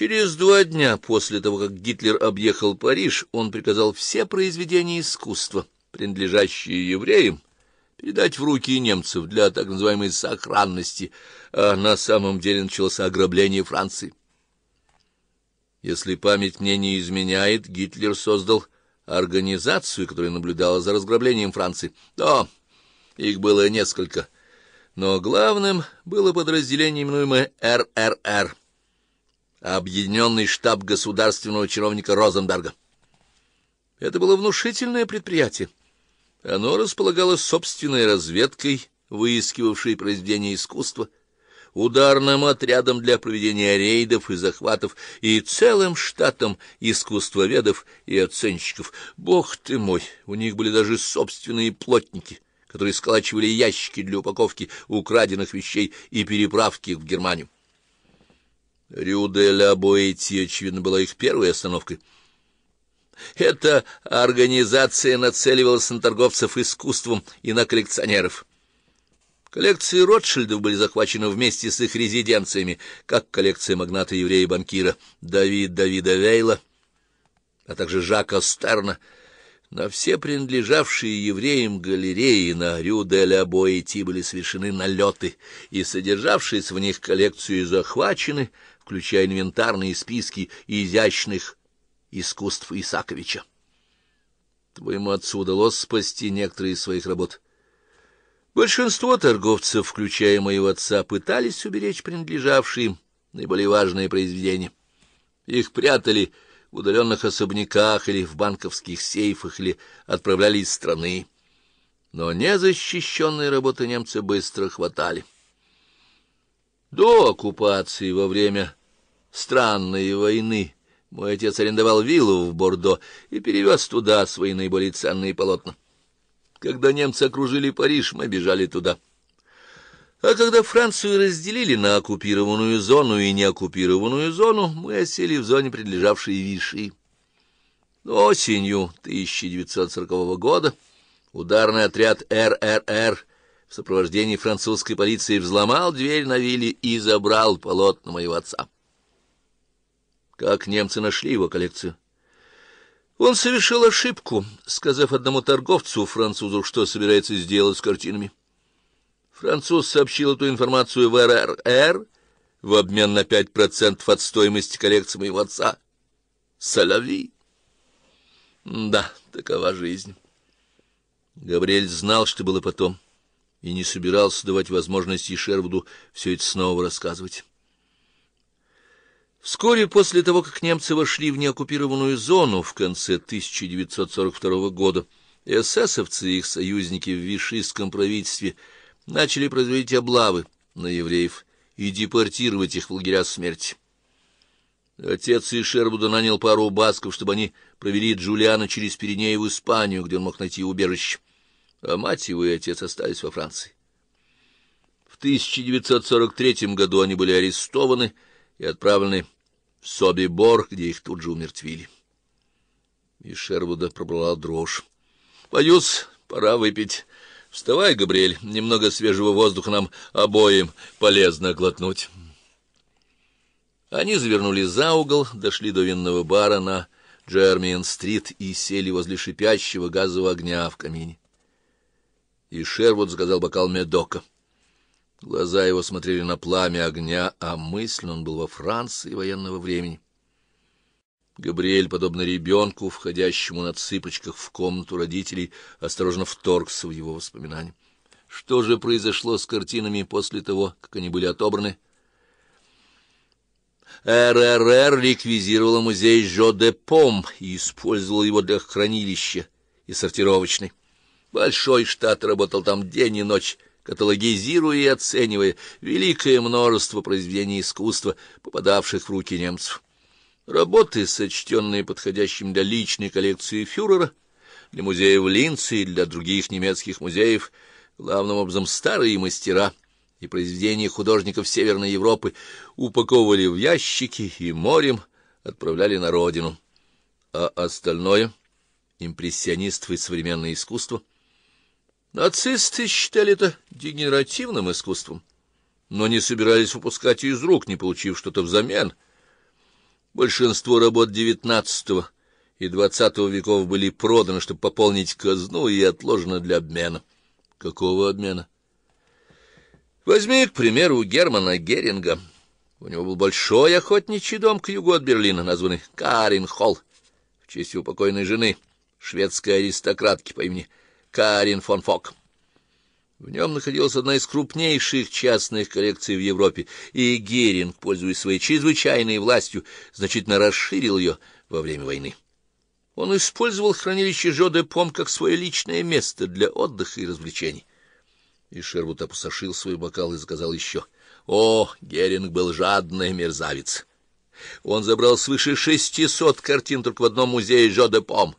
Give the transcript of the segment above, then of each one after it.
Через два дня после того, как Гитлер объехал Париж, он приказал все произведения искусства, принадлежащие евреям, передать в руки немцев для так называемой сохранности, а на самом деле началось ограбление Франции. Если память мне не изменяет, Гитлер создал организацию, которая наблюдала за разграблением Франции. Да, их было несколько, но главным было подразделение, именуемое РРР объединенный штаб государственного чиновника Розенберга. Это было внушительное предприятие. Оно располагало собственной разведкой, выискивавшей произведения искусства, ударным отрядом для проведения рейдов и захватов и целым штатом искусствоведов и оценщиков. Бог ты мой, у них были даже собственные плотники, которые сколачивали ящики для упаковки украденных вещей и переправки их в Германию. Рю-де-ля-Боэти, очевидно, была их первой остановкой. Эта организация нацеливалась на торговцев искусством и на коллекционеров. Коллекции Ротшильдов были захвачены вместе с их резиденциями, как коллекция магната-еврея-банкира Давид Давида Вейла, а также Жака Стерна, на все принадлежавшие евреям галереи на Рю-де-ля-Боэти были совершены налеты, и содержавшиеся в них коллекции захвачены, включая инвентарные списки изящных искусств Исаковича. Твоему отцу удалось спасти некоторые из своих работ. Большинство торговцев, включая моего отца, пытались уберечь принадлежавшие им наиболее важные произведения. Их прятали в удаленных особняках или в банковских сейфах, или отправляли из страны. Но незащищенные работы немцы быстро хватали. До оккупации во время странной войны мой отец арендовал виллу в Бордо и перевез туда свои наиболее ценные полотна. Когда немцы окружили Париж, мы бежали туда. А когда Францию разделили на оккупированную зону и неоккупированную зону, мы осели в зоне, принадлежавшей Виши. Осенью 1940 года ударный отряд РРР в сопровождении французской полиции взломал дверь на вилле и забрал полотно моего отца. Как немцы нашли его коллекцию? Он совершил ошибку, сказав одному торговцу, французу, что собирается сделать с картинами. Француз сообщил эту информацию в РРР в обмен на 5% от стоимости коллекции моего отца. Соловей. Да, такова жизнь. Габриэль знал, что было потом и не собирался давать возможности Шервуду все это снова рассказывать. Вскоре после того, как немцы вошли в неоккупированную зону в конце 1942 года, эсэсовцы и их союзники в вишистском правительстве начали производить облавы на евреев и депортировать их в лагеря смерти. Отец из Шервуда нанял пару басков, чтобы они провели Джулиана через Пиренеи в Испанию, где он мог найти убежище а мать его и отец остались во Франции. В 1943 году они были арестованы и отправлены в Собибор, где их тут же умертвили. И Шервуда пробрала дрожь. «Боюсь, пора выпить. Вставай, Габриэль, немного свежего воздуха нам обоим полезно глотнуть». Они завернули за угол, дошли до винного бара на Джермиен-стрит и сели возле шипящего газового огня в камине и Шервуд сказал бокал медока. Глаза его смотрели на пламя огня, а мысленно он был во Франции военного времени. Габриэль, подобно ребенку, входящему на цыпочках в комнату родителей, осторожно вторгся в его воспоминания. Что же произошло с картинами после того, как они были отобраны? РРР ликвидировала музей Жо-де-Пом и использовала его для хранилища и сортировочной. Большой штат работал там день и ночь, каталогизируя и оценивая великое множество произведений искусства, попадавших в руки немцев. Работы, сочтенные подходящим для личной коллекции фюрера, для музеев Линца и для других немецких музеев, главным образом старые мастера и произведения художников Северной Европы, упаковывали в ящики и морем отправляли на родину. А остальное — импрессионистов и современное искусство — Нацисты считали это дегенеративным искусством, но не собирались выпускать из рук, не получив что-то взамен. Большинство работ XIX и XX веков были проданы, чтобы пополнить казну и отложено для обмена. Какого обмена? Возьми, к примеру, Германа Геринга. У него был большой охотничий дом к югу от Берлина, названный карин в честь его покойной жены, шведской аристократки по имени Карин Карин фон Фок. В нем находилась одна из крупнейших частных коллекций в Европе, и Геринг, пользуясь своей чрезвычайной властью, значительно расширил ее во время войны. Он использовал хранилище Жо Пом как свое личное место для отдыха и развлечений. И Шервуд опустошил свой бокал и заказал еще. О, Геринг был жадный мерзавец! Он забрал свыше шестисот картин только в одном музее Жо Пом.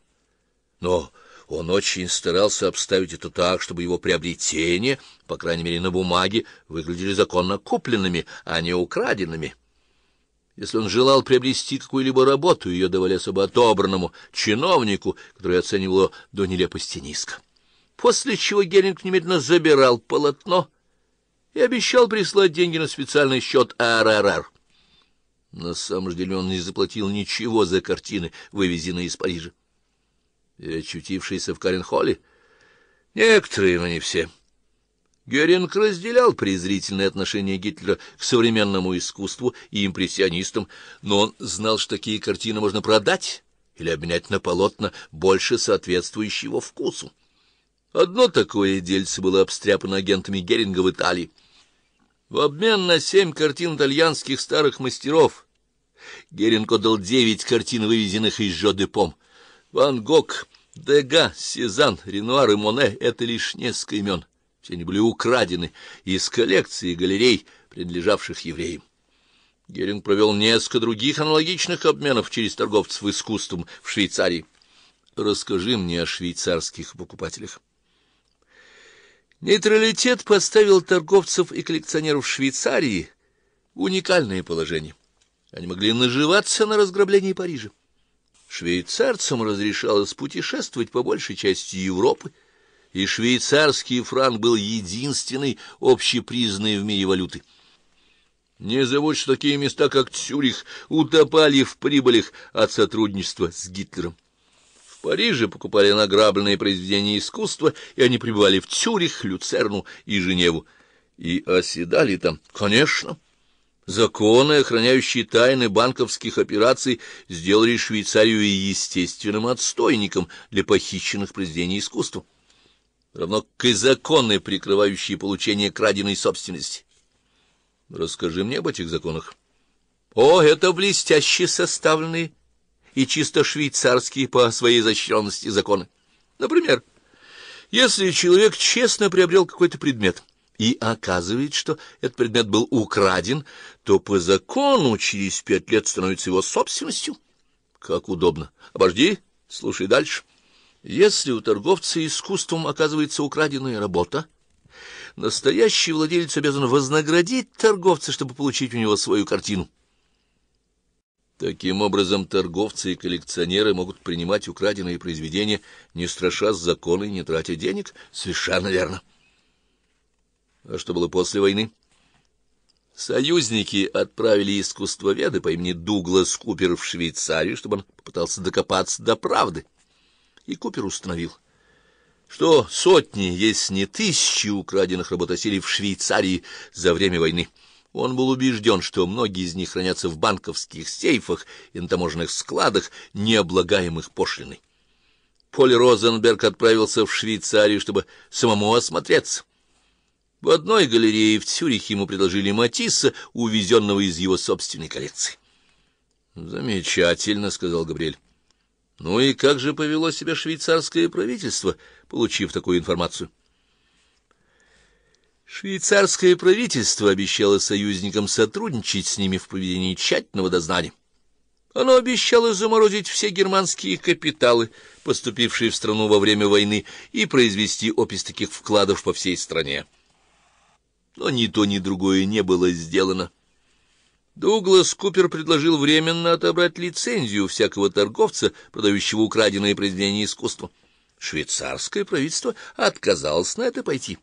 Но он очень старался обставить это так, чтобы его приобретения, по крайней мере на бумаге, выглядели законно купленными, а не украденными. Если он желал приобрести какую-либо работу, ее давали особо отобранному чиновнику, который оценивал до нелепости низко. После чего Геринг немедленно забирал полотно и обещал прислать деньги на специальный счет АРРР. На самом деле он не заплатил ничего за картины, вывезенные из Парижа и очутившиеся в Каренхолле? Некоторые, но не все. Геринг разделял презрительное отношение Гитлера к современному искусству и импрессионистам, но он знал, что такие картины можно продать или обменять на полотна, больше соответствующего вкусу. Одно такое дельце было обстряпано агентами Геринга в Италии. В обмен на семь картин итальянских старых мастеров Геринг отдал девять картин, вывезенных из Жодепом. -э Ван Гог, Дега, Сезанн, Ренуар и Моне — это лишь несколько имен. Все они были украдены из коллекции галерей, принадлежавших евреям. Геринг провел несколько других аналогичных обменов через торговцев искусством в Швейцарии. Расскажи мне о швейцарских покупателях. Нейтралитет поставил торговцев и коллекционеров Швейцарии в уникальное положение. Они могли наживаться на разграблении Парижа. Швейцарцам разрешалось путешествовать по большей части Европы, и швейцарский франк был единственной общепризнанной в мире валюты. Не забудь, что такие места, как Цюрих, утопали в прибылях от сотрудничества с Гитлером. В Париже покупали награбленные произведения искусства, и они прибывали в Цюрих, Люцерну и Женеву. И оседали там, конечно, — Законы, охраняющие тайны банковских операций, сделали Швейцарию естественным отстойником для похищенных произведений искусства, равно как и законы, прикрывающие получение краденой собственности. Расскажи мне об этих законах. О, это блестяще составленные и чисто швейцарские по своей изощренности законы. Например, если человек честно приобрел какой-то предмет — и оказывает, что этот предмет был украден, то по закону через пять лет становится его собственностью. Как удобно. Обожди, слушай дальше. Если у торговца искусством оказывается украденная работа, настоящий владелец обязан вознаградить торговца, чтобы получить у него свою картину. Таким образом, торговцы и коллекционеры могут принимать украденные произведения, не страшась закона и не тратя денег. Совершенно верно. А что было после войны? Союзники отправили искусствоведа по имени Дуглас Купер в Швейцарию, чтобы он попытался докопаться до правды. И Купер установил, что сотни, если не тысячи украденных работосилей в Швейцарии за время войны. Он был убежден, что многие из них хранятся в банковских сейфах и на таможенных складах, необлагаемых пошлиной. Поль Розенберг отправился в Швейцарию, чтобы самому осмотреться. В одной галерее в Цюрихе ему предложили Матисса, увезенного из его собственной коллекции. «Замечательно», — сказал Габриэль. «Ну и как же повело себя швейцарское правительство, получив такую информацию?» Швейцарское правительство обещало союзникам сотрудничать с ними в поведении тщательного дознания. Оно обещало заморозить все германские капиталы, поступившие в страну во время войны, и произвести опись таких вкладов по всей стране но ни то, ни другое не было сделано. Дуглас Купер предложил временно отобрать лицензию всякого торговца, продающего украденные произведения искусства. Швейцарское правительство отказалось на это пойти.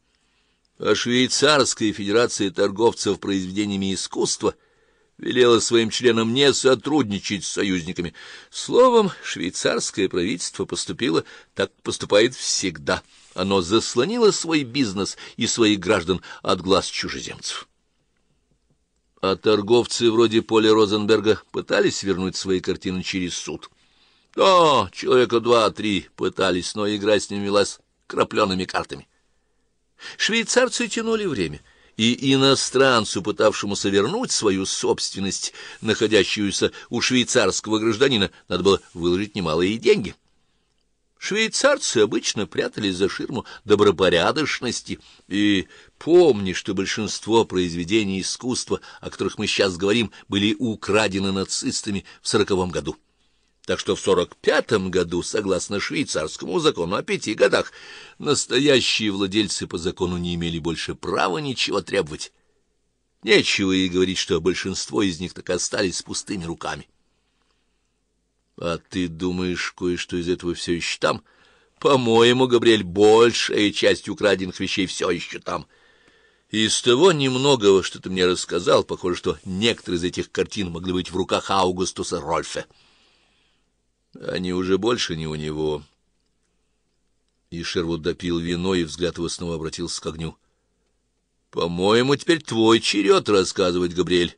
А Швейцарская федерация торговцев произведениями искусства — велела своим членам не сотрудничать с союзниками. Словом, швейцарское правительство поступило, так поступает всегда. Оно заслонило свой бизнес и своих граждан от глаз чужеземцев. А торговцы вроде Поля Розенберга пытались вернуть свои картины через суд. Да, человека два-три пытались, но игра с ними велась крапленными картами. Швейцарцы тянули время — и иностранцу, пытавшемуся вернуть свою собственность, находящуюся у швейцарского гражданина, надо было выложить немалые деньги. Швейцарцы обычно прятались за ширму добропорядочности, и помни, что большинство произведений искусства, о которых мы сейчас говорим, были украдены нацистами в сороковом году так что в 45 году, согласно швейцарскому закону о пяти годах, настоящие владельцы по закону не имели больше права ничего требовать. Нечего и говорить, что большинство из них так остались с пустыми руками. — А ты думаешь, кое-что из этого все еще там? — По-моему, Габриэль, большая часть украденных вещей все еще там. из того немногого, что ты мне рассказал, похоже, что некоторые из этих картин могли быть в руках Аугустуса Рольфа. Они уже больше не у него. И Шервуд допил вино, и взгляд его снова обратился к огню. — По-моему, теперь твой черед рассказывать, Габриэль.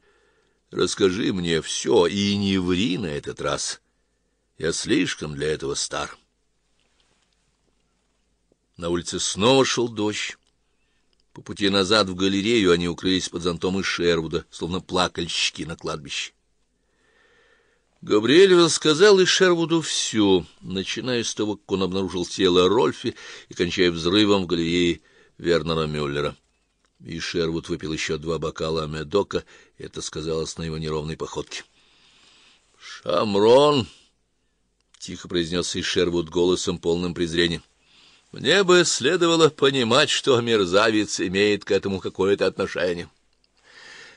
Расскажи мне все, и не ври на этот раз. Я слишком для этого стар. На улице снова шел дождь. По пути назад в галерею они укрылись под зонтом из Шервуда, словно плакальщики на кладбище. Габриэль рассказал и Шервуду все, начиная с того, как он обнаружил тело Рольфи и кончая взрывом в галерее Вернера Мюллера. И Шервуд выпил еще два бокала медока, это сказалось на его неровной походке. «Шамрон!» — тихо произнес и Шервуд голосом, полным презрения. «Мне бы следовало понимать, что мерзавец имеет к этому какое-то отношение».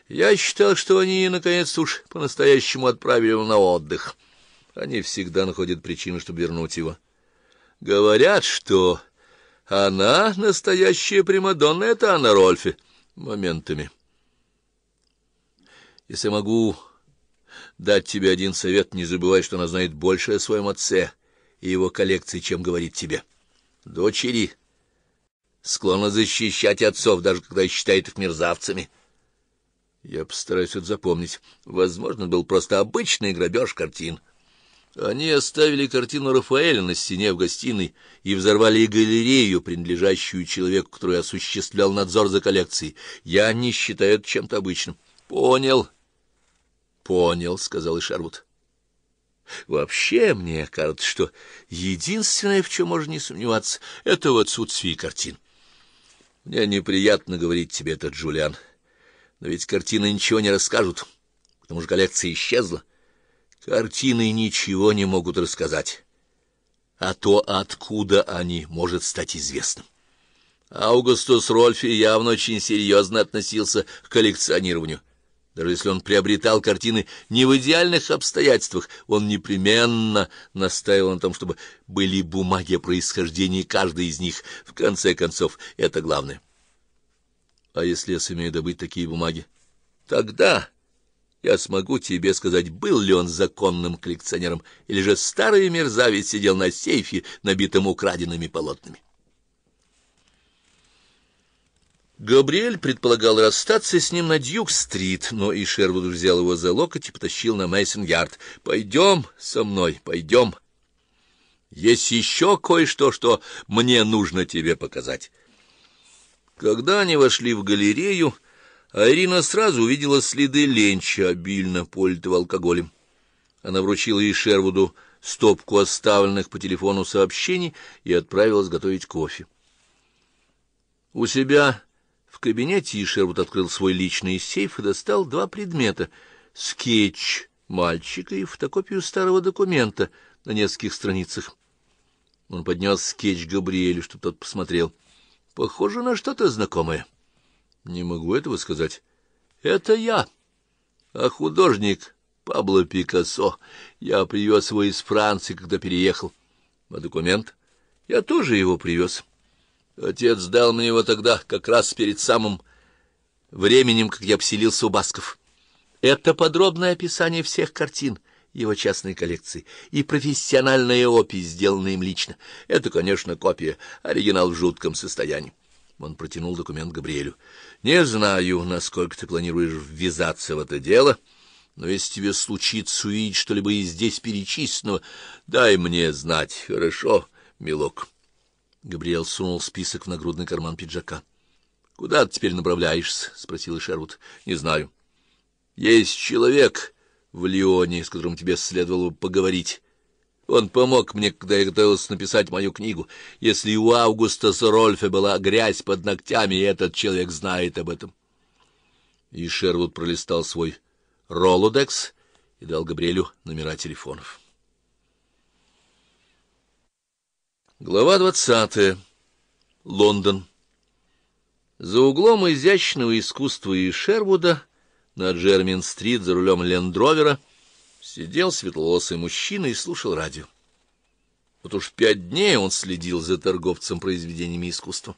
Я считал, что они, наконец уж, по-настоящему отправили его на отдых. Они всегда находят причину, чтобы вернуть его. Говорят, что она настоящая Примадонна, это Анна Рольфе. Моментами. Если я могу дать тебе один совет, не забывай, что она знает больше о своем отце и его коллекции, чем говорит тебе. Дочери склонна защищать отцов, даже когда считает их мерзавцами. Я постараюсь это запомнить. Возможно, был просто обычный грабеж картин. Они оставили картину Рафаэля на стене в гостиной и взорвали и галерею, принадлежащую человеку, который осуществлял надзор за коллекцией. Я не считаю это чем-то обычным. — Понял. — Понял, — сказал и Вообще, мне кажется, что единственное, в чем можно не сомневаться, — это в отсутствии картин. — Мне неприятно говорить тебе это, Джулиан. — но ведь картины ничего не расскажут, потому что коллекция исчезла. Картины ничего не могут рассказать. А то, откуда они, может стать известным. Аугустус Рольфи явно очень серьезно относился к коллекционированию. Даже если он приобретал картины не в идеальных обстоятельствах, он непременно настаивал на том, чтобы были бумаги о происхождении каждой из них. В конце концов, это главное. А если я сумею добыть такие бумаги? Тогда я смогу тебе сказать, был ли он законным коллекционером, или же старый мерзавец сидел на сейфе, набитом украденными полотнами. Габриэль предполагал расстаться с ним на Дьюк-стрит, но и Шервуд взял его за локоть и потащил на Мейсон-ярд. «Пойдем со мной, пойдем. Есть еще кое-что, что мне нужно тебе показать». Когда они вошли в галерею, Арина сразу увидела следы ленча, обильно политого алкоголем. Она вручила ей Шервуду стопку оставленных по телефону сообщений и отправилась готовить кофе. У себя в кабинете Шервуд открыл свой личный сейф и достал два предмета — скетч мальчика и фотокопию старого документа на нескольких страницах. Он поднес скетч Габриэлю, чтобы тот посмотрел — Похоже на что-то знакомое. Не могу этого сказать. Это я, а художник Пабло Пикассо. Я привез его из Франции, когда переехал. А документ? Я тоже его привез. Отец дал мне его тогда, как раз перед самым временем, как я поселился у Басков. Это подробное описание всех картин — его частной коллекции, и профессиональная опись, сделанная им лично. Это, конечно, копия, оригинал в жутком состоянии. Он протянул документ Габриэлю. «Не знаю, насколько ты планируешь ввязаться в это дело, но если тебе случится увидеть что-либо и здесь перечисленного, дай мне знать, хорошо, милок?» Габриэль сунул список в нагрудный карман пиджака. «Куда ты теперь направляешься?» — спросил Шервуд. «Не знаю». «Есть человек...» в Лионе, с которым тебе следовало поговорить. Он помог мне, когда я готовился написать мою книгу. Если у Августа Рольфе была грязь под ногтями, этот человек знает об этом. И Шервуд пролистал свой Ролодекс и дал Габриэлю номера телефонов. Глава двадцатая. Лондон. За углом изящного искусства и Шервуда на Джермин-стрит за рулем лендровера сидел светловолосый мужчина и слушал радио. Вот уж пять дней он следил за торговцем произведениями искусства.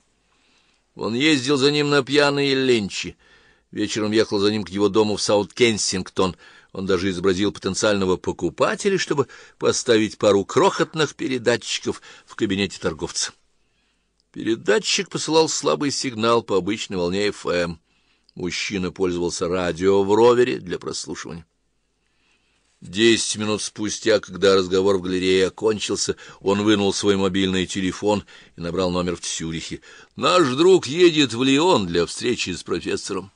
Он ездил за ним на пьяные ленчи. Вечером ехал за ним к его дому в Саут-Кенсингтон. Он даже изобразил потенциального покупателя, чтобы поставить пару крохотных передатчиков в кабинете торговца. Передатчик посылал слабый сигнал по обычной волне FM. Мужчина пользовался радио в ровере для прослушивания. Десять минут спустя, когда разговор в галерее окончился, он вынул свой мобильный телефон и набрал номер в Цюрихе. «Наш друг едет в Лион для встречи с профессором».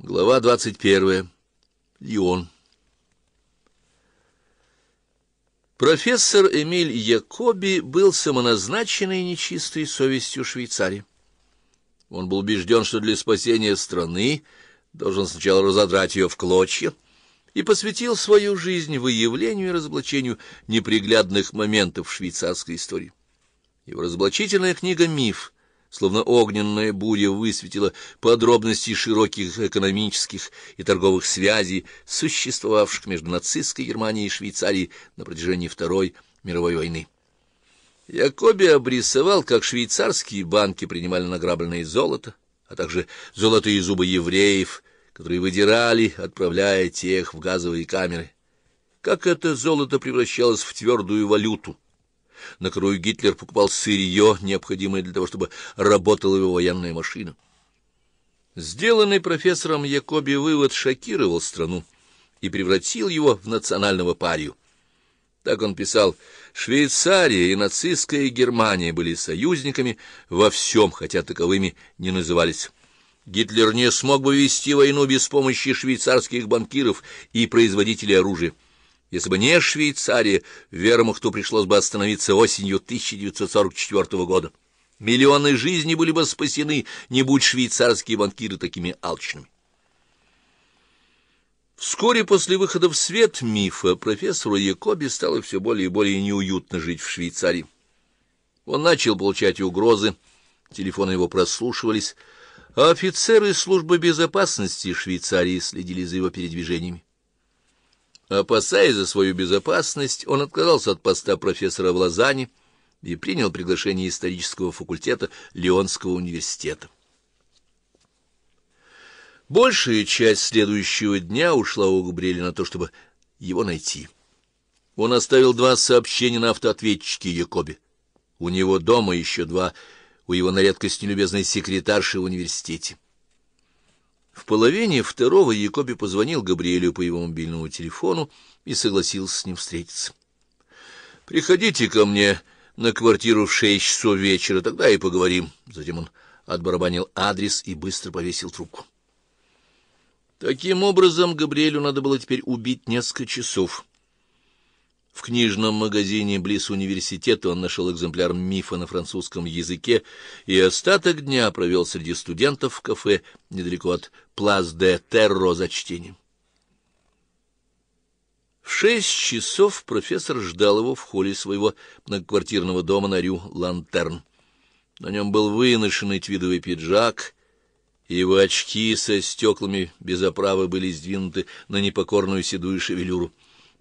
Глава двадцать первая. Лион. Профессор Эмиль Якоби был самоназначенный нечистой совестью Швейцарии. Он был убежден, что для спасения страны должен сначала разодрать ее в клочья, и посвятил свою жизнь выявлению и разоблачению неприглядных моментов швейцарской истории. Его разоблачительная книга «Миф» словно огненная буря высветила подробности широких экономических и торговых связей, существовавших между нацистской Германией и Швейцарией на протяжении Второй мировой войны. Якоби обрисовал, как швейцарские банки принимали награбленное золото, а также золотые зубы евреев, которые выдирали, отправляя тех в газовые камеры. Как это золото превращалось в твердую валюту, на которую Гитлер покупал сырье, необходимое для того, чтобы работала его военная машина. Сделанный профессором Якоби вывод шокировал страну и превратил его в национального парию. Так он писал, Швейцария и нацистская Германия были союзниками во всем, хотя таковыми не назывались. Гитлер не смог бы вести войну без помощи швейцарских банкиров и производителей оружия. Если бы не Швейцария, вермахту пришлось бы остановиться осенью 1944 года. Миллионы жизней были бы спасены, не будь швейцарские банкиры такими алчными. Вскоре после выхода в свет мифа профессору Якоби стало все более и более неуютно жить в Швейцарии. Он начал получать угрозы, телефоны его прослушивались, а офицеры службы безопасности Швейцарии следили за его передвижениями. Опасаясь за свою безопасность, он отказался от поста профессора в Лозанне и принял приглашение исторического факультета Лионского университета. Большая часть следующего дня ушла у Габриэля на то, чтобы его найти. Он оставил два сообщения на автоответчике Якобе. У него дома еще два, у его на редкость нелюбезной секретарши в университете. В половине второго Якоби позвонил Габриэлю по его мобильному телефону и согласился с ним встретиться. «Приходите ко мне на квартиру в шесть часов вечера, тогда и поговорим». Затем он отбарабанил адрес и быстро повесил трубку. Таким образом, Габриэлю надо было теперь убить несколько часов. В книжном магазине близ университета он нашел экземпляр мифа на французском языке и остаток дня провел среди студентов в кафе недалеко от Плас де Терро за чтением. В шесть часов профессор ждал его в холле своего многоквартирного дома на Рю Лантерн. На нем был выношенный твидовый пиджак — его очки со стеклами без оправы были сдвинуты на непокорную седую шевелюру.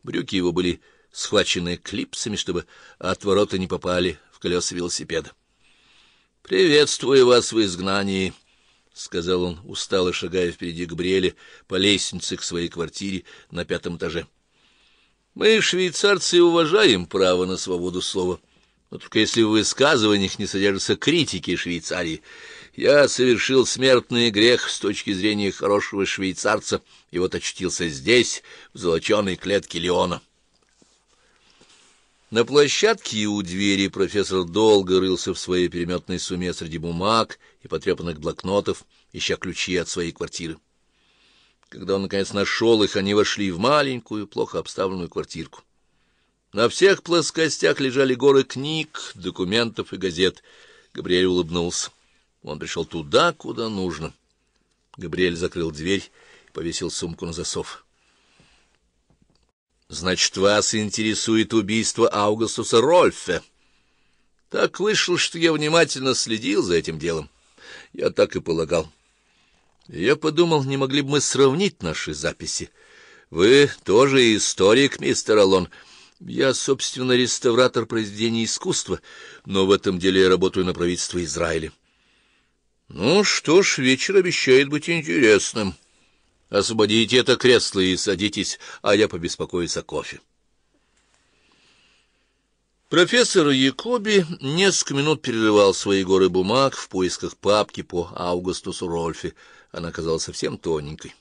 Брюки его были схвачены клипсами, чтобы отвороты не попали в колеса велосипеда. «Приветствую вас в изгнании», — сказал он, устало шагая впереди Габриэля по лестнице к своей квартире на пятом этаже. «Мы, швейцарцы, уважаем право на свободу слова, но только если в высказываниях не содержится критики Швейцарии». Я совершил смертный грех с точки зрения хорошего швейцарца, и вот очтился здесь, в золоченой клетке Леона. На площадке и у двери профессор долго рылся в своей переметной сумме среди бумаг и потрепанных блокнотов, ища ключи от своей квартиры. Когда он, наконец, нашел их, они вошли в маленькую, плохо обставленную квартирку. На всех плоскостях лежали горы книг, документов и газет. Габриэль улыбнулся. Он пришел туда, куда нужно. Габриэль закрыл дверь и повесил сумку на засов. «Значит, вас интересует убийство Аугустуса Рольфа? «Так вышло, что я внимательно следил за этим делом. Я так и полагал. Я подумал, не могли бы мы сравнить наши записи. Вы тоже историк, мистер Алон». Я, собственно, реставратор произведений искусства, но в этом деле я работаю на правительство Израиля. Ну что ж, вечер обещает быть интересным. Освободите это кресло и садитесь, а я побеспокоюсь о кофе. Профессор Якоби несколько минут переливал свои горы бумаг в поисках папки по Аугустусу Рольфе. Она казалась совсем тоненькой.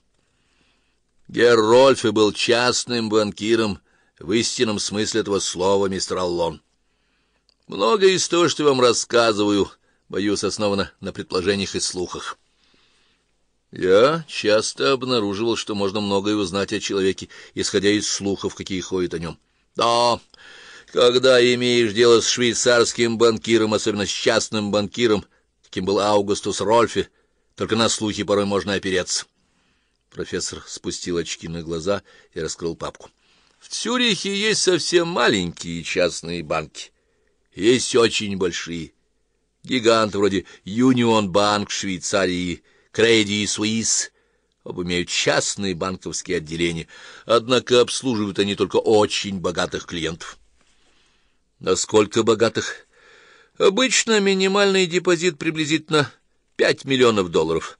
Герр Рольфе был частным банкиром в истинном смысле этого слова, мистер Аллон. Многое из того, что я вам рассказываю, — боюсь, основана на предположениях и слухах. Я часто обнаруживал, что можно многое узнать о человеке, исходя из слухов, какие ходят о нем. Да, когда имеешь дело с швейцарским банкиром, особенно с частным банкиром, таким был Аугустус Рольфе, только на слухи порой можно опереться. Профессор спустил очки на глаза и раскрыл папку. В Цюрихе есть совсем маленькие частные банки, есть очень большие. Гиганты вроде Юнион Банк Швейцарии, Креди Суис оба имеют частные банковские отделения, однако обслуживают они только очень богатых клиентов. Насколько богатых? Обычно минимальный депозит приблизительно 5 миллионов долларов.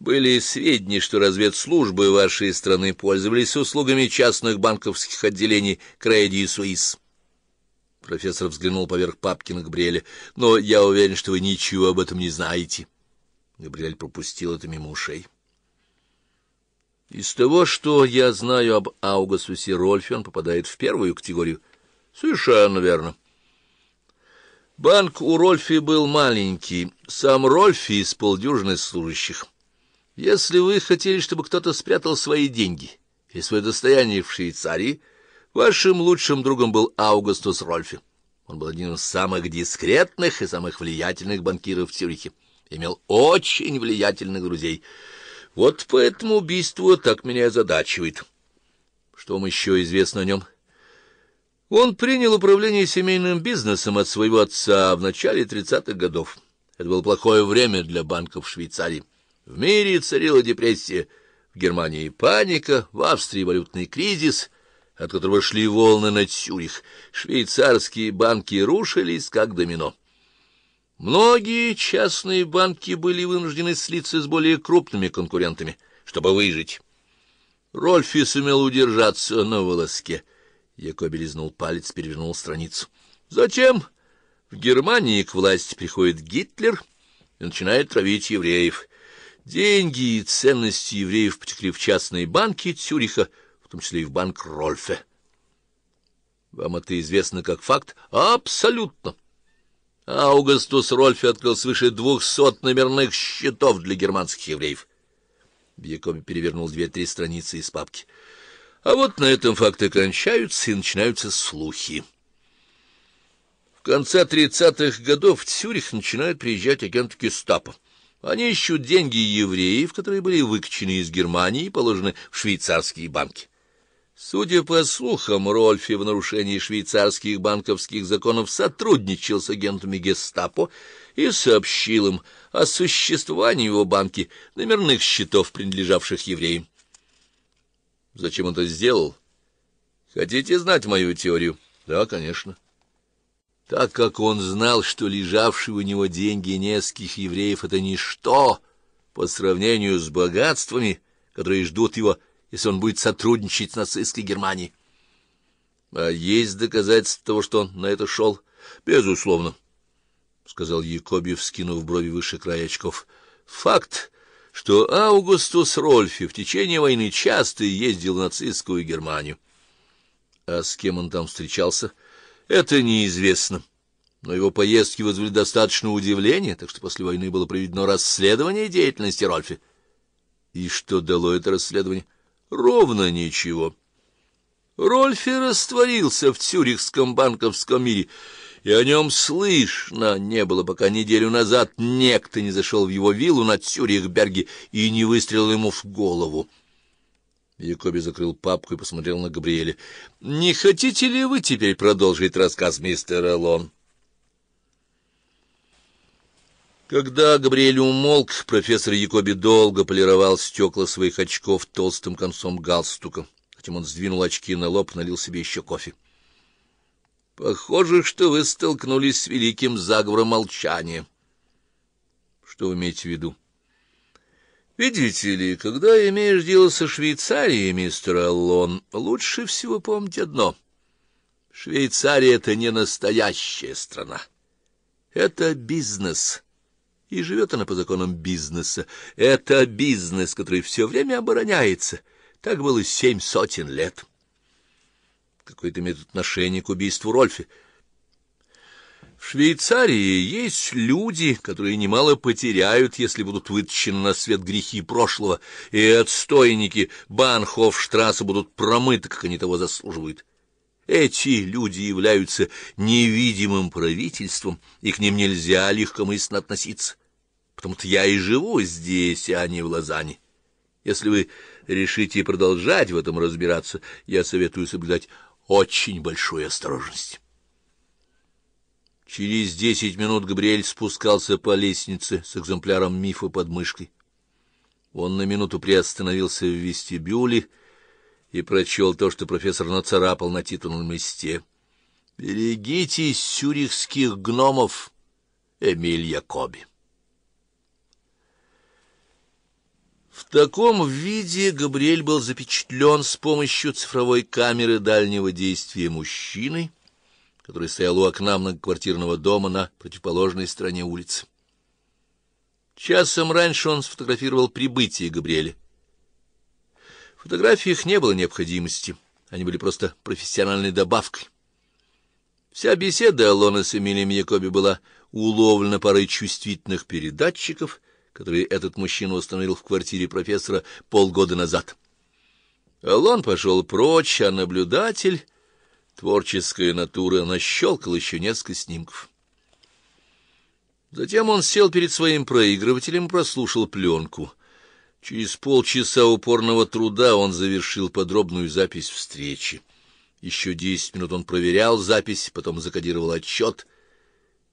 Были сведения, что разведслужбы вашей страны пользовались услугами частных банковских отделений Креди Суис. Профессор взглянул поверх папки на Габриэля. — Но я уверен, что вы ничего об этом не знаете. Габриэль пропустил это мимо ушей. Из того, что я знаю об Аугусте Рольфе, он попадает в первую категорию. — Совершенно верно. Банк у Рольфи был маленький, сам Рольфи из полдюжины служащих. Если вы хотели, чтобы кто-то спрятал свои деньги и свое достояние в Швейцарии, — Вашим лучшим другом был Аугустус Рольфи. Он был одним из самых дискретных и самых влиятельных банкиров в Цюрихе. Имел очень влиятельных друзей. Вот поэтому убийство так меня озадачивает. Что вам еще известно о нем? Он принял управление семейным бизнесом от своего отца в начале 30-х годов. Это было плохое время для банков в Швейцарии. В мире царила депрессия, в Германии паника, в Австрии валютный кризис — от которого шли волны на Цюрих, швейцарские банки рушились, как домино. Многие частные банки были вынуждены слиться с более крупными конкурентами, чтобы выжить. Рольфи сумел удержаться на волоске. Якоби лизнул палец, перевернул страницу. Затем в Германии к власти приходит Гитлер и начинает травить евреев. Деньги и ценности евреев потекли в частные банки Цюриха — в том числе и в банк Рольфе. Вам это известно как факт? Абсолютно. Аугустус Рольфе открыл свыше двухсот номерных счетов для германских евреев. Бьякоми перевернул две-три страницы из папки. А вот на этом факты кончаются, и начинаются слухи. В конце тридцатых годов в Цюрих начинают приезжать агенты гестапо. Они ищут деньги евреев, которые были выкачены из Германии и положены в швейцарские банки. Судя по слухам, Рольфи в нарушении швейцарских банковских законов сотрудничал с агентами гестапо и сообщил им о существовании его банки номерных счетов, принадлежавших евреям. Зачем он это сделал? Хотите знать мою теорию? Да, конечно. Так как он знал, что лежавшие у него деньги нескольких евреев — это ничто по сравнению с богатствами, которые ждут его если он будет сотрудничать с нацистской Германией. — А есть доказательства того, что он на это шел? — Безусловно, — сказал Якобьев, вскинув брови выше края очков. — Факт, что Аугустус Рольфи в течение войны часто ездил в нацистскую Германию. — А с кем он там встречался? — Это неизвестно. — но его поездки вызвали достаточно удивления, так что после войны было проведено расследование деятельности Рольфи. И что дало это расследование? Ровно ничего. Рольфи растворился в Цюрихском банковском мире, и о нем слышно не было, пока неделю назад некто не зашел в его виллу на Цюрихберге и не выстрелил ему в голову. Якоби закрыл папку и посмотрел на Габриэля. «Не хотите ли вы теперь продолжить рассказ, мистера Элон?» Когда Габриэль умолк, профессор Якоби долго полировал стекла своих очков толстым концом галстука. Затем он сдвинул очки на лоб, налил себе еще кофе. — Похоже, что вы столкнулись с великим заговором молчания. — Что вы имеете в виду? — Видите ли, когда имеешь дело со Швейцарией, мистер Аллон, лучше всего помнить одно. Швейцария — это не настоящая страна. Это бизнес — и живет она по законам бизнеса. Это бизнес, который все время обороняется. Так было семь сотен лет. Какое-то имеет отношение к убийству Рольфи. В Швейцарии есть люди, которые немало потеряют, если будут вытащены на свет грехи прошлого, и отстойники Банхофштрасса будут промыты, как они того заслуживают. Эти люди являются невидимым правительством, и к ним нельзя легкомысленно относиться. Потому-то я и живу здесь, а не в Лозанне. Если вы решите продолжать в этом разбираться, я советую соблюдать очень большую осторожность. Через десять минут Габриэль спускался по лестнице с экземпляром мифа под мышкой. Он на минуту приостановился в вестибюле, и прочел то, что профессор нацарапал на титульном листе. «Берегите сюрихских гномов, Эмиль Якоби». В таком виде Габриэль был запечатлен с помощью цифровой камеры дальнего действия мужчины, который стоял у окна многоквартирного дома на противоположной стороне улицы. Часом раньше он сфотографировал прибытие Габриэля фотографии их не было необходимости, они были просто профессиональной добавкой. Вся беседа Алона с Эмилием Якоби была уловлена парой чувствительных передатчиков, которые этот мужчина установил в квартире профессора полгода назад. Алон пошел прочь, а наблюдатель, творческая натура, нащелкал еще несколько снимков. Затем он сел перед своим проигрывателем и прослушал пленку — Через полчаса упорного труда он завершил подробную запись встречи. Еще десять минут он проверял запись, потом закодировал отчет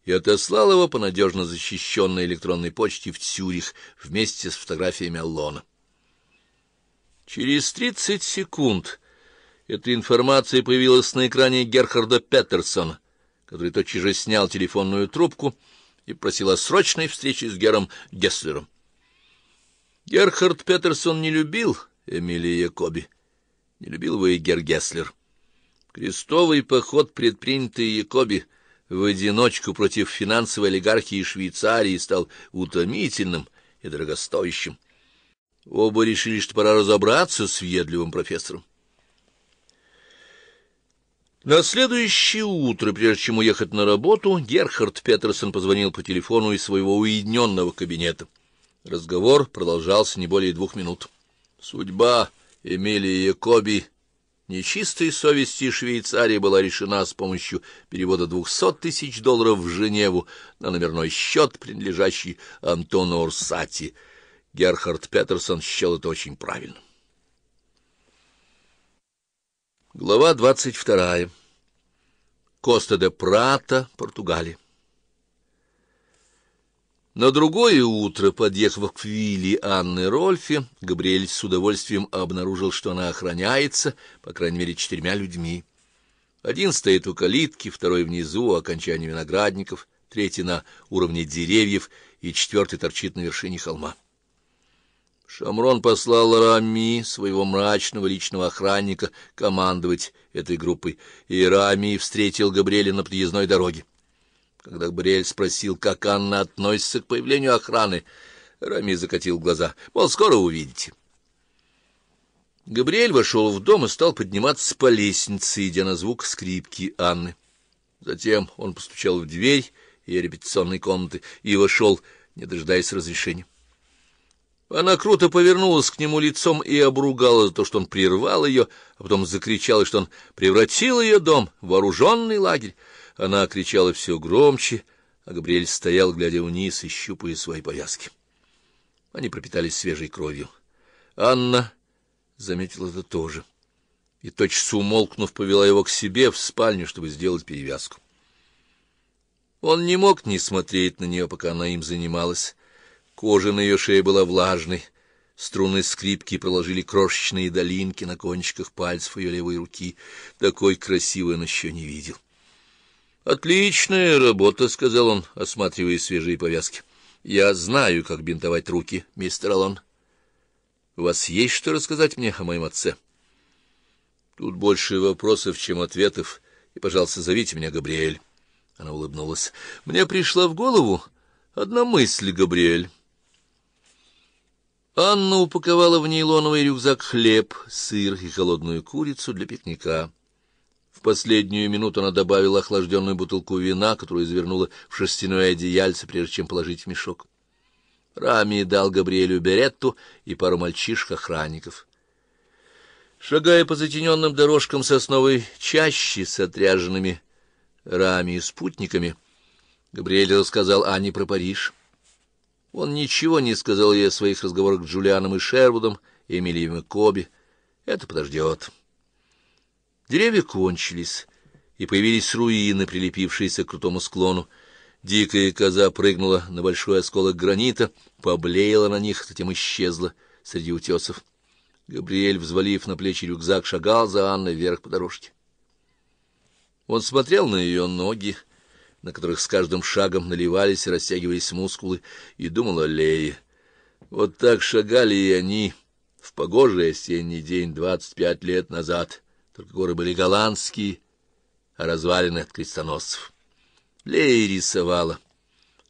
и отослал его по надежно защищенной электронной почте в Цюрих вместе с фотографиями Аллона. Через тридцать секунд эта информация появилась на экране Герхарда Петерсона, который тотчас же снял телефонную трубку и просил о срочной встрече с Гером Гесслером. Герхард Петерсон не любил Эмилия Якоби. Не любил его и Гергеслер. Крестовый поход, предпринятый Якоби в одиночку против финансовой олигархии Швейцарии, стал утомительным и дорогостоящим. Оба решили, что пора разобраться с въедливым профессором. На следующее утро, прежде чем уехать на работу, Герхард Петерсон позвонил по телефону из своего уединенного кабинета. Разговор продолжался не более двух минут. Судьба Эмилии Якоби, нечистой совести Швейцарии, была решена с помощью перевода двухсот тысяч долларов в Женеву на номерной счет, принадлежащий Антону Орсати. Герхард Петерсон счел это очень правильно. Глава двадцать вторая. Коста де Прата, Португалия. На другое утро, подъехав к вилле Анны Рольфе, Габриэль с удовольствием обнаружил, что она охраняется, по крайней мере, четырьмя людьми. Один стоит у калитки, второй внизу, у окончания виноградников, третий на уровне деревьев, и четвертый торчит на вершине холма. Шамрон послал Рами, своего мрачного личного охранника, командовать этой группой, и Рами встретил Габриэля на подъездной дороге. Когда Брель спросил, как Анна относится к появлению охраны, Рами закатил глаза. «Мол, скоро увидите». Габриэль вошел в дом и стал подниматься по лестнице, идя на звук скрипки Анны. Затем он постучал в дверь ее репетиционной комнаты и вошел, не дожидаясь разрешения. Она круто повернулась к нему лицом и обругала за то, что он прервал ее, а потом закричала, что он превратил ее дом в вооруженный лагерь. Она кричала все громче, а Габриэль стоял, глядя вниз и щупая свои повязки. Они пропитались свежей кровью. Анна заметила это тоже. И, тотчас умолкнув, повела его к себе в спальню, чтобы сделать перевязку. Он не мог не смотреть на нее, пока она им занималась. Кожа на ее шее была влажной. Струны скрипки проложили крошечные долинки на кончиках пальцев ее левой руки. Такой красивой он еще не видел. «Отличная работа», — сказал он, осматривая свежие повязки. «Я знаю, как бинтовать руки, мистер Аллан. У вас есть что рассказать мне о моем отце?» «Тут больше вопросов, чем ответов, и, пожалуйста, зовите меня Габриэль». Она улыбнулась. «Мне пришла в голову одна мысль, Габриэль». Анна упаковала в нейлоновый рюкзак хлеб, сыр и холодную курицу для пикника последнюю минуту она добавила охлажденную бутылку вина, которую извернула в шерстяное одеяльце, прежде чем положить в мешок. Рами дал Габриэлю беретту и пару мальчишек-охранников. Шагая по затененным дорожкам сосновой чаще с отряженными Рами и спутниками, Габриэль рассказал Ане про Париж. Он ничего не сказал ей о своих разговорах с Джулианом и Шервудом, Эмилием и Коби. Это подождет. Деревья кончились, и появились руины, прилепившиеся к крутому склону. Дикая коза прыгнула на большой осколок гранита, поблеяла на них, затем исчезла среди утесов. Габриэль, взвалив на плечи рюкзак, шагал за Анной вверх по дорожке. Он смотрел на ее ноги, на которых с каждым шагом наливались и растягивались мускулы, и думал о Лее. Вот так шагали и они в погожий осенний день двадцать пять лет назад — только горы были голландские, а развалины от крестоносцев. Лея рисовала.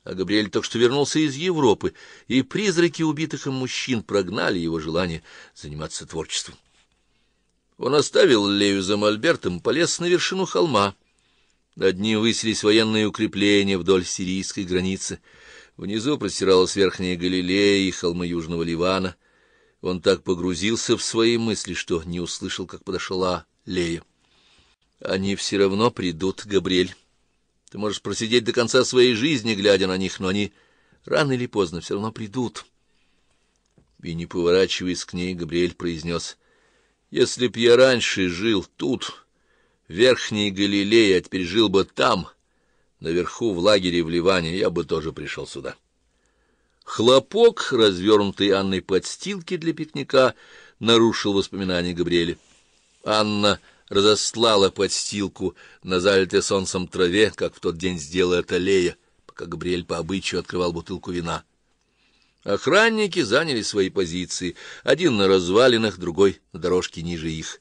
А Габриэль только что вернулся из Европы, и призраки убитых им мужчин прогнали его желание заниматься творчеством. Он оставил Лею за Мольбертом, полез на вершину холма. Над ним высились военные укрепления вдоль сирийской границы. Внизу простиралась верхняя Галилея и холмы Южного Ливана. Он так погрузился в свои мысли, что не услышал, как подошла Лея. Они все равно придут, Габриэль. Ты можешь просидеть до конца своей жизни, глядя на них, но они рано или поздно все равно придут. И, не поворачиваясь к ней, Габриэль произнес, «Если б я раньше жил тут, в Верхней Галилее, а теперь жил бы там, наверху в лагере в Ливане, я бы тоже пришел сюда». Хлопок, развернутый Анной подстилки для пикника, нарушил воспоминания Габриэля. Анна разослала подстилку на залитой солнцем траве, как в тот день сделала Талея, пока Габриэль по обычаю открывал бутылку вина. Охранники заняли свои позиции, один на развалинах, другой на дорожке ниже их.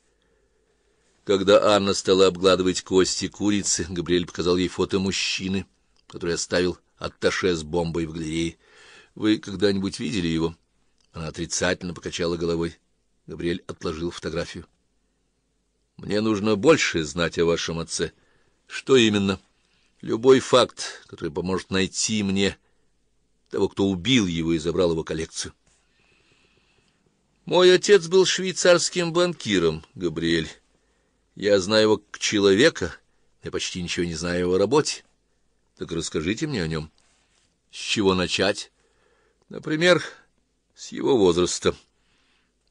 Когда Анна стала обгладывать кости курицы, Габриэль показал ей фото мужчины, который оставил атташе с бомбой в галерее. «Вы когда-нибудь видели его?» Она отрицательно покачала головой. Габриэль отложил фотографию. Мне нужно больше знать о вашем отце. Что именно? Любой факт, который поможет найти мне того, кто убил его и забрал его коллекцию. Мой отец был швейцарским банкиром, Габриэль. Я знаю его как человека, я почти ничего не знаю о его работе. Так расскажите мне о нем. С чего начать? Например, с его возраста.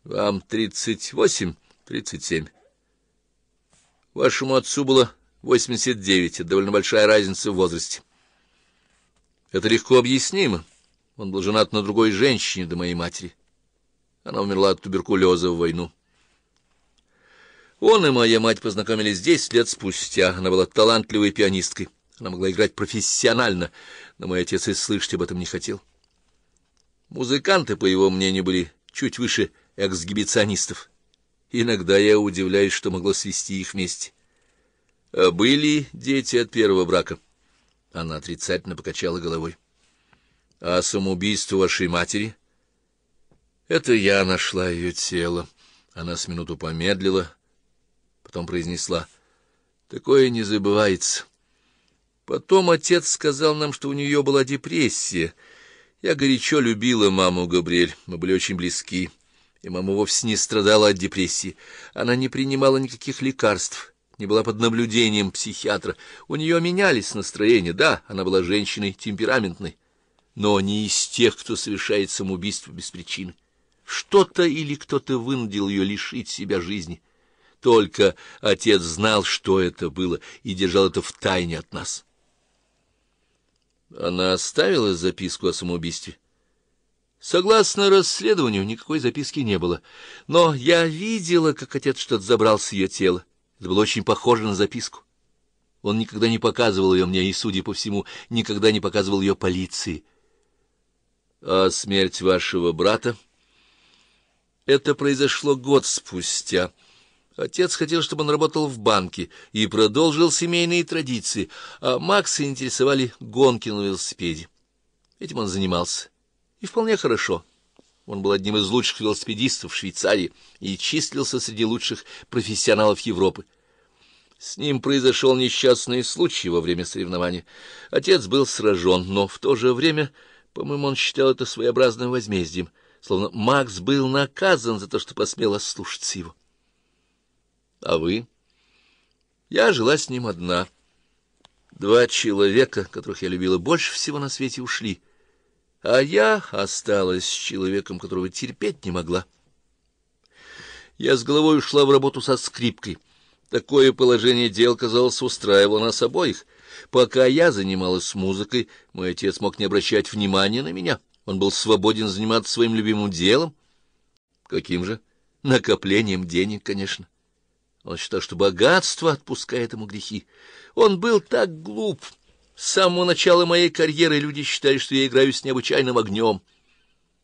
Вам тридцать восемь, тридцать семь. Вашему отцу было 89, это довольно большая разница в возрасте. Это легко объяснимо. Он был женат на другой женщине до моей матери. Она умерла от туберкулеза в войну. Он и моя мать познакомились 10 лет спустя. Она была талантливой пианисткой. Она могла играть профессионально, но мой отец и слышать об этом не хотел. Музыканты, по его мнению, были чуть выше эксгибиционистов. Иногда я удивляюсь, что могло свести их вместе. А были дети от первого брака? Она отрицательно покачала головой. А самоубийство вашей матери? Это я нашла ее тело. Она с минуту помедлила, потом произнесла. Такое не забывается. Потом отец сказал нам, что у нее была депрессия. Я горячо любила маму Габриэль, мы были очень близки и мама вовсе не страдала от депрессии. Она не принимала никаких лекарств, не была под наблюдением психиатра. У нее менялись настроения, да, она была женщиной темпераментной, но не из тех, кто совершает самоубийство без причины. Что-то или кто-то вынудил ее лишить себя жизни. Только отец знал, что это было, и держал это в тайне от нас. Она оставила записку о самоубийстве? Согласно расследованию, никакой записки не было. Но я видела, как отец что-то забрал с ее тела. Это было очень похоже на записку. Он никогда не показывал ее мне, и, судя по всему, никогда не показывал ее полиции. А смерть вашего брата? Это произошло год спустя. Отец хотел, чтобы он работал в банке и продолжил семейные традиции, а Макса интересовали гонки на велосипеде. Этим он занимался и вполне хорошо. Он был одним из лучших велосипедистов Швейцарии и числился среди лучших профессионалов Европы. С ним произошел несчастный случай во время соревнований. Отец был сражен, но в то же время, по-моему, он считал это своеобразным возмездием, словно Макс был наказан за то, что посмел ослушаться его. А вы? Я жила с ним одна. Два человека, которых я любила больше всего на свете, ушли — а я осталась человеком, которого терпеть не могла. Я с головой ушла в работу со скрипкой. Такое положение дел, казалось, устраивало нас обоих. Пока я занималась музыкой, мой отец мог не обращать внимания на меня. Он был свободен заниматься своим любимым делом. Каким же? Накоплением денег, конечно. Он считал, что богатство отпускает ему грехи. Он был так глуп. С самого начала моей карьеры люди считали, что я играю с необычайным огнем.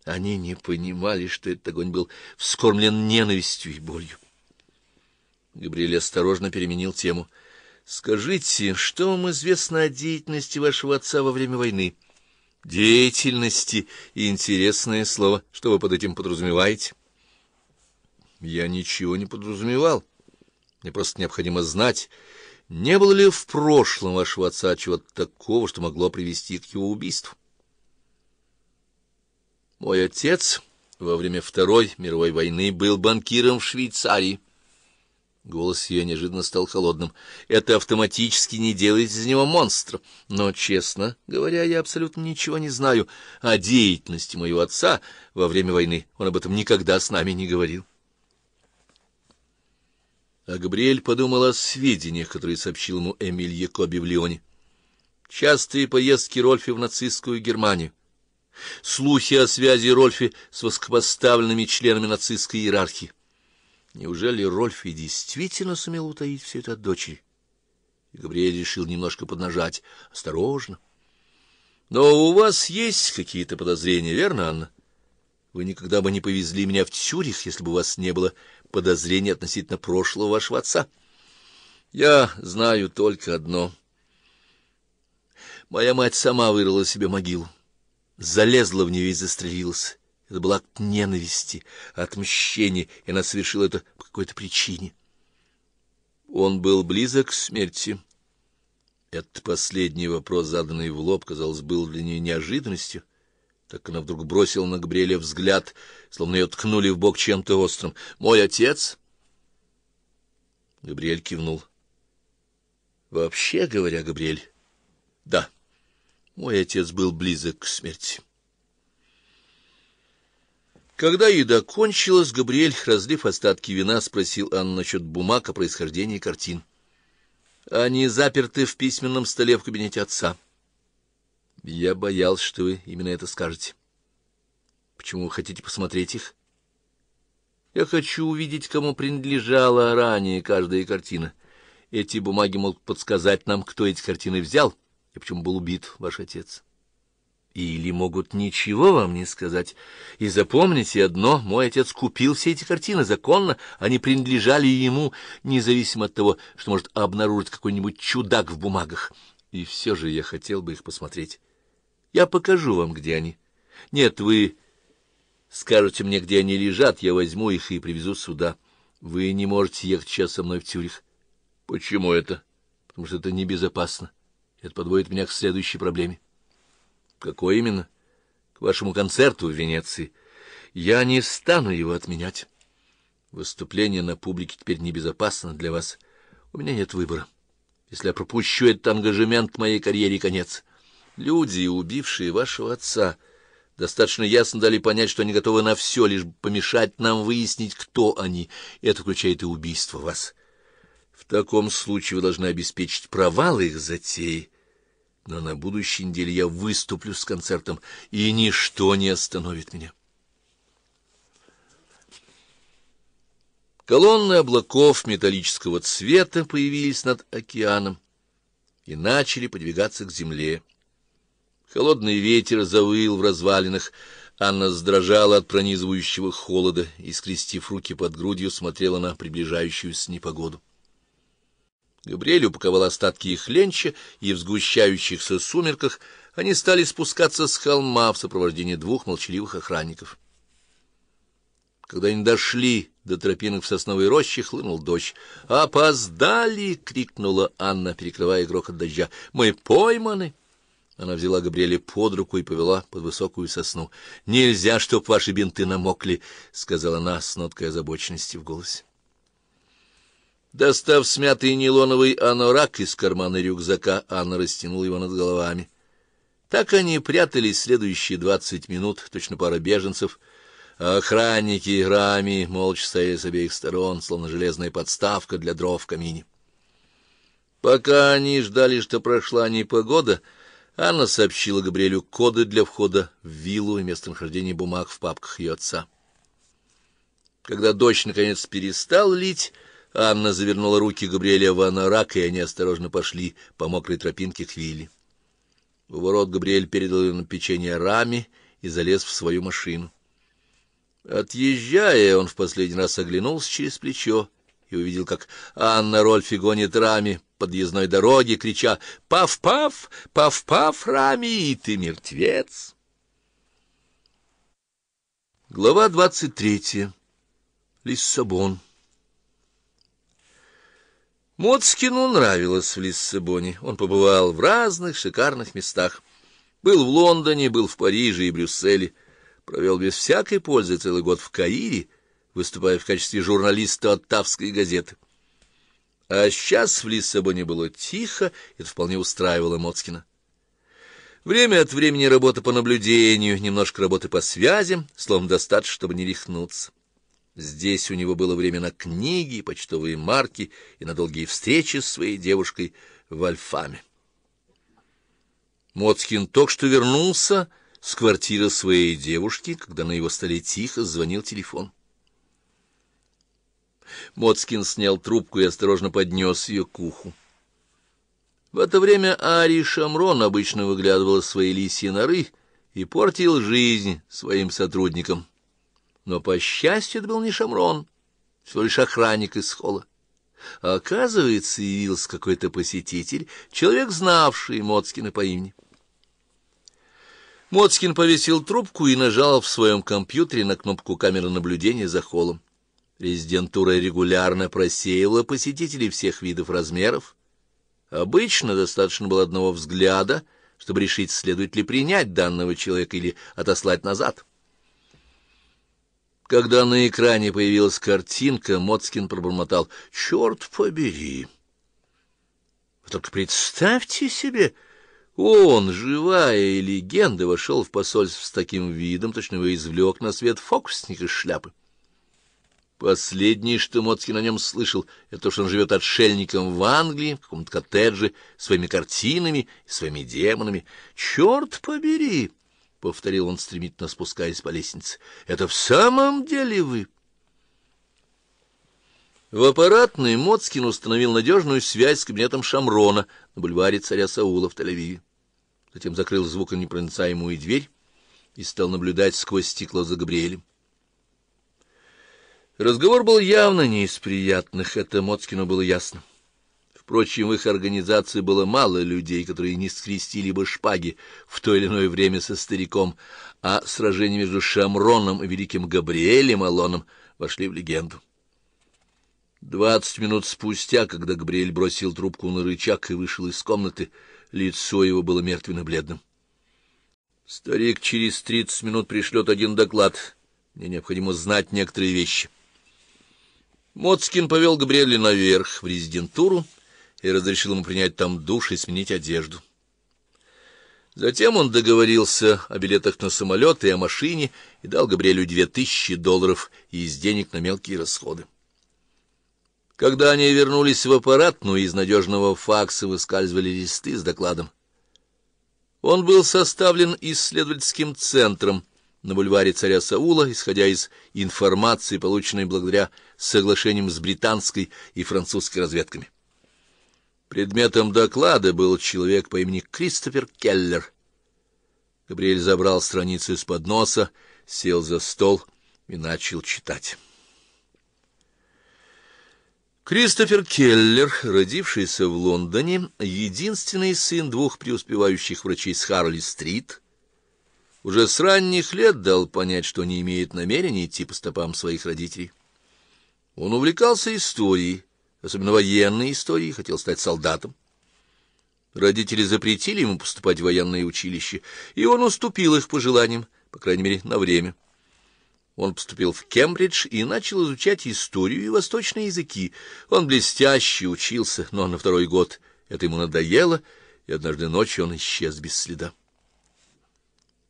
Они не понимали, что этот огонь был вскормлен ненавистью и болью. Габриэль осторожно переменил тему. «Скажите, что вам известно о деятельности вашего отца во время войны?» «Деятельности» — интересное слово. Что вы под этим подразумеваете? «Я ничего не подразумевал. Мне просто необходимо знать, не было ли в прошлом вашего отца чего-то такого, что могло привести к его убийству? Мой отец во время Второй мировой войны был банкиром в Швейцарии. Голос ее неожиданно стал холодным. Это автоматически не делает из него монстра. Но, честно говоря, я абсолютно ничего не знаю о деятельности моего отца во время войны. Он об этом никогда с нами не говорил. А Габриэль подумал о сведениях, которые сообщил ему Эмиль Якоби в Лионе. Частые поездки Рольфи в нацистскую Германию. Слухи о связи Рольфи с высокопоставленными членами нацистской иерархии. Неужели Рольфи действительно сумел утаить все это от дочери? И Габриэль решил немножко поднажать. Осторожно. Но у вас есть какие-то подозрения, верно, Анна? Вы никогда бы не повезли меня в Цюрих, если бы у вас не было подозрения относительно прошлого вашего отца. Я знаю только одно. Моя мать сама вырыла себе могилу, залезла в нее и застрелилась. Это был от ненависти, отмщения, и она совершила это по какой-то причине. Он был близок к смерти. Этот последний вопрос, заданный в лоб, казалось, был для нее неожиданностью — так она вдруг бросила на Габриэля взгляд, словно ее ткнули в бок чем-то острым. «Мой отец?» Габриэль кивнул. «Вообще говоря, Габриэль, да, мой отец был близок к смерти». Когда еда кончилась, Габриэль, разлив остатки вина, спросил Анну насчет бумаг о происхождении картин. «Они заперты в письменном столе в кабинете отца». Я боялся, что вы именно это скажете. Почему вы хотите посмотреть их? Я хочу увидеть, кому принадлежала ранее каждая картина. Эти бумаги могут подсказать нам, кто эти картины взял и почему был убит ваш отец. Или могут ничего вам не сказать. И запомните одно, мой отец купил все эти картины законно, они принадлежали ему, независимо от того, что может обнаружить какой-нибудь чудак в бумагах. И все же я хотел бы их посмотреть. Я покажу вам, где они. Нет, вы скажете мне, где они лежат, я возьму их и привезу сюда. Вы не можете ехать сейчас со мной в Тюрих. Почему это? Потому что это небезопасно. Это подводит меня к следующей проблеме. Какой именно? К вашему концерту в Венеции. Я не стану его отменять. Выступление на публике теперь небезопасно для вас. У меня нет выбора. Если я пропущу этот ангажемент, моей карьере конец. Люди, убившие вашего отца, достаточно ясно дали понять, что они готовы на все, лишь помешать нам выяснить, кто они. Это включает и убийство вас. В таком случае вы должны обеспечить провал их затеи. Но на будущей неделе я выступлю с концертом, и ничто не остановит меня. Колонны облаков металлического цвета появились над океаном и начали подвигаться к земле. Холодный ветер завыл в развалинах. Анна сдрожала от пронизывающего холода и, скрестив руки под грудью, смотрела на приближающуюся непогоду. Габриэль упаковал остатки их ленча, и в сгущающихся сумерках они стали спускаться с холма в сопровождении двух молчаливых охранников. Когда они дошли до тропинок в сосновой роще, хлынул дождь. «Опоздали!» — крикнула Анна, перекрывая грохот дождя. «Мы пойманы!» Она взяла Габриэля под руку и повела под высокую сосну. — Нельзя, чтоб ваши бинты намокли, — сказала она с ноткой озабоченности в голосе. Достав смятый нейлоновый анорак из кармана рюкзака, Анна растянула его над головами. Так они прятались следующие двадцать минут, точно пара беженцев. А охранники Рами молча стояли с обеих сторон, словно железная подставка для дров в камине. Пока они ждали, что прошла непогода, — Анна сообщила Габриэлю коды для входа в виллу и местонахождение бумаг в папках ее отца. Когда дождь наконец перестал лить, Анна завернула руки Габриэля в анорак, и они осторожно пошли по мокрой тропинке к вилле. В ворот Габриэль передал ее на печенье раме и залез в свою машину. Отъезжая, он в последний раз оглянулся через плечо и увидел, как Анна Рольфи гонит раме подъездной дороги, крича «Пав-пав! Пав-пав, Рами, и ты мертвец!» Глава двадцать третья. Лиссабон. Моцкину нравилось в Лиссабоне. Он побывал в разных шикарных местах. Был в Лондоне, был в Париже и Брюсселе. Провел без всякой пользы целый год в Каире, выступая в качестве журналиста от тавской газеты. А сейчас в Лиссабоне было тихо, это вполне устраивало Моцкина. Время от времени работа по наблюдению, немножко работы по связям, словом, достаточно, чтобы не рехнуться. Здесь у него было время на книги, почтовые марки и на долгие встречи с своей девушкой в Альфаме. Моцкин только что вернулся с квартиры своей девушки, когда на его столе тихо звонил телефон. Моцкин снял трубку и осторожно поднес ее к уху. В это время Ари Шамрон обычно выглядывал из своей лисьи норы и портил жизнь своим сотрудникам. Но, по счастью, это был не Шамрон, всего лишь охранник из холла. А оказывается, явился какой-то посетитель, человек, знавший Моцкина по имени. Моцкин повесил трубку и нажал в своем компьютере на кнопку камеры наблюдения за холлом. Резидентура регулярно просеивала посетителей всех видов размеров. Обычно достаточно было одного взгляда, чтобы решить, следует ли принять данного человека или отослать назад. Когда на экране появилась картинка, Моцкин пробормотал «Черт побери!» только представьте себе, он, живая легенда, вошел в посольство с таким видом, точно его извлек на свет фокусника шляпы. Последнее, что Моцкин на нем слышал, это то, что он живет отшельником в Англии, в каком-то коттедже, своими картинами и своими демонами. «Черт побери!» — повторил он, стремительно спускаясь по лестнице. «Это в самом деле вы!» В аппаратный Моцкин установил надежную связь с кабинетом Шамрона на бульваре царя Саула в Тель-Авиве. Затем закрыл звуконепроницаемую дверь и стал наблюдать сквозь стекло за Габриэлем. Разговор был явно не из приятных, это Моцкину было ясно. Впрочем, в их организации было мало людей, которые не скрестили бы шпаги в то или иное время со стариком, а сражения между Шамроном и великим Габриэлем Алоном вошли в легенду. Двадцать минут спустя, когда Габриэль бросил трубку на рычаг и вышел из комнаты, лицо его было мертвенно-бледным. — Старик через тридцать минут пришлет один доклад. Мне необходимо знать некоторые вещи. Моцкин повел Габриэля наверх, в резидентуру, и разрешил ему принять там душ и сменить одежду. Затем он договорился о билетах на самолет и о машине и дал Габриэлю две тысячи долларов из денег на мелкие расходы. Когда они вернулись в аппаратную, из надежного факса выскальзывали листы с докладом. Он был составлен исследовательским центром — на бульваре царя Саула, исходя из информации, полученной благодаря соглашениям с британской и французской разведками. Предметом доклада был человек по имени Кристофер Келлер. Габриэль забрал страницу из-под носа, сел за стол и начал читать. Кристофер Келлер, родившийся в Лондоне, единственный сын двух преуспевающих врачей с Харли-стрит — уже с ранних лет дал понять, что не имеет намерения идти по стопам своих родителей. Он увлекался историей, особенно военной историей, хотел стать солдатом. Родители запретили ему поступать в военное училище, и он уступил их пожеланиям, по крайней мере, на время. Он поступил в Кембридж и начал изучать историю и восточные языки. Он блестяще учился, но на второй год это ему надоело, и однажды ночью он исчез без следа.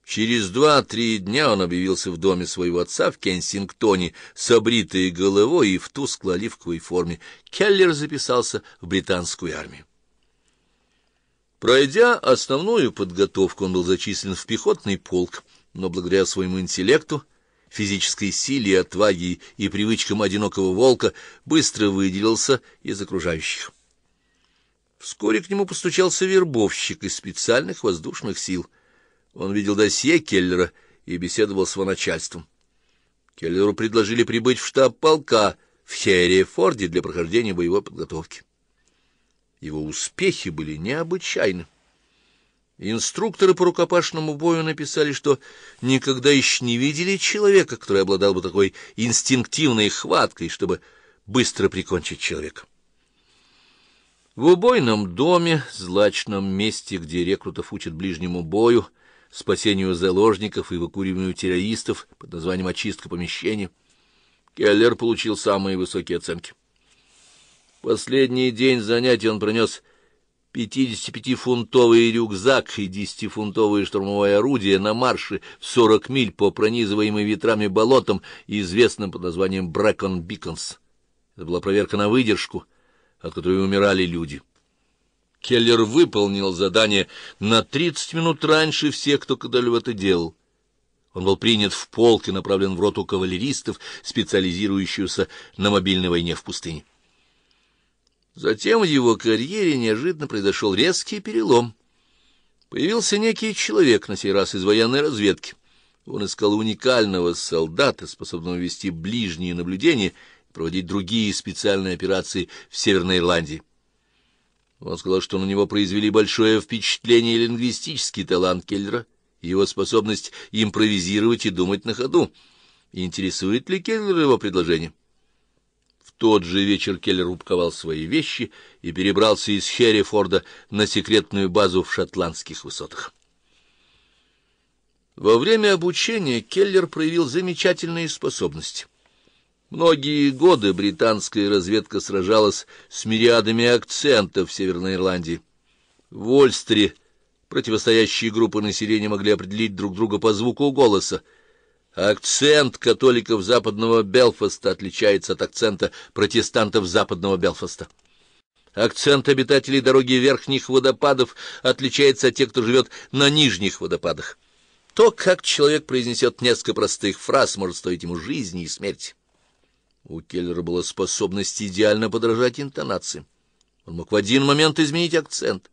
Через два-три дня он объявился в доме своего отца в Кенсингтоне с обритой головой и в тускло-оливковой форме. Келлер записался в британскую армию. Пройдя основную подготовку, он был зачислен в пехотный полк, но благодаря своему интеллекту, физической силе, отваге и привычкам одинокого волка быстро выделился из окружающих. Вскоре к нему постучался вербовщик из специальных воздушных сил — он видел досье Келлера и беседовал с его начальством. Келлеру предложили прибыть в штаб полка в Форде для прохождения боевой подготовки. Его успехи были необычайны. Инструкторы по рукопашному бою написали, что никогда еще не видели человека, который обладал бы такой инстинктивной хваткой, чтобы быстро прикончить человека. В убойном доме, злачном месте, где рекрутов учат ближнему бою, спасению заложников и выкуриванию террористов под названием «Очистка помещения», Келлер получил самые высокие оценки. Последний день занятий он принес 55-фунтовый рюкзак и 10-фунтовое штурмовое орудие на марше в 40 миль по пронизываемой ветрами болотам, известным под названием Брэкон Биконс. Это была проверка на выдержку, от которой умирали люди. Келлер выполнил задание на 30 минут раньше всех, кто когда-либо это делал. Он был принят в полк и направлен в роту кавалеристов, специализирующуюся на мобильной войне в пустыне. Затем в его карьере неожиданно произошел резкий перелом. Появился некий человек, на сей раз из военной разведки. Он искал уникального солдата, способного вести ближние наблюдения и проводить другие специальные операции в Северной Ирландии. Он сказал, что на него произвели большое впечатление лингвистический талант Кельдера, его способность импровизировать и думать на ходу. Интересует ли Келлер его предложение? В тот же вечер Келлер упаковал свои вещи и перебрался из Херрифорда на секретную базу в шотландских высотах. Во время обучения Келлер проявил замечательные способности — Многие годы британская разведка сражалась с мириадами акцентов в Северной Ирландии. В Ольстере противостоящие группы населения могли определить друг друга по звуку голоса. Акцент католиков западного Белфаста отличается от акцента протестантов западного Белфаста. Акцент обитателей дороги верхних водопадов отличается от тех, кто живет на нижних водопадах. То, как человек произнесет несколько простых фраз, может стоить ему жизни и смерти. У Келлера была способность идеально подражать интонации. Он мог в один момент изменить акцент.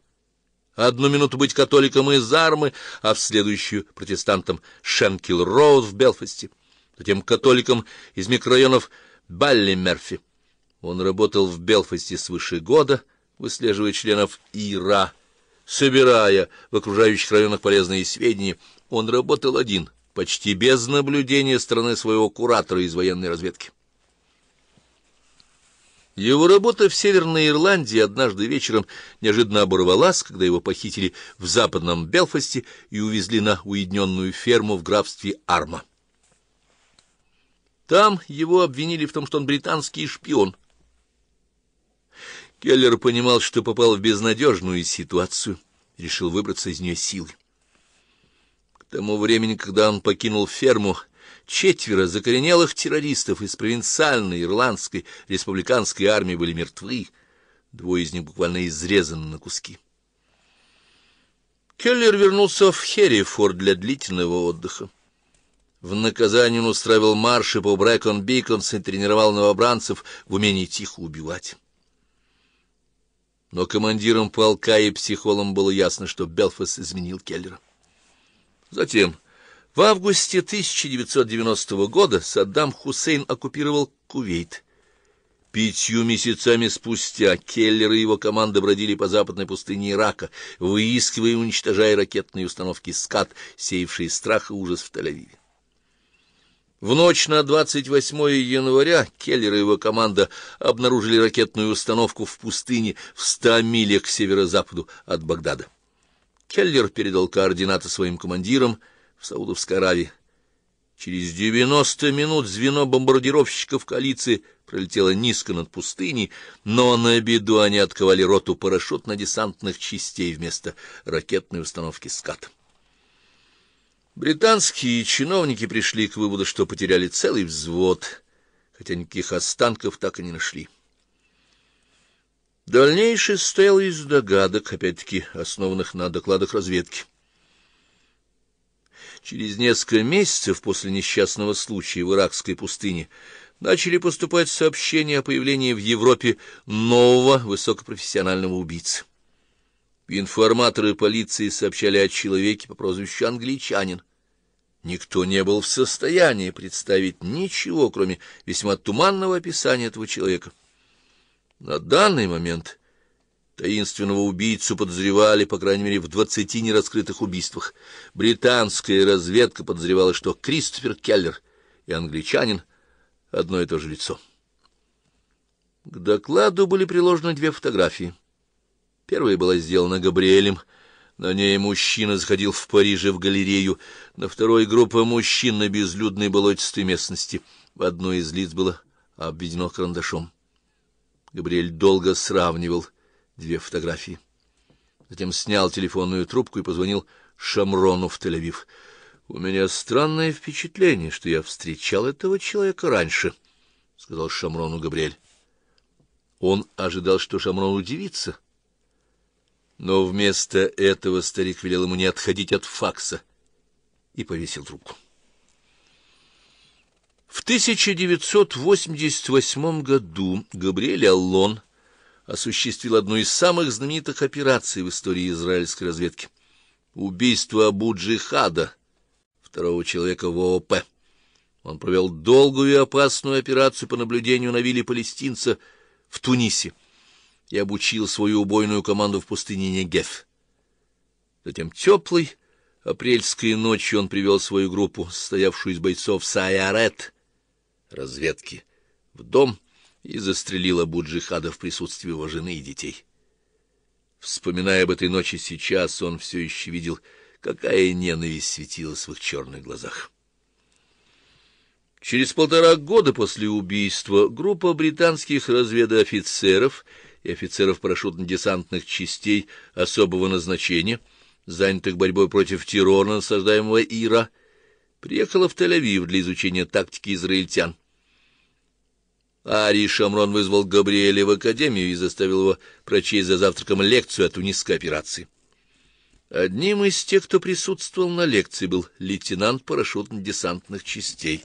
Одну минуту быть католиком из Армы, а в следующую — протестантом шенкил Роуз в Белфасте, затем католиком из микрорайонов Балли-Мерфи. Он работал в Белфасте свыше года, выслеживая членов ИРА, собирая в окружающих районах полезные сведения. Он работал один, почти без наблюдения стороны своего куратора из военной разведки. Его работа в Северной Ирландии однажды вечером неожиданно оборвалась, когда его похитили в западном Белфасте и увезли на уединенную ферму в графстве Арма. Там его обвинили в том, что он британский шпион. Келлер понимал, что попал в безнадежную ситуацию, решил выбраться из нее силой. К тому времени, когда он покинул ферму, четверо закоренелых террористов из провинциальной ирландской республиканской армии были мертвы, двое из них буквально изрезаны на куски. Келлер вернулся в Херрифорд для длительного отдыха. В наказание он устраивал марши по Брэкон-Биконс и тренировал новобранцев в умении тихо убивать. Но командиром полка и психологом было ясно, что Белфас изменил Келлера. Затем... В августе 1990 года Саддам Хусейн оккупировал Кувейт. Пятью месяцами спустя Келлер и его команда бродили по западной пустыне Ирака, выискивая и уничтожая ракетные установки «Скат», сеявшие страх и ужас в Тель-Авиве. В ночь на 28 января Келлер и его команда обнаружили ракетную установку в пустыне в 100 милях к северо-западу от Багдада. Келлер передал координаты своим командирам – Саудовской Аравии. Через 90 минут звено бомбардировщиков коалиции пролетело низко над пустыней, но на беду они отковали роту парашютно-десантных частей вместо ракетной установки «Скат». Британские чиновники пришли к выводу, что потеряли целый взвод, хотя никаких останков так и не нашли. Дальнейшее состояло из догадок, опять-таки основанных на докладах разведки. Через несколько месяцев после несчастного случая в иракской пустыне начали поступать сообщения о появлении в Европе нового высокопрофессионального убийцы. Информаторы полиции сообщали о человеке по прозвищу «Англичанин». Никто не был в состоянии представить ничего, кроме весьма туманного описания этого человека. На данный момент Таинственного убийцу подозревали, по крайней мере, в двадцати нераскрытых убийствах. Британская разведка подозревала, что Кристофер Келлер и англичанин — одно и то же лицо. К докладу были приложены две фотографии. Первая была сделана Габриэлем. На ней мужчина заходил в Париже в галерею. На второй — группа мужчин на безлюдной болотистой местности. В одной из лиц было обведено карандашом. Габриэль долго сравнивал — две фотографии. Затем снял телефонную трубку и позвонил Шамрону в Тель-Авив. — У меня странное впечатление, что я встречал этого человека раньше, — сказал Шамрону Габриэль. Он ожидал, что Шамрон удивится. Но вместо этого старик велел ему не отходить от факса и повесил трубку. В 1988 году Габриэль Аллон осуществил одну из самых знаменитых операций в истории израильской разведки — убийство Абу-Джихада, второго человека в ООП. Он провел долгую и опасную операцию по наблюдению на вилле палестинца в Тунисе и обучил свою убойную команду в пустыне Негев. Затем теплой апрельской ночью он привел свою группу, состоявшую из бойцов Сайарет, разведки, в дом — и застрелил абу в присутствии его жены и детей. Вспоминая об этой ночи сейчас, он все еще видел, какая ненависть светилась в их черных глазах. Через полтора года после убийства группа британских разведоофицеров и офицеров парашютно-десантных частей особого назначения, занятых борьбой против террора, насаждаемого Ира, приехала в Тель-Авив для изучения тактики израильтян. Ари Шамрон вызвал Габриэля в академию и заставил его прочесть за завтраком лекцию о тунисской операции. Одним из тех, кто присутствовал на лекции, был лейтенант парашютно-десантных частей.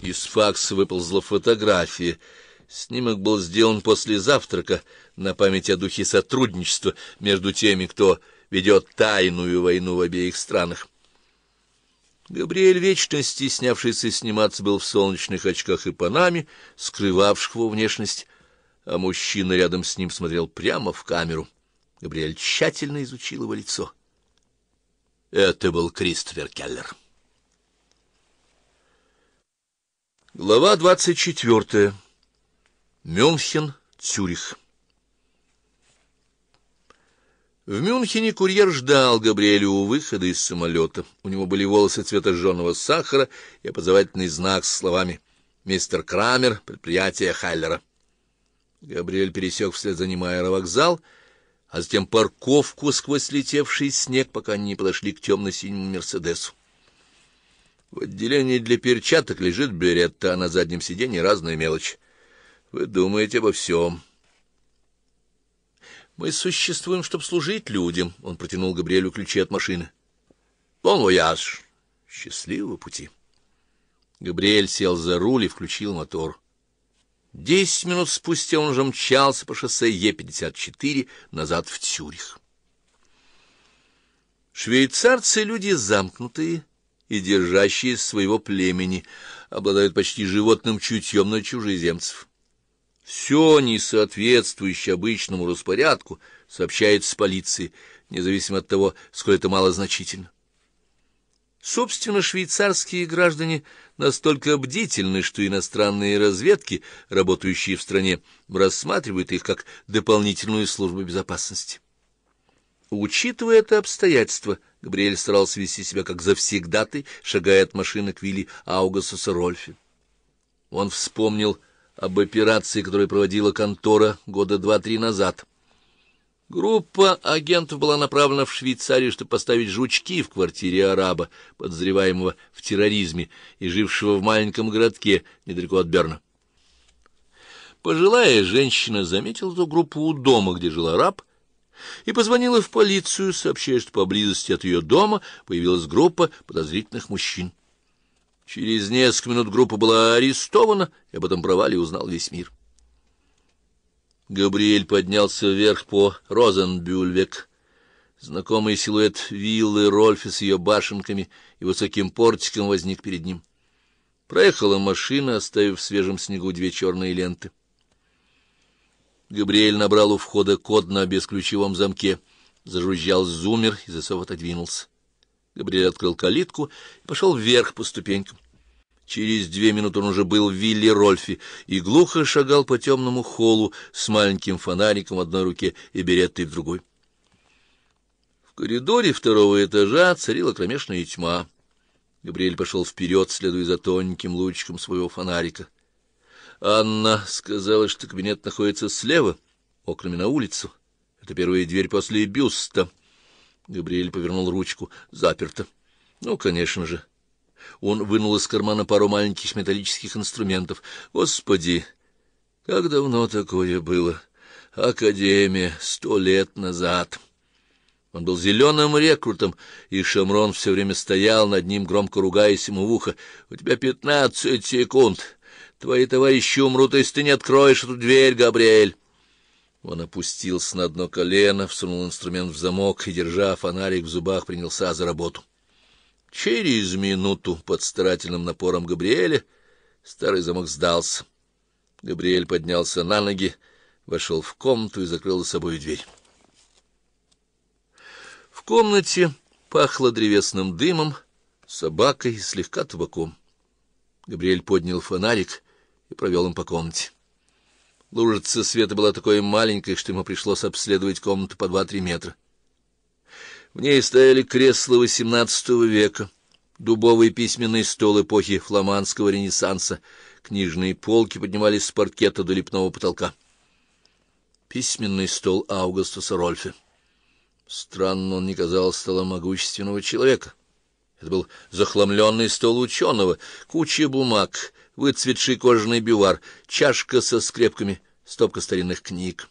Из факса выползла фотография. Снимок был сделан после завтрака на память о духе сотрудничества между теми, кто ведет тайную войну в обеих странах. Габриэль, вечно стеснявшийся сниматься, был в солнечных очках и панаме, скрывавших его внешность, а мужчина рядом с ним смотрел прямо в камеру. Габриэль тщательно изучил его лицо. Это был Кристофер Келлер. Глава двадцать четвертая. Мюнхен, Цюрих. В Мюнхене курьер ждал Габриэля у выхода из самолета. У него были волосы цвета жженого сахара и опознавательный знак с словами «Мистер Крамер, предприятие Хайлера". Габриэль пересек вслед за ним аэровокзал, а затем парковку сквозь летевший снег, пока они не подошли к темно-синему «Мерседесу». В отделении для перчаток лежит беретта, а на заднем сиденье разная мелочь. «Вы думаете обо всем». Мы существуем, чтобы служить людям. Он протянул Габриэлю ключи от машины. Бон вояж. Счастливого пути. Габриэль сел за руль и включил мотор. Десять минут спустя он уже мчался по шоссе Е-54 назад в Цюрих. Швейцарцы — люди замкнутые и держащие своего племени, обладают почти животным чутьем на чужеземцев все не соответствующее обычному распорядку, сообщается с полиции, независимо от того, сколь это малозначительно. Собственно, швейцарские граждане настолько бдительны, что иностранные разведки, работающие в стране, рассматривают их как дополнительную службу безопасности. Учитывая это обстоятельство, Габриэль старался вести себя как завсегдатый, шагая от машины к Вилли Аугасуса Рольфе. Он вспомнил об операции, которую проводила контора года два-три назад. Группа агентов была направлена в Швейцарию, чтобы поставить жучки в квартире араба, подозреваемого в терроризме и жившего в маленьком городке недалеко от Берна. Пожилая женщина заметила эту группу у дома, где жил араб, и позвонила в полицию, сообщая, что поблизости от ее дома появилась группа подозрительных мужчин. Через несколько минут группа была арестована, и об этом провале узнал весь мир. Габриэль поднялся вверх по Розенбюльвек. Знакомый силуэт виллы Рольфа с ее башенками и высоким портиком возник перед ним. Проехала машина, оставив в свежем снегу две черные ленты. Габриэль набрал у входа код на бесключевом замке. Зажужжал зуммер, и засов отодвинулся. Габриэль открыл калитку и пошел вверх по ступенькам. Через две минуты он уже был в вилле Рольфи и глухо шагал по темному холлу с маленьким фонариком в одной руке и береттой в другой. В коридоре второго этажа царила кромешная тьма. Габриэль пошел вперед, следуя за тоненьким лучиком своего фонарика. Анна сказала, что кабинет находится слева, окнами на улицу. Это первая дверь после бюста. Габриэль повернул ручку. Заперто. Ну, конечно же. Он вынул из кармана пару маленьких металлических инструментов. Господи, как давно такое было? Академия, сто лет назад. Он был зеленым рекрутом, и Шамрон все время стоял над ним, громко ругаясь ему в ухо. «У тебя пятнадцать секунд. Твои товарищи умрут, если ты не откроешь эту дверь, Габриэль». Он опустился на дно колено, всунул инструмент в замок и, держа фонарик в зубах, принялся за работу. Через минуту под старательным напором Габриэля старый замок сдался. Габриэль поднялся на ноги, вошел в комнату и закрыл за собой дверь. В комнате пахло древесным дымом, собакой и слегка табаком. Габриэль поднял фонарик и провел им по комнате. Лужица света была такой маленькой, что ему пришлось обследовать комнату по два-три метра. В ней стояли кресла XVIII века, дубовый письменный стол эпохи фламандского ренессанса, книжные полки поднимались с паркета до лепного потолка. Письменный стол Аугуста Рольфе. Странно, он не казался столом могущественного человека. Это был захламленный стол ученого, куча бумаг, выцветший кожаный бивар, чашка со скрепками, стопка старинных книг.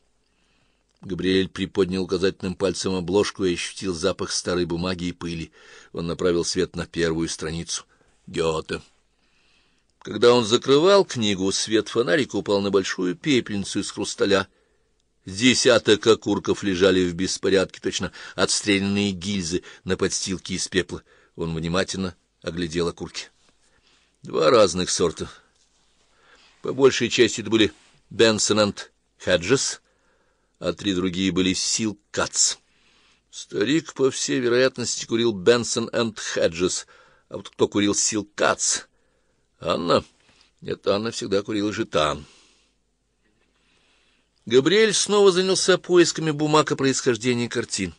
Габриэль приподнял указательным пальцем обложку и ощутил запах старой бумаги и пыли. Он направил свет на первую страницу. Гёте. Когда он закрывал книгу, свет фонарика упал на большую пепельницу из хрусталя. Десяток окурков лежали в беспорядке, точно отстрелянные гильзы на подстилке из пепла. Он внимательно оглядел окурки. Два разных сорта. По большей части это были Benson and Hedges, а три другие были Сил Кац. Старик, по всей вероятности, курил Benson and Hedges, а вот кто курил Сил Кац? Анна? Нет, Анна всегда курила житан. Габриэль снова занялся поисками бумаг о происхождении картин.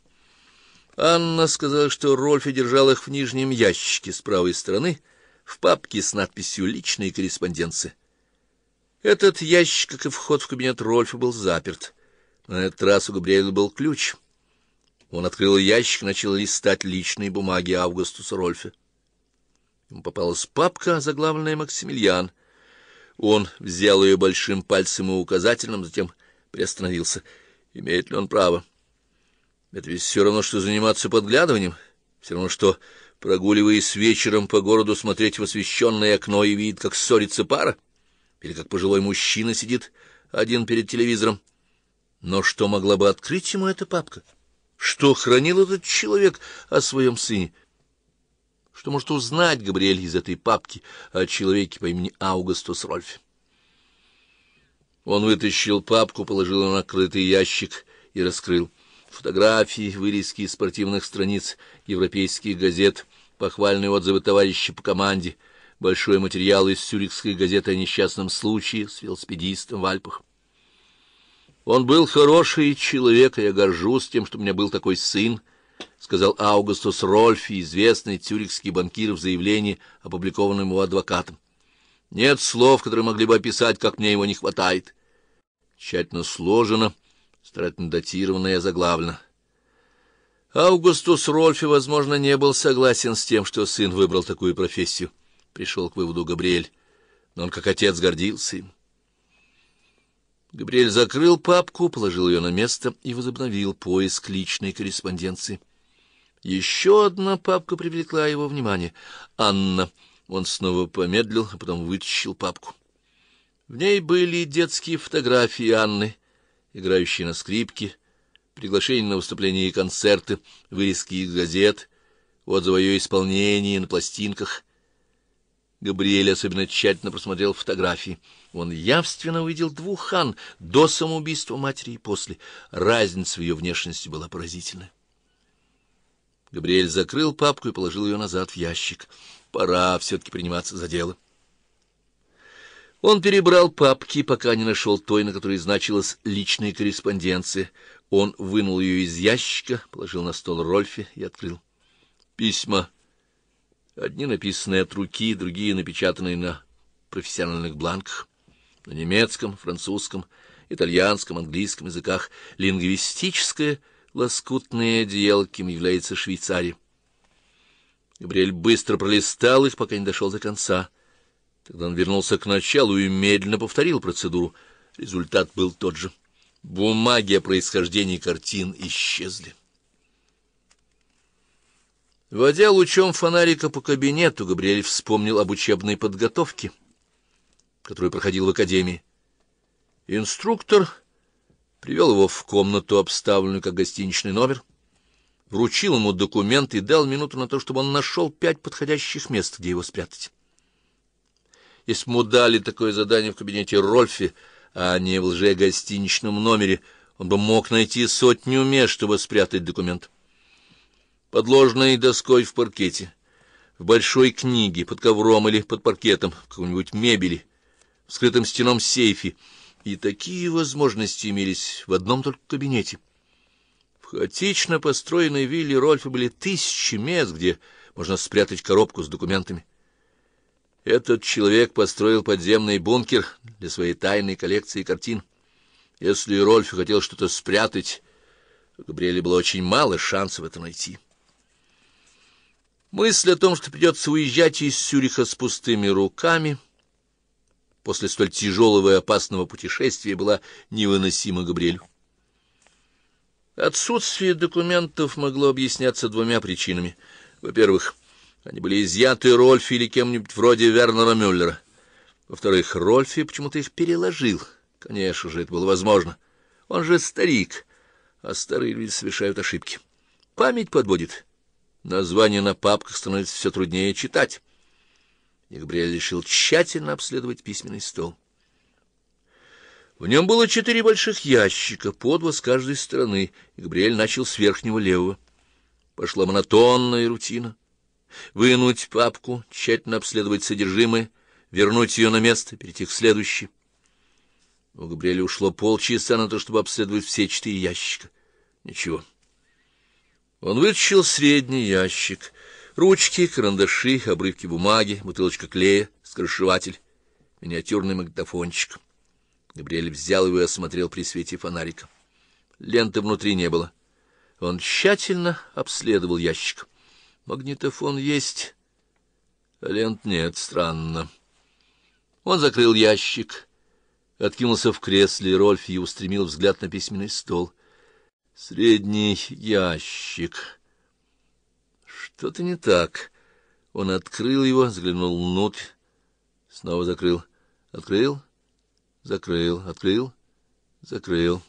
Анна сказала, что Рольф держал их в нижнем ящике с правой стороны — в папке с надписью "Личные корреспонденции" Этот ящик, как и вход в кабинет Рольфа, был заперт. На этот раз у Габриэля был ключ. Он открыл ящик и начал листать личные бумаги Августуса Рольфа. Ему попалась папка, заглавленная «Максимилиан». Он взял ее большим пальцем и указательным, затем приостановился. Имеет ли он право? Это ведь все равно, что заниматься подглядыванием, все равно, что прогуливаясь вечером по городу, смотреть в освещенное окно и видит, как ссорится пара, или как пожилой мужчина сидит один перед телевизором. Но что могла бы открыть ему эта папка? Что хранил этот человек о своем сыне? Что может узнать Габриэль из этой папки о человеке по имени Аугустус Рольф? Он вытащил папку, положил ее на крытый ящик и раскрыл. Фотографии, вырезки из спортивных страниц, европейских газет — Похвальные отзывы товарища по команде. Большой материал из сюрикской газеты о несчастном случае с велосипедистом в Альпах. «Он был хороший человек, и я горжусь тем, что у меня был такой сын», — сказал Аугустус Рольфи, известный тюрикский банкир в заявлении, опубликованном его адвокатом. «Нет слов, которые могли бы описать, как мне его не хватает». Тщательно сложено, старательно датировано и озаглавлено. Августус Рольфи, возможно, не был согласен с тем, что сын выбрал такую профессию. Пришел к выводу Габриэль, но он как отец гордился им. Габриэль закрыл папку, положил ее на место и возобновил поиск личной корреспонденции. Еще одна папка привлекла его внимание. «Анна». Он снова помедлил, а потом вытащил папку. В ней были детские фотографии Анны, играющие на скрипке, приглашения на выступления и концерты, вырезки из газет, отзывы о ее исполнении на пластинках. Габриэль особенно тщательно просмотрел фотографии. Он явственно увидел двух Хан до самоубийства матери и после. Разница в ее внешности была поразительная. Габриэль закрыл папку и положил ее назад в ящик. Пора все-таки приниматься за дело. Он перебрал папки, пока не нашел той, на которой значилась личная корреспонденция. Он вынул ее из ящика, положил на стол Рольфе и открыл. Письма. Одни написанные от руки, другие напечатанные на профессиональных бланках. На немецком, французском, итальянском, английском языках. Лингвистическое лоскутное одеяло, кем является Швейцария. Габриэль быстро пролистал их, пока не дошел до конца. Тогда он вернулся к началу и медленно повторил процедуру. Результат был тот же — Бумаги о происхождении картин исчезли. Водя лучом фонарика по кабинету, Габриэль вспомнил об учебной подготовке, которую проходил в академии. Инструктор привел его в комнату, обставленную как гостиничный номер, вручил ему документ и дал минуту на то, чтобы он нашел пять подходящих мест, где его спрятать. Если бы ему дали такое задание в кабинете Рольфи, а не в лжегостиничном номере, он бы мог найти сотню мест, чтобы спрятать документ. Подложной доской в паркете, в большой книге, под ковром или под паркетом, в каком-нибудь мебели, в скрытом стеном сейфе. И такие возможности имелись в одном только кабинете. В хаотично построенной вилле Рольфа были тысячи мест, где можно спрятать коробку с документами. Этот человек построил подземный бункер для своей тайной коллекции картин. Если Рольф хотел что-то спрятать, у Габриэля было очень мало шансов это найти. Мысль о том, что придется уезжать из Сюриха с пустыми руками, после столь тяжелого и опасного путешествия, была невыносима Габриэлю. Отсутствие документов могло объясняться двумя причинами. Во-первых, они были изъяты Рольфи или кем-нибудь вроде Вернера Мюллера. Во-вторых, Рольфи почему-то их переложил. Конечно же, это было возможно. Он же старик, а старые люди совершают ошибки. Память подводит. Названия на папках становится все труднее читать. И Габриэль решил тщательно обследовать письменный стол. В нем было четыре больших ящика, по с каждой стороны, и Габриэль начал с верхнего левого. Пошла монотонная рутина. Вынуть папку, тщательно обследовать содержимое, вернуть ее на место, перейти к следующей. У Габриэля ушло полчаса на то, чтобы обследовать все четыре ящика. Ничего. Он вытащил средний ящик. Ручки, карандаши, обрывки бумаги, бутылочка клея, скоршеватель, миниатюрный магнитофончик. Габриэль взял его и осмотрел при свете фонарика. Ленты внутри не было. Он тщательно обследовал ящик. Магнитофон есть, а лент нет, странно. Он закрыл ящик, откинулся в кресле Рольф и устремил взгляд на письменный стол. Средний ящик. Что-то не так. Он открыл его, взглянул внутрь, снова закрыл. Открыл, закрыл, открыл, закрыл.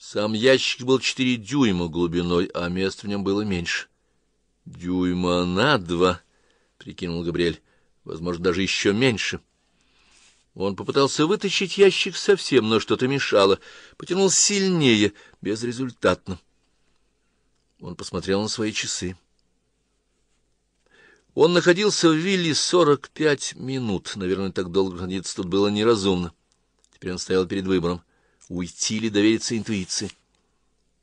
Сам ящик был четыре дюйма глубиной, а места в нем было меньше. — Дюйма на два, — прикинул Габриэль. — Возможно, даже еще меньше. Он попытался вытащить ящик совсем, но что-то мешало. Потянул сильнее, безрезультатно. Он посмотрел на свои часы. Он находился в вилле сорок пять минут. Наверное, так долго находиться тут было неразумно. Теперь он стоял перед выбором — уйти или довериться интуиции.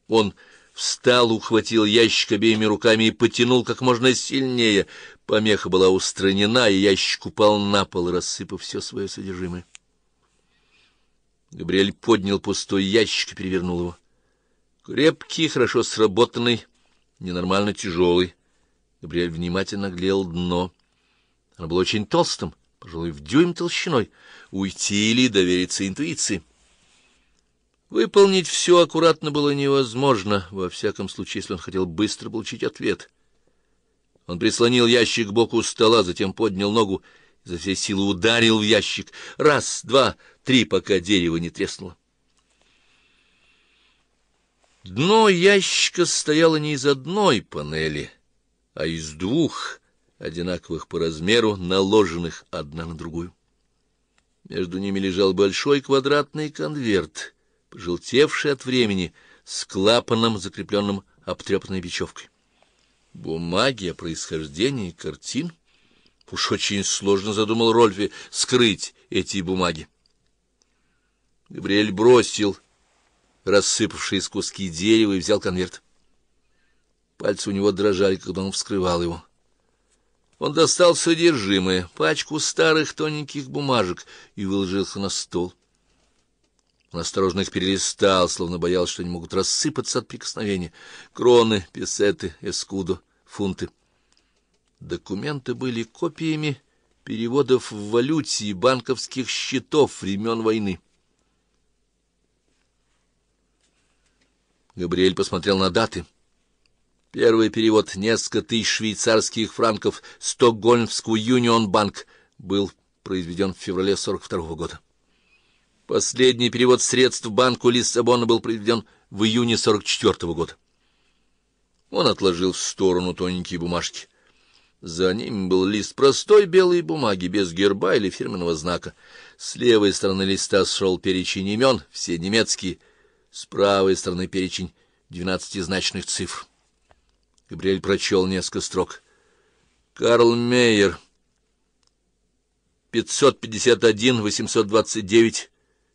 Он Встал, ухватил ящик обеими руками и потянул как можно сильнее. Помеха была устранена, и ящик упал на пол, рассыпав все свое содержимое. Габриэль поднял пустой ящик и перевернул его. Крепкий, хорошо сработанный, ненормально тяжелый. Габриэль внимательно глел дно. Оно было очень толстым, пожалуй, в дюйм толщиной. Уйти или довериться интуиции — Выполнить все аккуратно было невозможно, во всяком случае, если он хотел быстро получить ответ. Он прислонил ящик к боку стола, затем поднял ногу и за все силы ударил в ящик. Раз, два, три, пока дерево не треснуло. Дно ящика стояло не из одной панели, а из двух, одинаковых по размеру, наложенных одна на другую. Между ними лежал большой квадратный конверт — пожелтевший от времени, с клапаном, закрепленным обтрепанной бечевкой. Бумаги о происхождении картин? Уж очень сложно задумал Рольфе скрыть эти бумаги. Габриэль бросил рассыпавшиеся куски дерева и взял конверт. Пальцы у него дрожали, когда он вскрывал его. Он достал содержимое, пачку старых тоненьких бумажек, и выложился на стол. Он осторожно их перелистал, словно боялся, что они могут рассыпаться от прикосновения. Кроны, песеты, эскудо, фунты. Документы были копиями переводов в валюте и банковских счетов времен войны. Габриэль посмотрел на даты. Первый перевод — несколько тысяч швейцарских франков Стокгольмскую Юнион Банк — был произведен в феврале 42 -го года. Последний перевод средств банку Лиссабона был проведен в июне 44 -го года. Он отложил в сторону тоненькие бумажки. За ним был лист простой белой бумаги, без герба или фирменного знака. С левой стороны листа шел перечень имен, все немецкие. С правой стороны перечень двенадцатизначных цифр. Габриэль прочел несколько строк. «Карл Мейер, 551-829,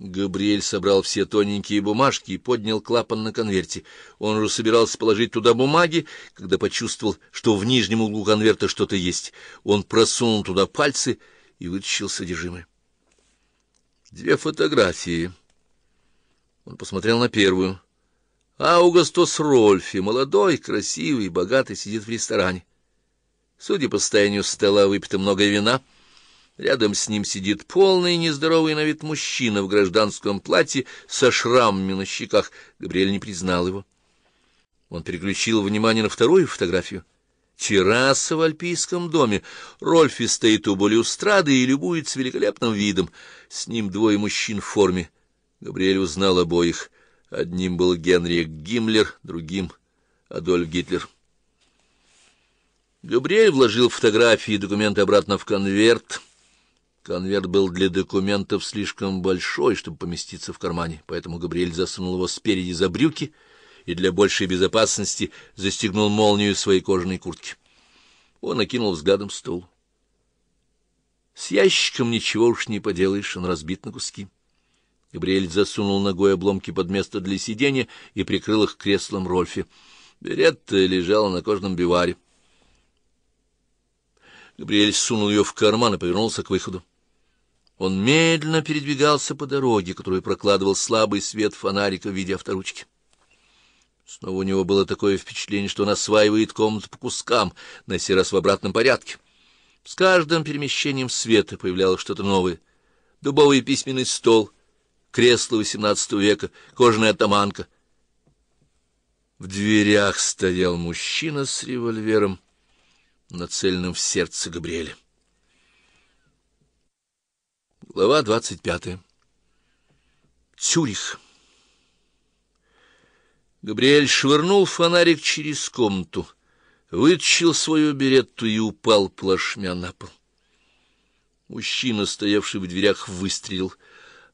Габриэль собрал все тоненькие бумажки и поднял клапан на конверте. Он уже собирался положить туда бумаги, когда почувствовал, что в нижнем углу конверта что-то есть. Он просунул туда пальцы и вытащил содержимое. Две фотографии. Он посмотрел на первую. Аугастос Рольфи, молодой, красивый, богатый, сидит в ресторане. Судя по состоянию стола, выпито много вина — Рядом с ним сидит полный нездоровый на вид мужчина в гражданском платье со шрамами на щеках. Габриэль не признал его. Он переключил внимание на вторую фотографию. Терраса в альпийском доме. Рольфи стоит у балюстрады и любуется великолепным видом. С ним двое мужчин в форме. Габриэль узнал обоих. Одним был Генрих Гиммлер, другим — Адольф Гитлер. Габриэль вложил фотографии и документы обратно в конверт — Конверт был для документов слишком большой, чтобы поместиться в кармане, поэтому Габриэль засунул его спереди за брюки и для большей безопасности застегнул молнию своей кожаной куртки. Он окинул взглядом стул. С ящиком ничего уж не поделаешь, он разбит на куски. Габриэль засунул ногой обломки под место для сидения и прикрыл их креслом Рольфи. Берет лежала на кожном биваре. Габриэль сунул ее в карман и повернулся к выходу. Он медленно передвигался по дороге, которую прокладывал слабый свет фонарика в виде авторучки. Снова у него было такое впечатление, что он осваивает комнату по кускам, на сей раз в обратном порядке. С каждым перемещением света появлялось что-то новое. Дубовый письменный стол, кресло XVIII века, кожаная таманка. В дверях стоял мужчина с револьвером, нацеленным в сердце Габриэля. Глава 25. Цюрих. Габриэль швырнул фонарик через комнату, вытащил свою беретту и упал плашмя на пол. Мужчина, стоявший в дверях, выстрелил.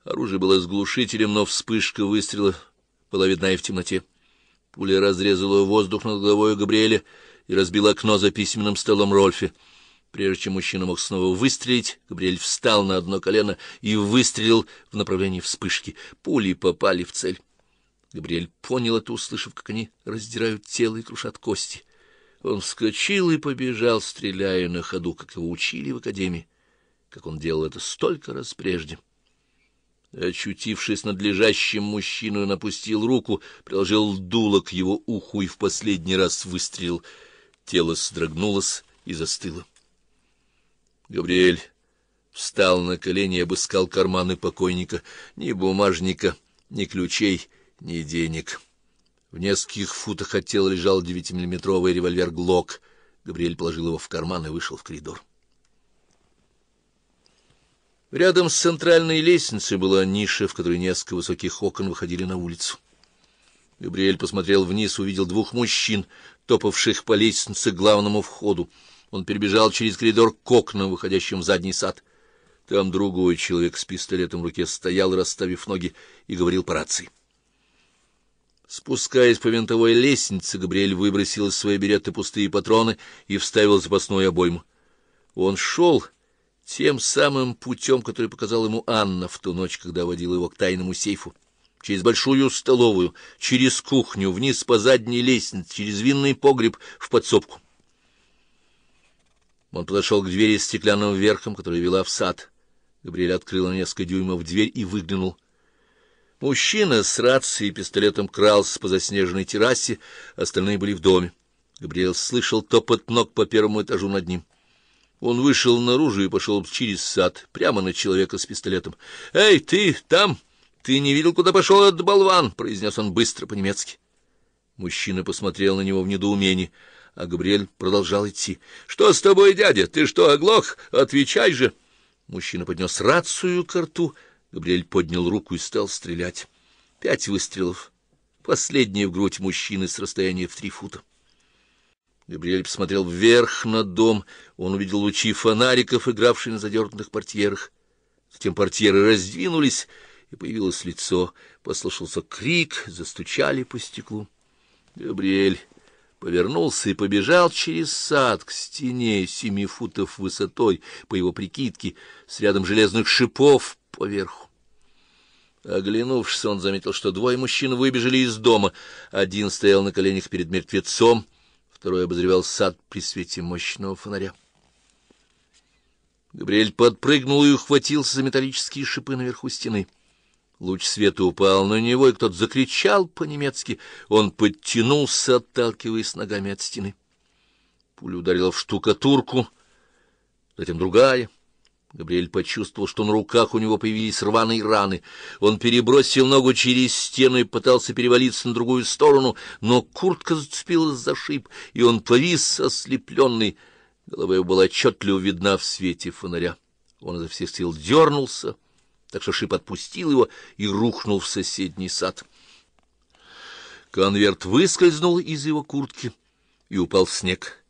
Оружие было с глушителем, но вспышка выстрела была видна и в темноте. Пуля разрезала воздух над головой Габриэля и разбила окно за письменным столом Рольфе. Прежде чем мужчина мог снова выстрелить, Габриэль встал на одно колено и выстрелил в направлении вспышки. Пули попали в цель. Габриэль понял это, услышав, как они раздирают тело и крушат кости. Он вскочил и побежал, стреляя на ходу, как его учили в академии, как он делал это столько раз прежде. Очутившись над лежащим мужчиной, он опустил руку, приложил дуло к его уху и в последний раз выстрелил. Тело содрогнулось и застыло. Габриэль встал на колени и обыскал карманы покойника. Ни бумажника, ни ключей, ни денег. В нескольких футах от тела лежал девятимиллиметровый револьвер «Глок». Габриэль положил его в карман и вышел в коридор. Рядом с центральной лестницей была ниша, в которой несколько высоких окон выходили на улицу. Габриэль посмотрел вниз, увидел двух мужчин, топавших по лестнице к главному входу. Он перебежал через коридор к окнам, выходящим в задний сад. Там другой человек с пистолетом в руке стоял, расставив ноги, и говорил по рации. Спускаясь по винтовой лестнице, Габриэль выбросил из своей береты пустые патроны и вставил запасную обойму. Он шел тем самым путем, который показал ему Анна в ту ночь, когда водила его к тайному сейфу. Через большую столовую, через кухню, вниз по задней лестнице, через винный погреб в подсобку. Он подошел к двери с стеклянным верхом, которая вела в сад. Габриэль открыла несколько дюймов дверь и выглянул. Мужчина с рацией и пистолетом крался по заснеженной террасе, остальные были в доме. Габриэль слышал топот ног по первому этажу над ним. Он вышел наружу и пошел через сад, прямо на человека с пистолетом. «Эй, ты там! Ты не видел, куда пошел этот болван?» — произнес он быстро по-немецки. Мужчина посмотрел на него в недоумении — а Габриэль продолжал идти. — Что с тобой, дядя? Ты что, оглох? Отвечай же! Мужчина поднес рацию к рту. Габриэль поднял руку и стал стрелять. Пять выстрелов. Последний в грудь мужчины с расстояния в три фута. Габриэль посмотрел вверх на дом. Он увидел лучи фонариков, игравшие на задернутых портьерах. Затем портьеры раздвинулись, и появилось лицо. Послышался крик, застучали по стеклу. Габриэль повернулся и побежал через сад к стене семи футов высотой, по его прикидке, с рядом железных шипов поверху. Оглянувшись, он заметил, что двое мужчин выбежали из дома. Один стоял на коленях перед мертвецом, второй обозревал сад при свете мощного фонаря. Габриэль подпрыгнул и ухватился за металлические шипы наверху стены. Луч света упал на него, и кто-то закричал по-немецки. Он подтянулся, отталкиваясь ногами от стены. Пуля ударила в штукатурку, затем другая. Габриэль почувствовал, что на руках у него появились рваные раны. Он перебросил ногу через стену и пытался перевалиться на другую сторону, но куртка зацепилась за шип, и он повис ослепленный. Голова его была отчетливо видна в свете фонаря. Он изо всех сил дернулся так что Шип отпустил его и рухнул в соседний сад. Конверт выскользнул из его куртки и упал в снег.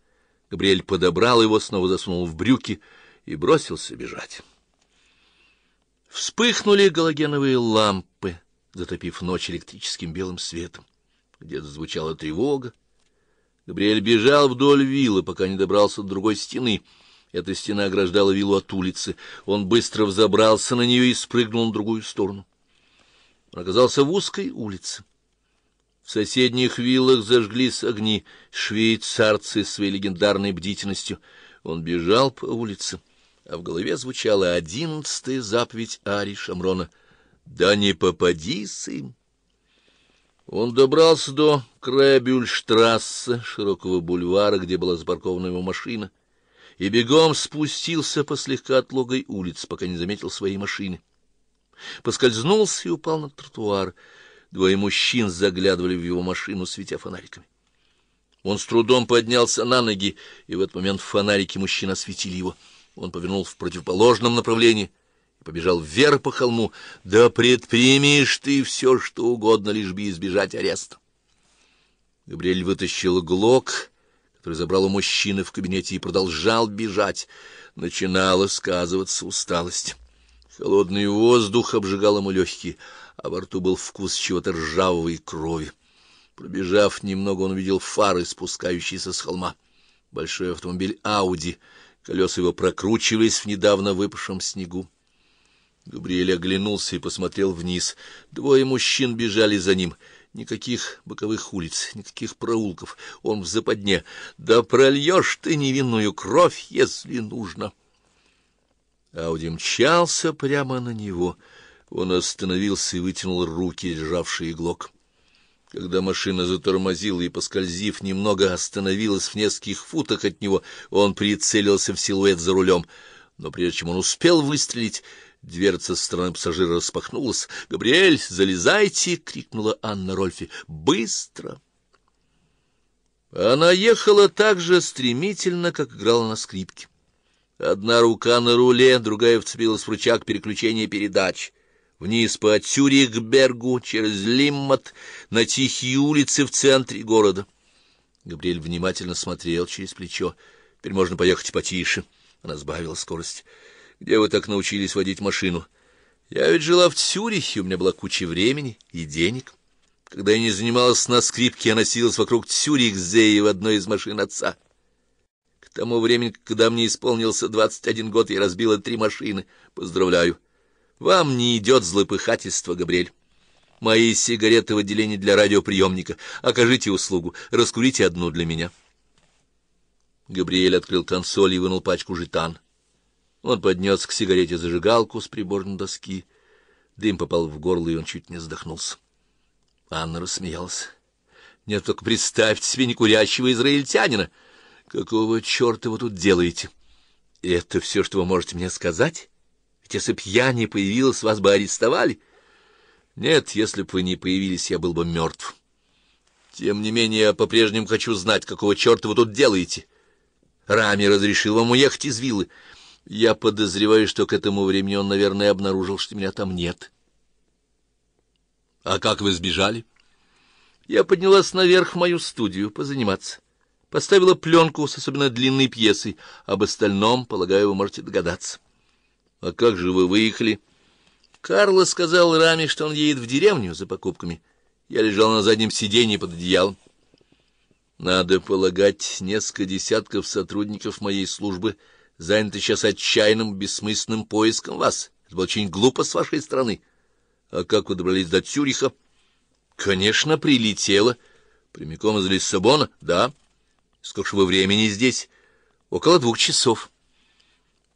Габриэль подобрал его, снова засунул в брюки и бросился бежать. Вспыхнули галогеновые лампы, затопив ночь электрическим белым светом. Где-то звучала тревога. Габриэль бежал вдоль вилы, пока не добрался до другой стены — эта стена ограждала виллу от улицы. Он быстро взобрался на нее и спрыгнул на другую сторону. Он оказался в узкой улице. В соседних виллах зажглись огни швейцарцы с своей легендарной бдительностью. Он бежал по улице, а в голове звучала одиннадцатая заповедь Ари Шамрона. «Да не попадись им. Он добрался до Крэбюльштрассе, широкого бульвара, где была запаркована его машина и бегом спустился по слегка отлогой улице, пока не заметил своей машины. Поскользнулся и упал на тротуар. Двое мужчин заглядывали в его машину, светя фонариками. Он с трудом поднялся на ноги, и в этот момент фонарики мужчин осветили его. Он повернул в противоположном направлении и побежал вверх по холму. «Да предпримешь ты все, что угодно, лишь бы избежать ареста!» Габриэль вытащил глок который забрал у мужчины в кабинете и продолжал бежать, начинала сказываться усталость. Холодный воздух обжигал ему легкие, а во рту был вкус чего-то ржавого и крови. Пробежав немного, он увидел фары, спускающиеся с холма. Большой автомобиль Audi. Колеса его прокручивались в недавно выпавшем снегу. Габриэль оглянулся и посмотрел вниз. Двое мужчин бежали за ним — Никаких боковых улиц, никаких проулков. Он в западне. Да прольешь ты невинную кровь, если нужно. Ауди мчался прямо на него. Он остановился и вытянул руки, державшие иглок. Когда машина затормозила и, поскользив немного, остановилась в нескольких футах от него, он прицелился в силуэт за рулем. Но прежде чем он успел выстрелить, Дверца со стороны пассажира распахнулась. «Габриэль, залезайте!» — крикнула Анна Рольфи. «Быстро!» Она ехала так же стремительно, как играла на скрипке. Одна рука на руле, другая вцепилась в рычаг переключения передач. Вниз по Тюрихбергу, через Лиммат, на тихие улицы в центре города. Габриэль внимательно смотрел через плечо. «Теперь можно поехать потише». Она сбавила скорость где вы так научились водить машину. Я ведь жила в Цюрихе, у меня была куча времени и денег. Когда я не занималась на скрипке, я носилась вокруг Цюрихзеи в одной из машин отца. К тому времени, когда мне исполнился 21 год, я разбила три машины. Поздравляю. Вам не идет злопыхательство, Габриэль. Мои сигареты в отделении для радиоприемника. Окажите услугу. Раскурите одну для меня. Габриэль открыл консоль и вынул пачку жетан. Он поднес к сигарете зажигалку с приборной доски. Дым попал в горло, и он чуть не задохнулся. Анна рассмеялась. — Нет, только представьте себе некурящего израильтянина. Какого черта вы тут делаете? — Это все, что вы можете мне сказать? Ведь если б я не появилась, вас бы арестовали. — Нет, если бы вы не появились, я был бы мертв. — Тем не менее, я по-прежнему хочу знать, какого черта вы тут делаете. Рами разрешил вам уехать из виллы. — я подозреваю, что к этому времени он, наверное, обнаружил, что меня там нет. — А как вы сбежали? — Я поднялась наверх в мою студию позаниматься. Поставила пленку с особенно длинной пьесой. Об остальном, полагаю, вы можете догадаться. — А как же вы выехали? Карло сказал Раме, что он едет в деревню за покупками. Я лежал на заднем сиденье под одеялом. Надо полагать, несколько десятков сотрудников моей службы — заняты сейчас отчаянным, бессмысленным поиском вас. Это было очень глупо с вашей стороны. А как вы добрались до Цюриха? Конечно, прилетела. Прямиком из Лиссабона? Да. Сколько же вы времени здесь? Около двух часов.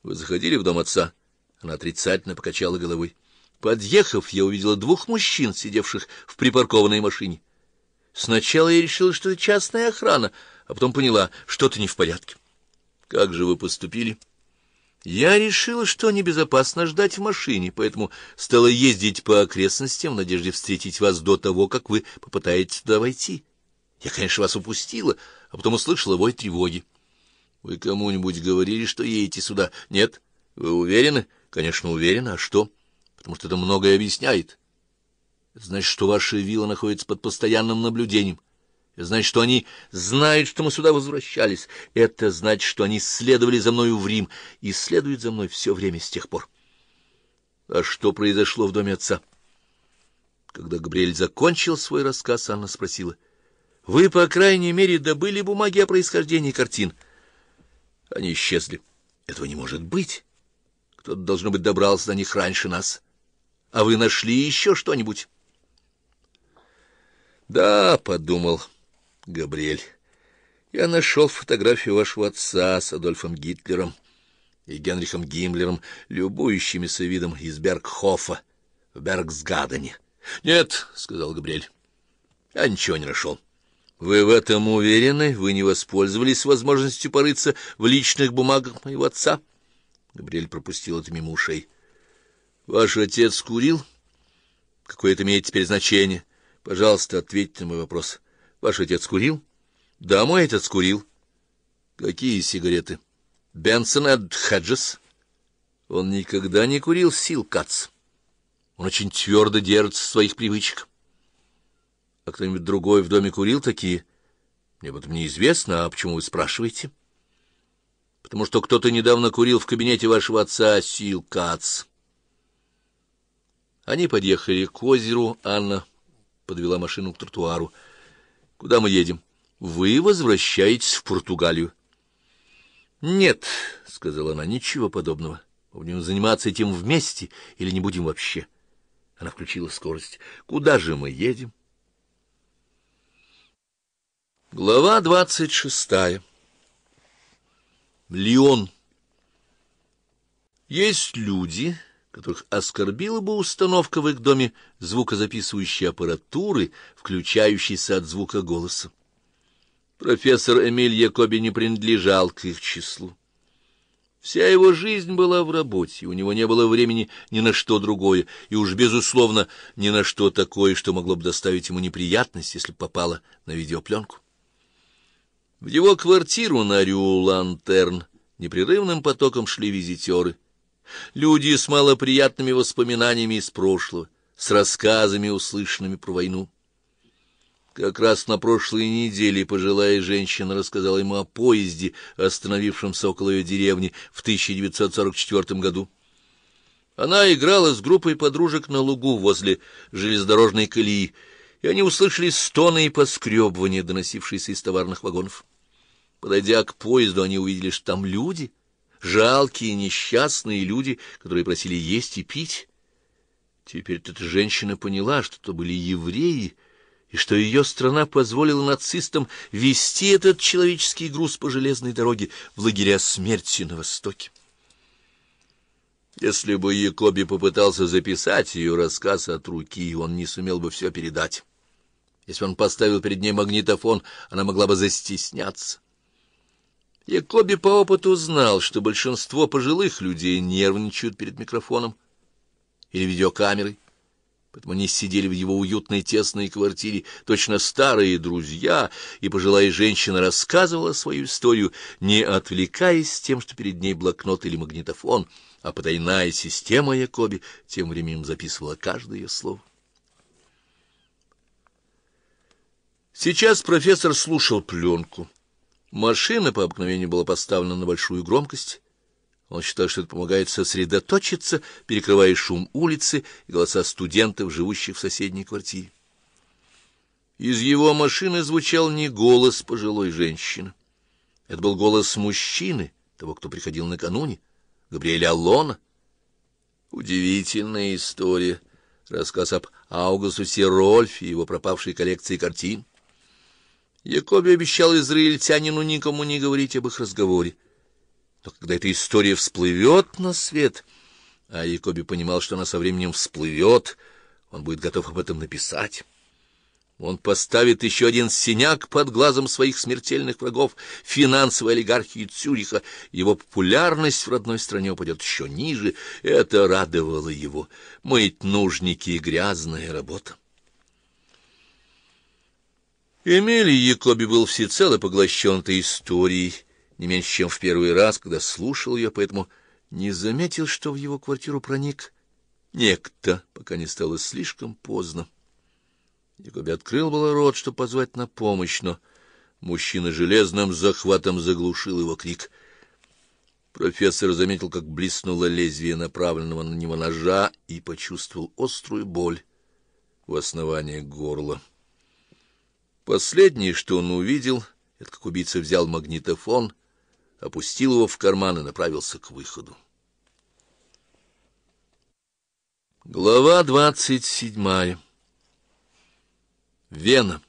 Вы заходили в дом отца? Она отрицательно покачала головой. Подъехав, я увидела двух мужчин, сидевших в припаркованной машине. Сначала я решила, что это частная охрана, а потом поняла, что-то не в порядке. Как же вы поступили? Я решила, что небезопасно ждать в машине, поэтому стала ездить по окрестностям в надежде встретить вас до того, как вы попытаетесь туда войти. Я, конечно, вас упустила, а потом услышала вой тревоги. Вы кому-нибудь говорили, что едете сюда? Нет. Вы уверены? Конечно, уверена. А что? Потому что это многое объясняет. значит, что ваша вилла находится под постоянным наблюдением. Значит, что они знают, что мы сюда возвращались. Это значит, что они следовали за мною в Рим и следуют за мной все время с тех пор. А что произошло в доме отца? Когда Габриэль закончил свой рассказ, Анна спросила. — Вы, по крайней мере, добыли бумаги о происхождении картин? Они исчезли. Этого не может быть. Кто-то, должно быть, добрался до них раньше нас. А вы нашли еще что-нибудь? — Да, — подумал Габриэль, я нашел фотографию вашего отца с Адольфом Гитлером и Генрихом Гиммлером, любующимися видом из Бергхофа в Бергсгадене. — Нет, — сказал Габриэль, — я ничего не нашел. — Вы в этом уверены? Вы не воспользовались возможностью порыться в личных бумагах моего отца? Габриэль пропустил это мимо ушей. — Ваш отец курил? — Какое это имеет теперь значение? Пожалуйста, ответьте на мой вопрос. — Ваш отец курил? Да, мой отец курил. Какие сигареты? Бенсон Эд Хеджес. Он никогда не курил сил Кац. Он очень твердо держится своих привычек. А кто-нибудь другой в доме курил такие? Мне об этом неизвестно, а почему вы спрашиваете? Потому что кто-то недавно курил в кабинете вашего отца сил Кац. Они подъехали к озеру, Анна подвела машину к тротуару — Куда мы едем? Вы возвращаетесь в Португалию. Нет, сказала она, ничего подобного. Мы будем заниматься этим вместе или не будем вообще. Она включила скорость. Куда же мы едем? Глава двадцать шестая. Лион. Есть люди которых оскорбила бы установка в их доме звукозаписывающей аппаратуры, включающейся от звука голоса. Профессор Эмиль Якоби не принадлежал к их числу. Вся его жизнь была в работе, у него не было времени ни на что другое, и уж, безусловно, ни на что такое, что могло бы доставить ему неприятность, если попало на видеопленку. В его квартиру на Рю Лантерн непрерывным потоком шли визитеры — Люди с малоприятными воспоминаниями из прошлого, с рассказами, услышанными про войну. Как раз на прошлой неделе пожилая женщина рассказала ему о поезде, остановившемся около ее деревни в 1944 году. Она играла с группой подружек на лугу возле железнодорожной колеи, и они услышали стоны и поскребывания, доносившиеся из товарных вагонов. Подойдя к поезду, они увидели, что там люди — жалкие несчастные люди, которые просили есть и пить. Теперь эта женщина поняла, что это были евреи, и что ее страна позволила нацистам вести этот человеческий груз по железной дороге в лагеря смерти на Востоке. Если бы Якоби попытался записать ее рассказ от руки, он не сумел бы все передать. Если бы он поставил перед ней магнитофон, она могла бы застесняться. Якоби по опыту знал, что большинство пожилых людей нервничают перед микрофоном или видеокамерой, поэтому они сидели в его уютной тесной квартире, точно старые друзья, и пожилая женщина рассказывала свою историю, не отвлекаясь тем, что перед ней блокнот или магнитофон, а потайная система Якоби тем временем записывала каждое ее слово. Сейчас профессор слушал пленку. Машина по обыкновению была поставлена на большую громкость. Он считал, что это помогает сосредоточиться, перекрывая шум улицы и голоса студентов, живущих в соседней квартире. Из его машины звучал не голос пожилой женщины. Это был голос мужчины, того, кто приходил накануне, Габриэля Аллона. Удивительная история. Рассказ об Аугусу Рольфе и его пропавшей коллекции картин. Якоби обещал израильтянину никому не говорить об их разговоре. Но когда эта история всплывет на свет, а Якоби понимал, что она со временем всплывет, он будет готов об этом написать. Он поставит еще один синяк под глазом своих смертельных врагов, финансовой олигархии Цюриха. Его популярность в родной стране упадет еще ниже. Это радовало его. Мыть нужники — грязная работа. Эмилий Якоби был всецело поглощен этой историей, не меньше, чем в первый раз, когда слушал ее, поэтому не заметил, что в его квартиру проник некто, пока не стало слишком поздно. Якоби открыл было рот, чтобы позвать на помощь, но мужчина железным захватом заглушил его крик. Профессор заметил, как блеснуло лезвие направленного на него ножа и почувствовал острую боль в основании горла. Последнее, что он увидел, это как убийца взял магнитофон, опустил его в карман и направился к выходу. Глава двадцать седьмая. Вена.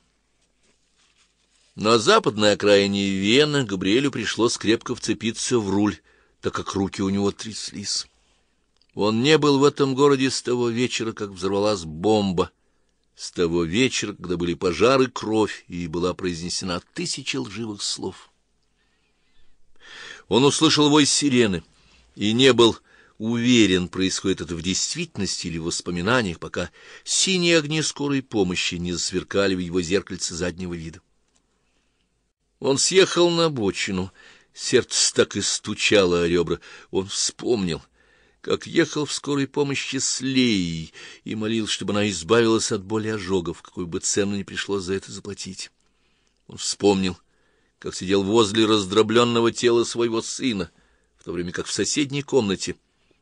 На западной окраине Вены Габриэлю пришлось крепко вцепиться в руль, так как руки у него тряслись. Он не был в этом городе с того вечера, как взорвалась бомба — с того вечера, когда были пожары, кровь, и была произнесена тысяча лживых слов. Он услышал вой сирены и не был уверен, происходит это в действительности или в воспоминаниях, пока синие огни скорой помощи не засверкали в его зеркальце заднего вида. Он съехал на бочину, сердце так и стучало о ребра. Он вспомнил — как ехал в скорой помощи с Леей и молил, чтобы она избавилась от боли ожогов, какую бы цену ни пришлось за это заплатить. Он вспомнил, как сидел возле раздробленного тела своего сына, в то время как в соседней комнате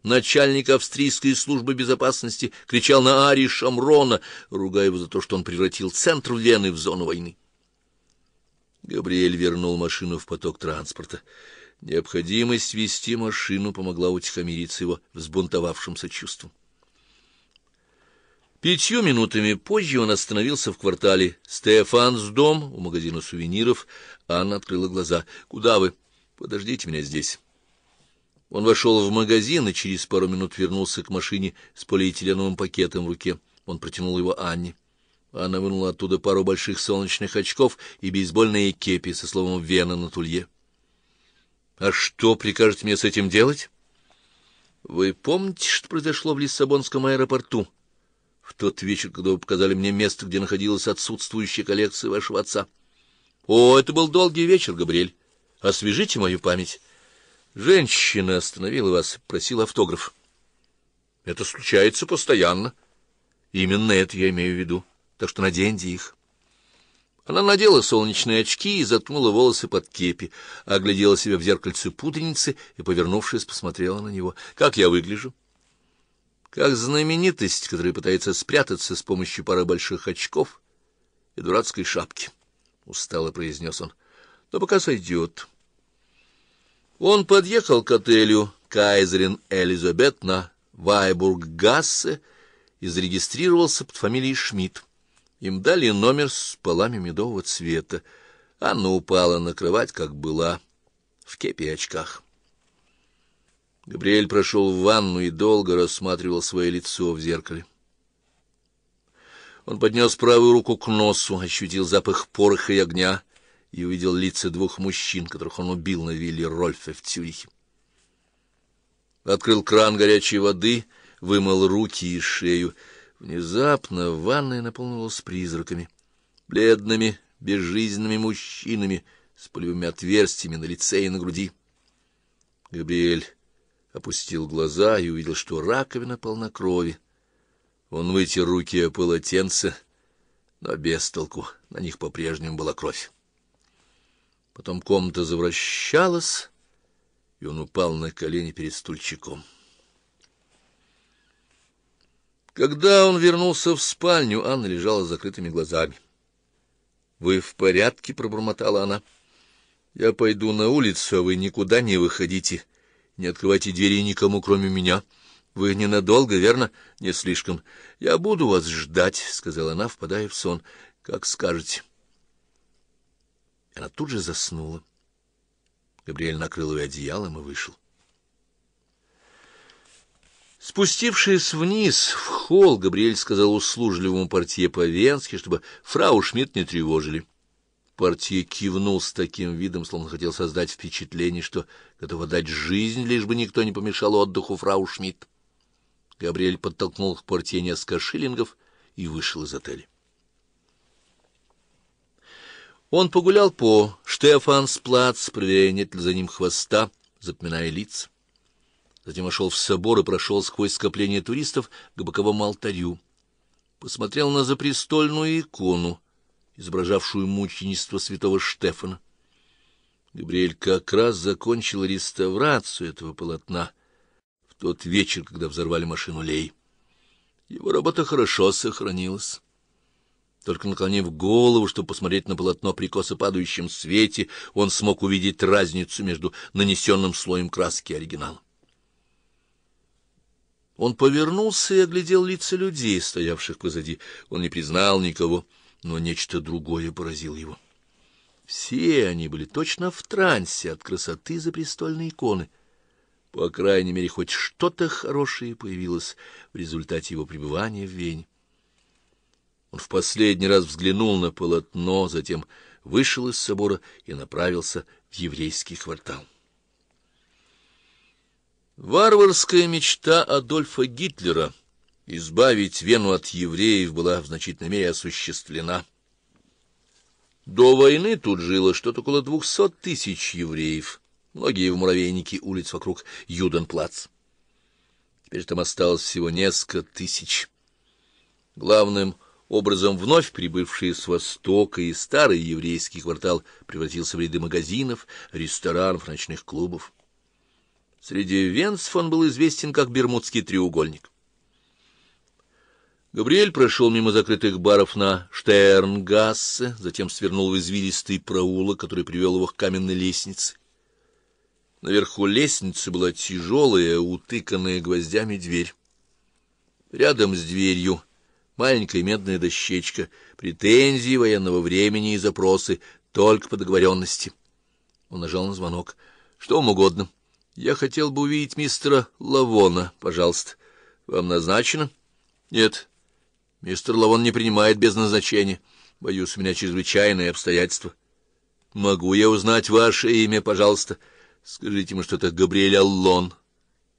начальник австрийской службы безопасности кричал на Ари Шамрона, ругая его за то, что он превратил центр Вены в зону войны. Габриэль вернул машину в поток транспорта. Необходимость вести машину помогла утихомириться его взбунтовавшимся чувством. Пятью минутами позже он остановился в квартале Стефанс дом у магазина сувениров. Анна открыла глаза. «Куда вы? Подождите меня здесь». Он вошел в магазин и через пару минут вернулся к машине с полиэтиленовым пакетом в руке. Он протянул его Анне. она вынула оттуда пару больших солнечных очков и бейсбольные кепи со словом «Вена» на тулье. А что прикажете мне с этим делать? Вы помните, что произошло в Лиссабонском аэропорту? В тот вечер, когда вы показали мне место, где находилась отсутствующая коллекция вашего отца. О, это был долгий вечер, Габриэль. Освежите мою память. Женщина остановила вас, просила автограф. Это случается постоянно. Именно это я имею в виду. Так что наденьте их. Она надела солнечные очки и заткнула волосы под кепи, оглядела себя в зеркальце путаницы и, повернувшись, посмотрела на него. «Как я выгляжу?» «Как знаменитость, которая пытается спрятаться с помощью пары больших очков и дурацкой шапки», — устало произнес он. «Но пока сойдет». Он подъехал к отелю «Кайзерин Элизабет» на Вайбург-Гассе и зарегистрировался под фамилией Шмидт. Им дали номер с полами медового цвета. Анна упала на кровать, как была, в кепе и очках. Габриэль прошел в ванну и долго рассматривал свое лицо в зеркале. Он поднес правую руку к носу, ощутил запах пороха и огня и увидел лица двух мужчин, которых он убил на вилле Рольфа в Цюрихе. Открыл кран горячей воды, вымыл руки и шею — Внезапно ванная наполнилась призраками, бледными, безжизненными мужчинами с полевыми отверстиями на лице и на груди. Габриэль опустил глаза и увидел, что раковина полна крови. Он вытер руки о полотенце, но без толку, на них по-прежнему была кровь. Потом комната завращалась, и он упал на колени перед стульчиком. Когда он вернулся в спальню, Анна лежала с закрытыми глазами. «Вы в порядке?» — пробормотала она. «Я пойду на улицу, а вы никуда не выходите. Не открывайте двери никому, кроме меня. Вы ненадолго, верно? Не слишком. Я буду вас ждать», — сказала она, впадая в сон. «Как скажете». Она тут же заснула. Габриэль накрыл ее одеялом и вышел. Спустившись вниз в холл, Габриэль сказал услужливому портье по-венски, чтобы фрау Шмидт не тревожили. Портье кивнул с таким видом, словно хотел создать впечатление, что готов дать жизнь, лишь бы никто не помешал отдыху фрау Шмидт. Габриэль подтолкнул к портье несколько шиллингов и вышел из отеля. Он погулял по Штефансплац, проверяя, нет ли за ним хвоста, запоминая лица затем вошел в собор и прошел сквозь скопление туристов к боковому алтарю. Посмотрел на запрестольную икону, изображавшую мученичество святого Штефана. Габриэль как раз закончил реставрацию этого полотна в тот вечер, когда взорвали машину Лей. Его работа хорошо сохранилась. Только наклонив голову, чтобы посмотреть на полотно при косопадающем свете, он смог увидеть разницу между нанесенным слоем краски и оригиналом. Он повернулся и оглядел лица людей, стоявших позади. Он не признал никого, но нечто другое поразило его. Все они были точно в трансе от красоты запрестольной иконы. По крайней мере, хоть что-то хорошее появилось в результате его пребывания в Вене. Он в последний раз взглянул на полотно, затем вышел из собора и направился в еврейский квартал. Варварская мечта Адольфа Гитлера избавить Вену от евреев была в значительной мере осуществлена. До войны тут жило что-то около двухсот тысяч евреев, многие в муравейнике улиц вокруг Юденплац. Теперь там осталось всего несколько тысяч. Главным образом вновь прибывшие с Востока и старый еврейский квартал превратился в ряды магазинов, ресторанов, ночных клубов. Среди венцев он был известен как Бермудский треугольник. Габриэль прошел мимо закрытых баров на Штернгассе, затем свернул в извилистый проулок, который привел его к каменной лестнице. Наверху лестницы была тяжелая, утыканная гвоздями дверь. Рядом с дверью маленькая медная дощечка, претензии военного времени и запросы, только по договоренности. Он нажал на звонок. — Что вам угодно. — я хотел бы увидеть мистера Лавона, пожалуйста. Вам назначено? Нет. Мистер Лавон не принимает без назначения. Боюсь, у меня чрезвычайные обстоятельства. Могу я узнать ваше имя, пожалуйста? Скажите ему, что это Габриэль Аллон.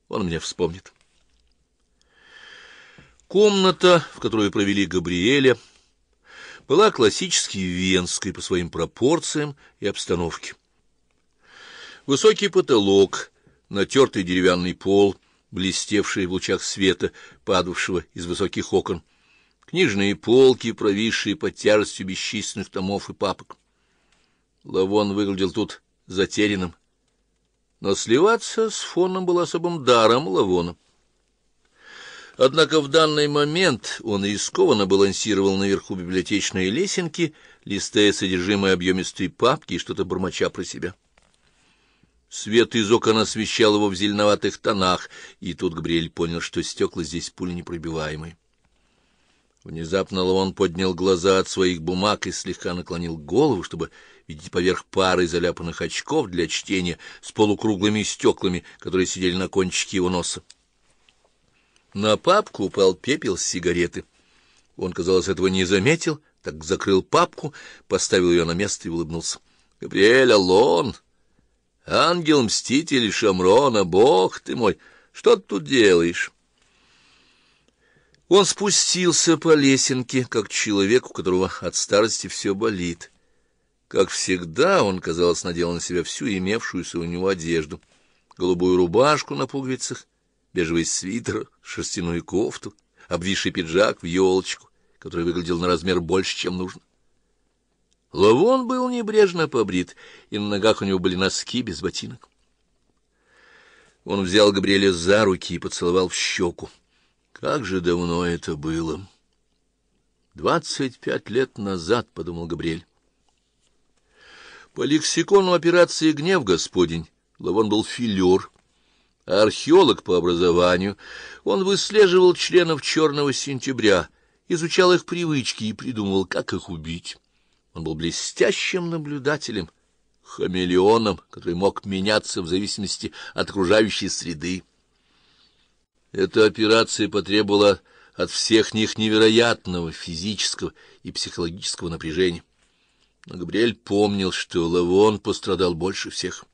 Он меня вспомнит. Комната, в которую провели Габриэля, была классической венской по своим пропорциям и обстановке. Высокий потолок — натертый деревянный пол, блестевший в лучах света, падавшего из высоких окон, книжные полки, провисшие под тяжестью бесчисленных томов и папок. Лавон выглядел тут затерянным, но сливаться с фоном был особым даром Лавона. Однако в данный момент он рискованно балансировал наверху библиотечные лесенки, листая содержимое объемистой папки и что-то бормоча про себя. Свет из окон освещал его в зеленоватых тонах, и тут Габриэль понял, что стекла здесь пуленепробиваемые. Внезапно Лавон поднял глаза от своих бумаг и слегка наклонил голову, чтобы видеть поверх пары заляпанных очков для чтения с полукруглыми стеклами, которые сидели на кончике его носа. На папку упал пепел с сигареты. Он, казалось, этого не заметил, так закрыл папку, поставил ее на место и улыбнулся. — Габриэль, Алон! — Ангел-мститель Шамрона, бог ты мой, что ты тут делаешь? Он спустился по лесенке, как человек, у которого от старости все болит. Как всегда, он, казалось, надел на себя всю имевшуюся у него одежду. Голубую рубашку на пуговицах, бежевый свитер, шерстяную кофту, обвисший пиджак в елочку, который выглядел на размер больше, чем нужно. Лавон был небрежно побрит, и на ногах у него были носки без ботинок. Он взял Габриэля за руки и поцеловал в щеку. Как же давно это было! «Двадцать пять лет назад», — подумал Габриэль. По лексикону операции «Гнев Господень» Лавон был филер, археолог по образованию. Он выслеживал членов «Черного сентября», изучал их привычки и придумывал, как их убить. Он был блестящим наблюдателем, хамелеоном, который мог меняться в зависимости от окружающей среды. Эта операция потребовала от всех них невероятного физического и психологического напряжения. Но Габриэль помнил, что Лавон пострадал больше всех.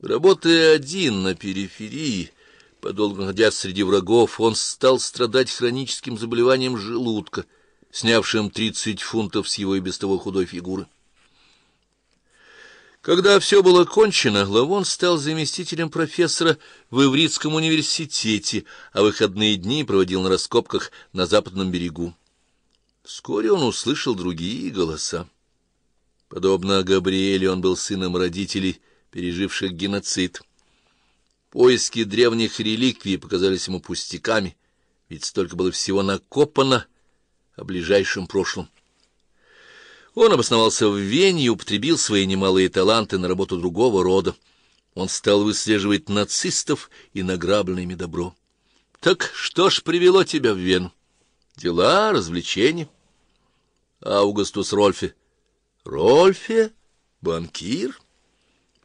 Работая один на периферии, подолгу находясь среди врагов, он стал страдать хроническим заболеванием желудка — снявшим тридцать фунтов с его и без того худой фигуры. Когда все было кончено, Лавон стал заместителем профессора в Ивритском университете, а выходные дни проводил на раскопках на западном берегу. Вскоре он услышал другие голоса. Подобно Габриэле, он был сыном родителей, переживших геноцид. Поиски древних реликвий показались ему пустяками, ведь столько было всего накопано — о ближайшем прошлом. Он обосновался в Вене и употребил свои немалые таланты на работу другого рода. Он стал выслеживать нацистов и награбленное добро. «Так что ж привело тебя в Вену? Дела, развлечения?» «Аугустус Рольфе». «Рольфе? Банкир?»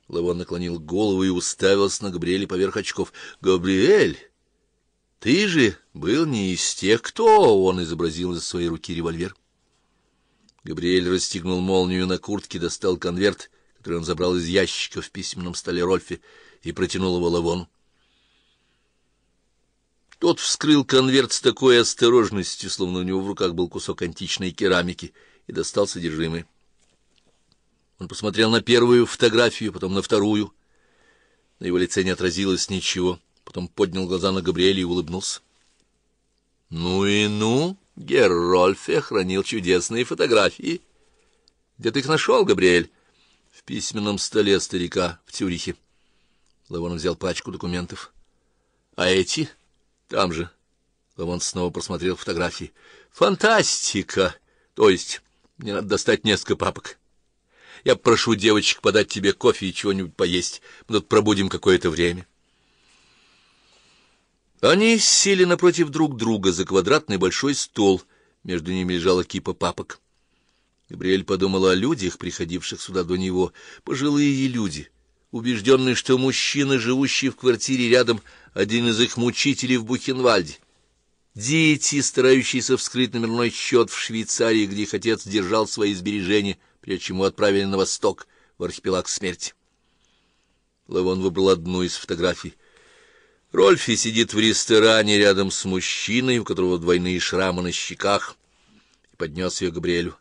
Левон наклонил голову и уставился на Габриэля поверх очков. «Габриэль!» Ты же был не из тех, кто...» — он изобразил из своей руки револьвер. Габриэль расстегнул молнию на куртке, достал конверт, который он забрал из ящика в письменном столе Рольфе, и протянул его Лавону. Тот вскрыл конверт с такой осторожностью, словно у него в руках был кусок античной керамики, и достал содержимое. Он посмотрел на первую фотографию, потом на вторую. На его лице не отразилось ничего. — потом поднял глаза на Габриэля и улыбнулся. — Ну и ну, Герольфе хранил чудесные фотографии. — Где ты их нашел, Габриэль? — В письменном столе старика в Цюрихе. Лавон взял пачку документов. — А эти? — Там же. Лавон снова просмотрел фотографии. — Фантастика! То есть мне надо достать несколько папок. — я прошу девочек подать тебе кофе и чего-нибудь поесть. Мы тут пробудем какое-то время. Они сели напротив друг друга за квадратный большой стол. Между ними лежала кипа папок. Габриэль подумала о людях, приходивших сюда до него, пожилые люди, убежденные, что мужчина, живущий в квартире рядом, один из их мучителей в Бухенвальде. Дети, старающиеся вскрыть номерной счет в Швейцарии, где их отец держал свои сбережения, прежде чем его отправили на восток, в архипелаг смерти. Левон выбрал одну из фотографий. Рольфи сидит в ресторане рядом с мужчиной, у которого двойные шрамы на щеках, и поднес ее Габриэлю.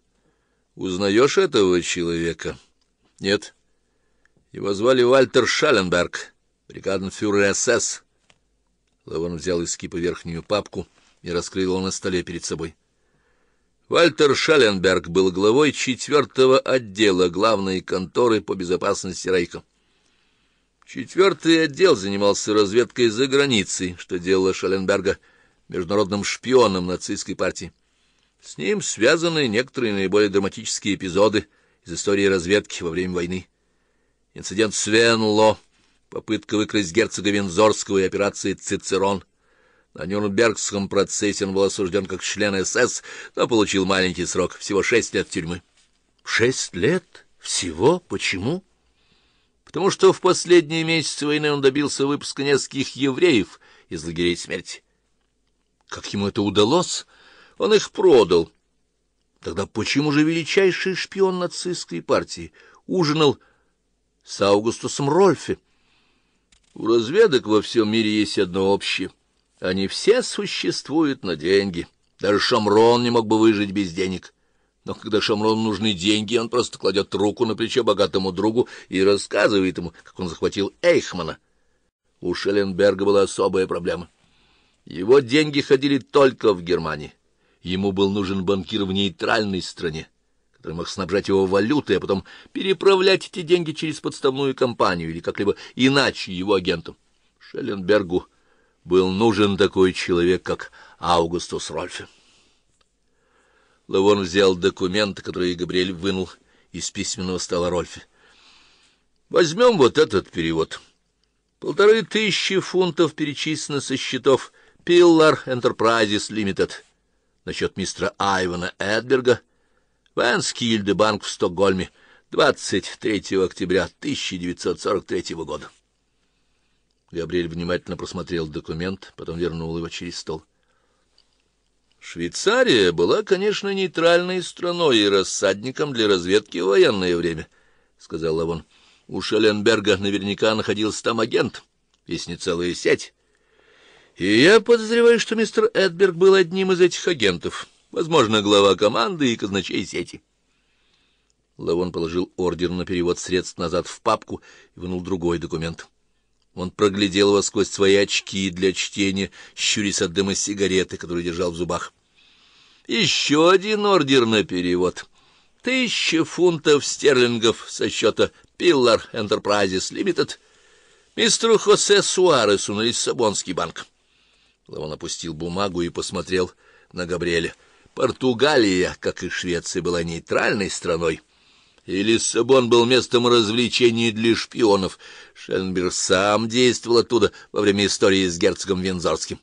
«Узнаешь этого человека?» «Нет». «Его звали Вальтер Шалленберг, бригаденфюрер СС». Лавон взял из кипа верхнюю папку и раскрыл его на столе перед собой. Вальтер Шаленберг был главой четвертого отдела главной конторы по безопасности Рейка. Четвертый отдел занимался разведкой за границей, что делало Шелленберга международным шпионом нацистской партии. С ним связаны некоторые наиболее драматические эпизоды из истории разведки во время войны. Инцидент Свенло, попытка выкрасть герцога Вензорского и операции «Цицерон». На Нюрнбергском процессе он был осужден как член СС, но получил маленький срок, всего шесть лет тюрьмы. — Шесть лет? Всего? Почему? — потому что в последние месяцы войны он добился выпуска нескольких евреев из лагерей смерти. Как ему это удалось? Он их продал. Тогда почему же величайший шпион нацистской партии ужинал с Аугустусом Рольфе? У разведок во всем мире есть одно общее. Они все существуют на деньги. Даже Шамрон не мог бы выжить без денег. Но когда Шамрону нужны деньги, он просто кладет руку на плечо богатому другу и рассказывает ему, как он захватил Эйхмана. У Шелленберга была особая проблема. Его деньги ходили только в Германии. Ему был нужен банкир в нейтральной стране, который мог снабжать его валютой, а потом переправлять эти деньги через подставную компанию или как-либо иначе его агентам. Шелленбергу был нужен такой человек, как Аугустус Рольфе. Лавон взял документ, который Габриэль вынул из письменного стола Рольфа. «Возьмем вот этот перевод. Полторы тысячи фунтов перечислено со счетов Pillar Enterprises Limited на счет мистера Айвана Эдберга в Энскильдебанк в Стокгольме 23 октября 1943 года». Габриэль внимательно просмотрел документ, потом вернул его через стол. Швейцария была, конечно, нейтральной страной и рассадником для разведки в военное время, — сказал Лавон. У Шелленберга наверняка находился там агент, если не целая сеть. И я подозреваю, что мистер Эдберг был одним из этих агентов, возможно, глава команды и казначей сети. Лавон положил ордер на перевод средств назад в папку и вынул другой документ. Он проглядел его сквозь свои очки для чтения, щурясь от дыма сигареты, которую держал в зубах. «Еще один ордер на перевод. Тысяча фунтов стерлингов со счета Pillar Enterprises Limited. Мистеру Хосе Суаресу на Лиссабонский банк». Лавон опустил бумагу и посмотрел на Габриэля. «Португалия, как и Швеция, была нейтральной страной» и Лиссабон был местом развлечений для шпионов. Шенберг сам действовал оттуда во время истории с герцогом Вензорским.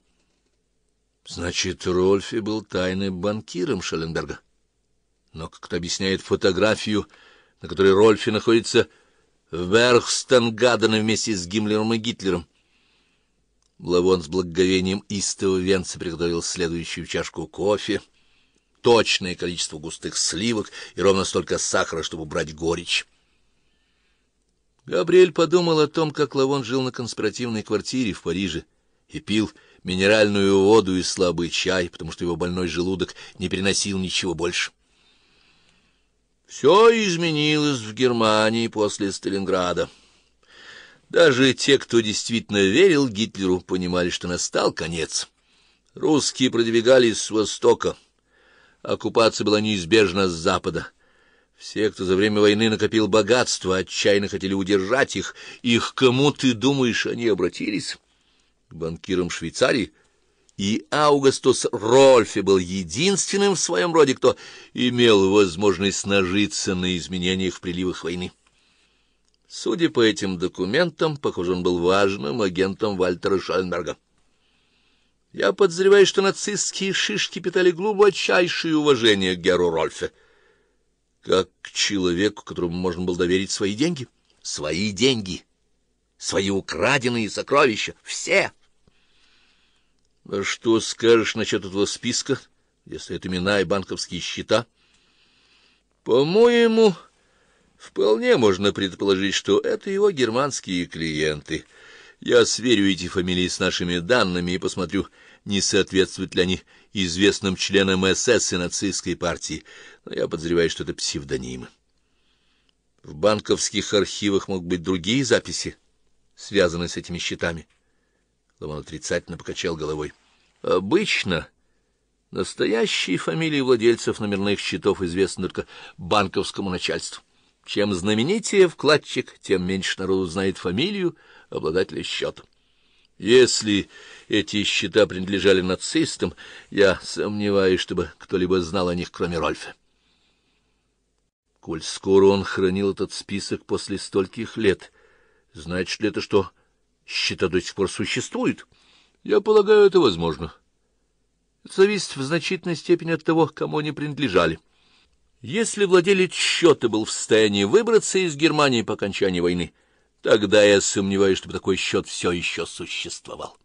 Значит, Рольфи был тайным банкиром Шелленберга. Но, как то объясняет фотографию, на которой Рольфи находится в Берхстенгадене вместе с Гиммлером и Гитлером, Лавон с благоговением истого венца приготовил следующую чашку кофе — точное количество густых сливок и ровно столько сахара, чтобы убрать горечь. Габриэль подумал о том, как Лавон жил на конспиративной квартире в Париже и пил минеральную воду и слабый чай, потому что его больной желудок не переносил ничего больше. Все изменилось в Германии после Сталинграда. Даже те, кто действительно верил Гитлеру, понимали, что настал конец. Русские продвигались с востока — оккупация была неизбежна с запада. Все, кто за время войны накопил богатство, отчаянно хотели удержать их. Их кому, ты думаешь, они обратились? К банкирам Швейцарии. И Аугастус Рольфе был единственным в своем роде, кто имел возможность нажиться на изменениях в приливах войны. Судя по этим документам, похоже, он был важным агентом Вальтера Шальнберга. Я подозреваю, что нацистские шишки питали глубочайшее уважение к Геру Рольфе. Как к человеку, которому можно было доверить свои деньги. Свои деньги, свои украденные сокровища, все. А что скажешь насчет этого списка, если это имена и банковские счета? По-моему, вполне можно предположить, что это его германские клиенты — я сверю эти фамилии с нашими данными и посмотрю, не соответствуют ли они известным членам СС и нацистской партии, но я подозреваю, что это псевдонимы. В банковских архивах могут быть другие записи, связанные с этими счетами. Ломан отрицательно покачал головой. Обычно настоящие фамилии владельцев номерных счетов известны только банковскому начальству. Чем знаменитее вкладчик, тем меньше народу знает фамилию обладателя счета. Если эти счета принадлежали нацистам, я сомневаюсь, чтобы кто-либо знал о них, кроме Рольфа. Коль скоро он хранил этот список после стольких лет, значит ли это, что счета до сих пор существуют? Я полагаю, это возможно. Это зависит в значительной степени от того, кому они принадлежали. Если владелец счета был в состоянии выбраться из Германии по окончании войны, тогда я сомневаюсь, чтобы такой счет все еще существовал.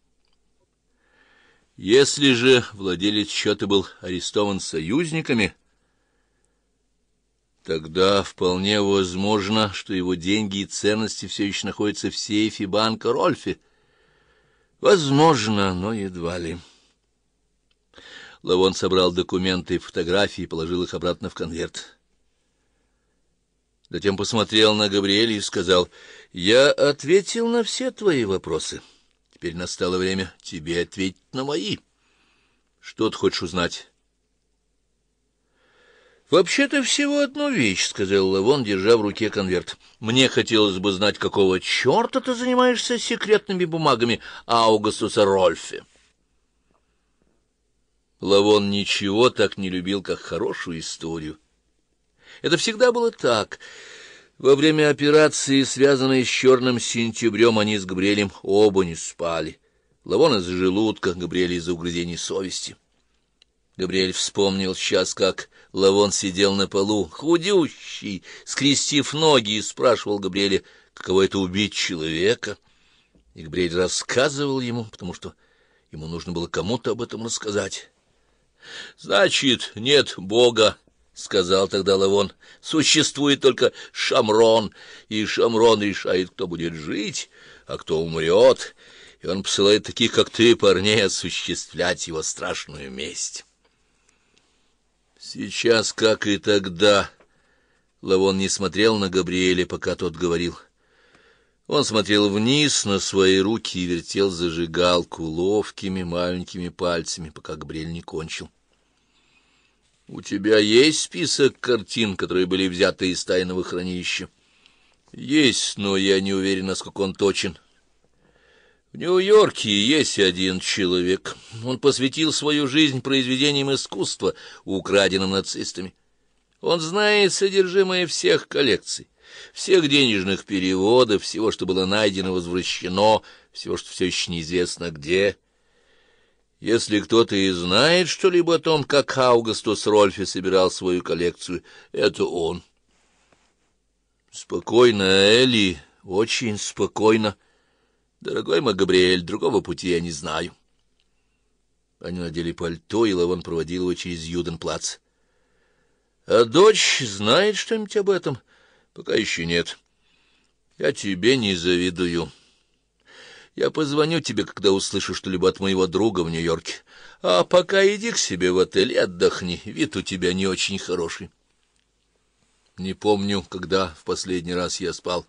Если же владелец счета был арестован союзниками, тогда вполне возможно, что его деньги и ценности все еще находятся в сейфе банка Рольфи. Возможно, но едва ли. Лавон собрал документы и фотографии и положил их обратно в конверт. Затем посмотрел на Габриэля и сказал, «Я ответил на все твои вопросы». Теперь настало время тебе ответить на мои. Что ты хочешь узнать? «Вообще-то всего одну вещь», — сказал Лавон, держа в руке конверт. «Мне хотелось бы знать, какого черта ты занимаешься секретными бумагами Аугустуса Рольфе». Лавон ничего так не любил, как хорошую историю. Это всегда было так. Во время операции, связанной с черным сентябрем, они с Габриэлем оба не спали. Лавон из желудка, Габриэль из-за угрызений совести. Габриэль вспомнил сейчас, как Лавон сидел на полу, худющий, скрестив ноги, и спрашивал Габриэля, каково это убить человека. И Габриэль рассказывал ему, потому что ему нужно было кому-то об этом рассказать. «Значит, нет Бога», — сказал тогда Лавон. — Существует только Шамрон, и Шамрон решает, кто будет жить, а кто умрет, и он посылает таких, как ты, парней, осуществлять его страшную месть. Сейчас, как и тогда, Лавон не смотрел на Габриэля, пока тот говорил. Он смотрел вниз на свои руки и вертел зажигалку ловкими маленькими пальцами, пока Габриэль не кончил. — у тебя есть список картин, которые были взяты из тайного хранилища? Есть, но я не уверен, насколько он точен. В Нью-Йорке есть один человек. Он посвятил свою жизнь произведениям искусства, украденным нацистами. Он знает содержимое всех коллекций, всех денежных переводов, всего, что было найдено, возвращено, всего, что все еще неизвестно где. Если кто-то и знает что-либо о том, как Аугустус Рольфи собирал свою коллекцию, это он. Спокойно, Элли, очень спокойно. Дорогой мой Габриэль, другого пути я не знаю. Они надели пальто, и Лаван проводил его через Юденплац. — А дочь знает что-нибудь об этом? — Пока еще нет. — Я тебе не завидую. — я позвоню тебе, когда услышу что-либо от моего друга в Нью-Йорке. А пока иди к себе в отель и отдохни. Вид у тебя не очень хороший. Не помню, когда в последний раз я спал.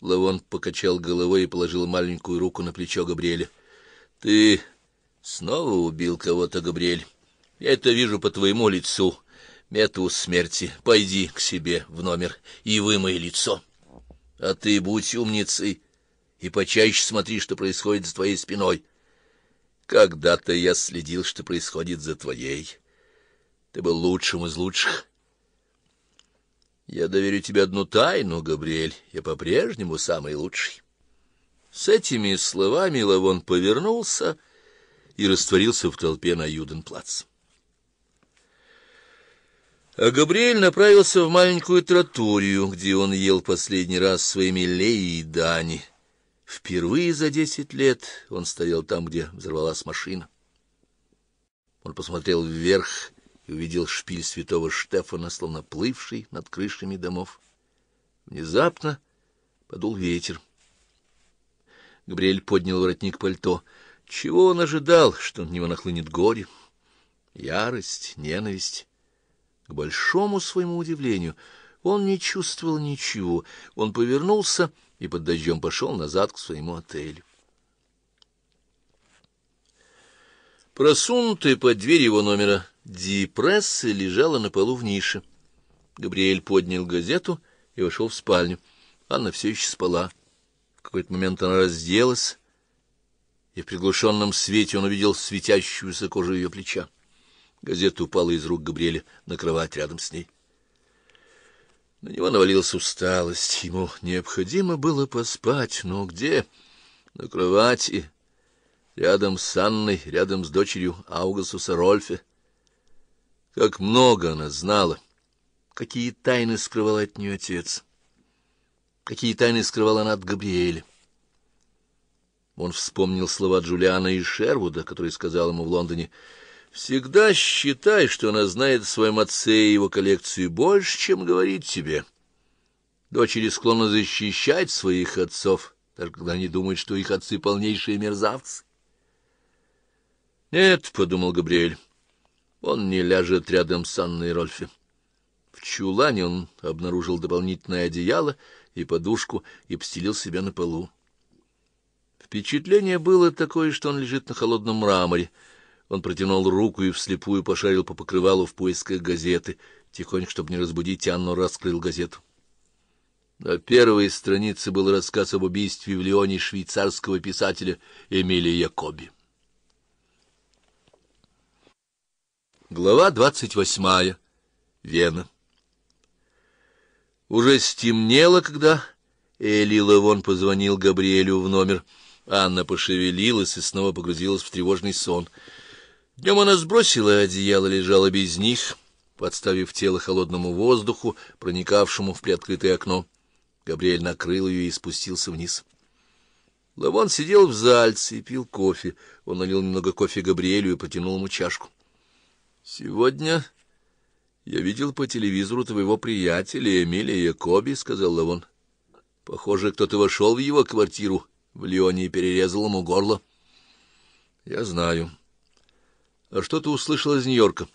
Лавон покачал головой и положил маленькую руку на плечо Габриэля. — Ты снова убил кого-то, Габриэль. Я это вижу по твоему лицу. Мету смерти. Пойди к себе в номер и вымой лицо. А ты будь умницей и почаще смотри, что происходит за твоей спиной. Когда-то я следил, что происходит за твоей. Ты был лучшим из лучших. Я доверю тебе одну тайну, Габриэль. Я по-прежнему самый лучший. С этими словами Лавон повернулся и растворился в толпе на Юденплац. А Габриэль направился в маленькую троторию, где он ел последний раз своими леи и дани — Впервые за десять лет он стоял там, где взорвалась машина. Он посмотрел вверх и увидел шпиль святого Штефана, словно плывший над крышами домов. Внезапно подул ветер. Габриэль поднял воротник пальто. Чего он ожидал, что на него нахлынет горе? Ярость, ненависть. К большому своему удивлению он не чувствовал ничего. Он повернулся и под дождем пошел назад к своему отелю. Просунутая под дверь его номера депресса лежала на полу в нише. Габриэль поднял газету и вошел в спальню. Анна все еще спала. В какой-то момент она разделась, и в приглушенном свете он увидел светящуюся кожу ее плеча. Газета упала из рук Габриэля на кровать рядом с ней. На него навалилась усталость. Ему необходимо было поспать, но где? На кровати, рядом с Анной, рядом с дочерью Аугасуса Рольфе. Как много она знала, какие тайны скрывал от нее отец, какие тайны скрывала она от Габриэля. Он вспомнил слова Джулиана и Шервуда, который сказал ему в Лондоне — Всегда считай, что она знает о своем отце и его коллекции больше, чем говорит тебе. Дочери склонны защищать своих отцов, даже когда они думают, что их отцы полнейшие мерзавцы. «Нет», — подумал Габриэль, — «он не ляжет рядом с Анной Рольфе». В чулане он обнаружил дополнительное одеяло и подушку и постелил себя на полу. Впечатление было такое, что он лежит на холодном мраморе — он протянул руку и вслепую пошарил по покрывалу в поисках газеты. Тихонько, чтобы не разбудить, Анну раскрыл газету. На первой странице был рассказ об убийстве в Лионе швейцарского писателя Эмилия Якоби. Глава двадцать восьмая. Вена. Уже стемнело, когда Эли Лавон позвонил Габриэлю в номер. Анна пошевелилась и снова погрузилась в тревожный сон — Днем она сбросила одеяло, лежала без них, подставив тело холодному воздуху, проникавшему в приоткрытое окно. Габриэль накрыл ее и спустился вниз. Лавон сидел в зальце и пил кофе. Он налил немного кофе Габриэлю и потянул ему чашку. — Сегодня я видел по телевизору твоего приятеля Эмилия Коби, сказал Лавон. — Похоже, кто-то вошел в его квартиру в Лионе и перерезал ему горло. — Я знаю. — а что-то услышал из Нью-Йорка.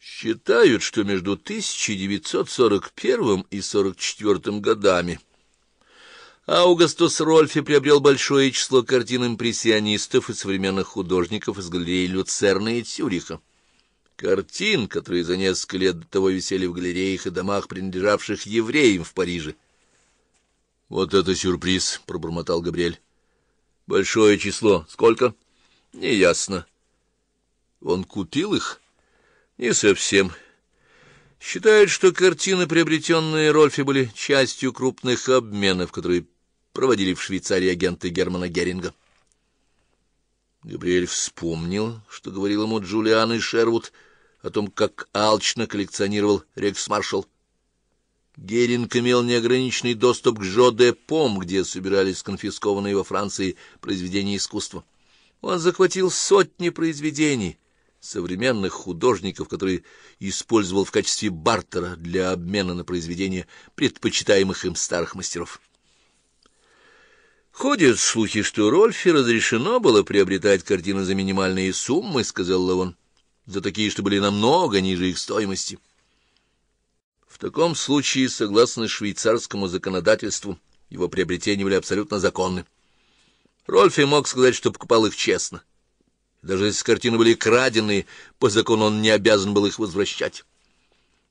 Считают, что между 1941 и 1944 годами Аугастус Рольфи приобрел большое число картин импрессионистов и современных художников из галереи Люцерна и Цюриха. Картин, которые за несколько лет до того висели в галереях и домах, принадлежавших евреям в Париже. — Вот это сюрприз! — пробормотал Габриэль. — Большое число. Сколько? — Неясно. — он купил их? Не совсем. Считают, что картины, приобретенные Рольфи, были частью крупных обменов, которые проводили в Швейцарии агенты Германа Геринга. Габриэль вспомнил, что говорил ему Джулиан и Шервуд о том, как алчно коллекционировал Рекс рексмаршал. Геринг имел неограниченный доступ к Жо де Пом, где собирались конфискованные во Франции произведения искусства. Он захватил сотни произведений — современных художников, которые использовал в качестве бартера для обмена на произведения предпочитаемых им старых мастеров. «Ходят слухи, что Рольфе разрешено было приобретать картины за минимальные суммы», — сказал Лавон, — «за такие, что были намного ниже их стоимости». В таком случае, согласно швейцарскому законодательству, его приобретения были абсолютно законны. Рольфе мог сказать, что покупал их честно — даже если картины были крадены, по закону он не обязан был их возвращать.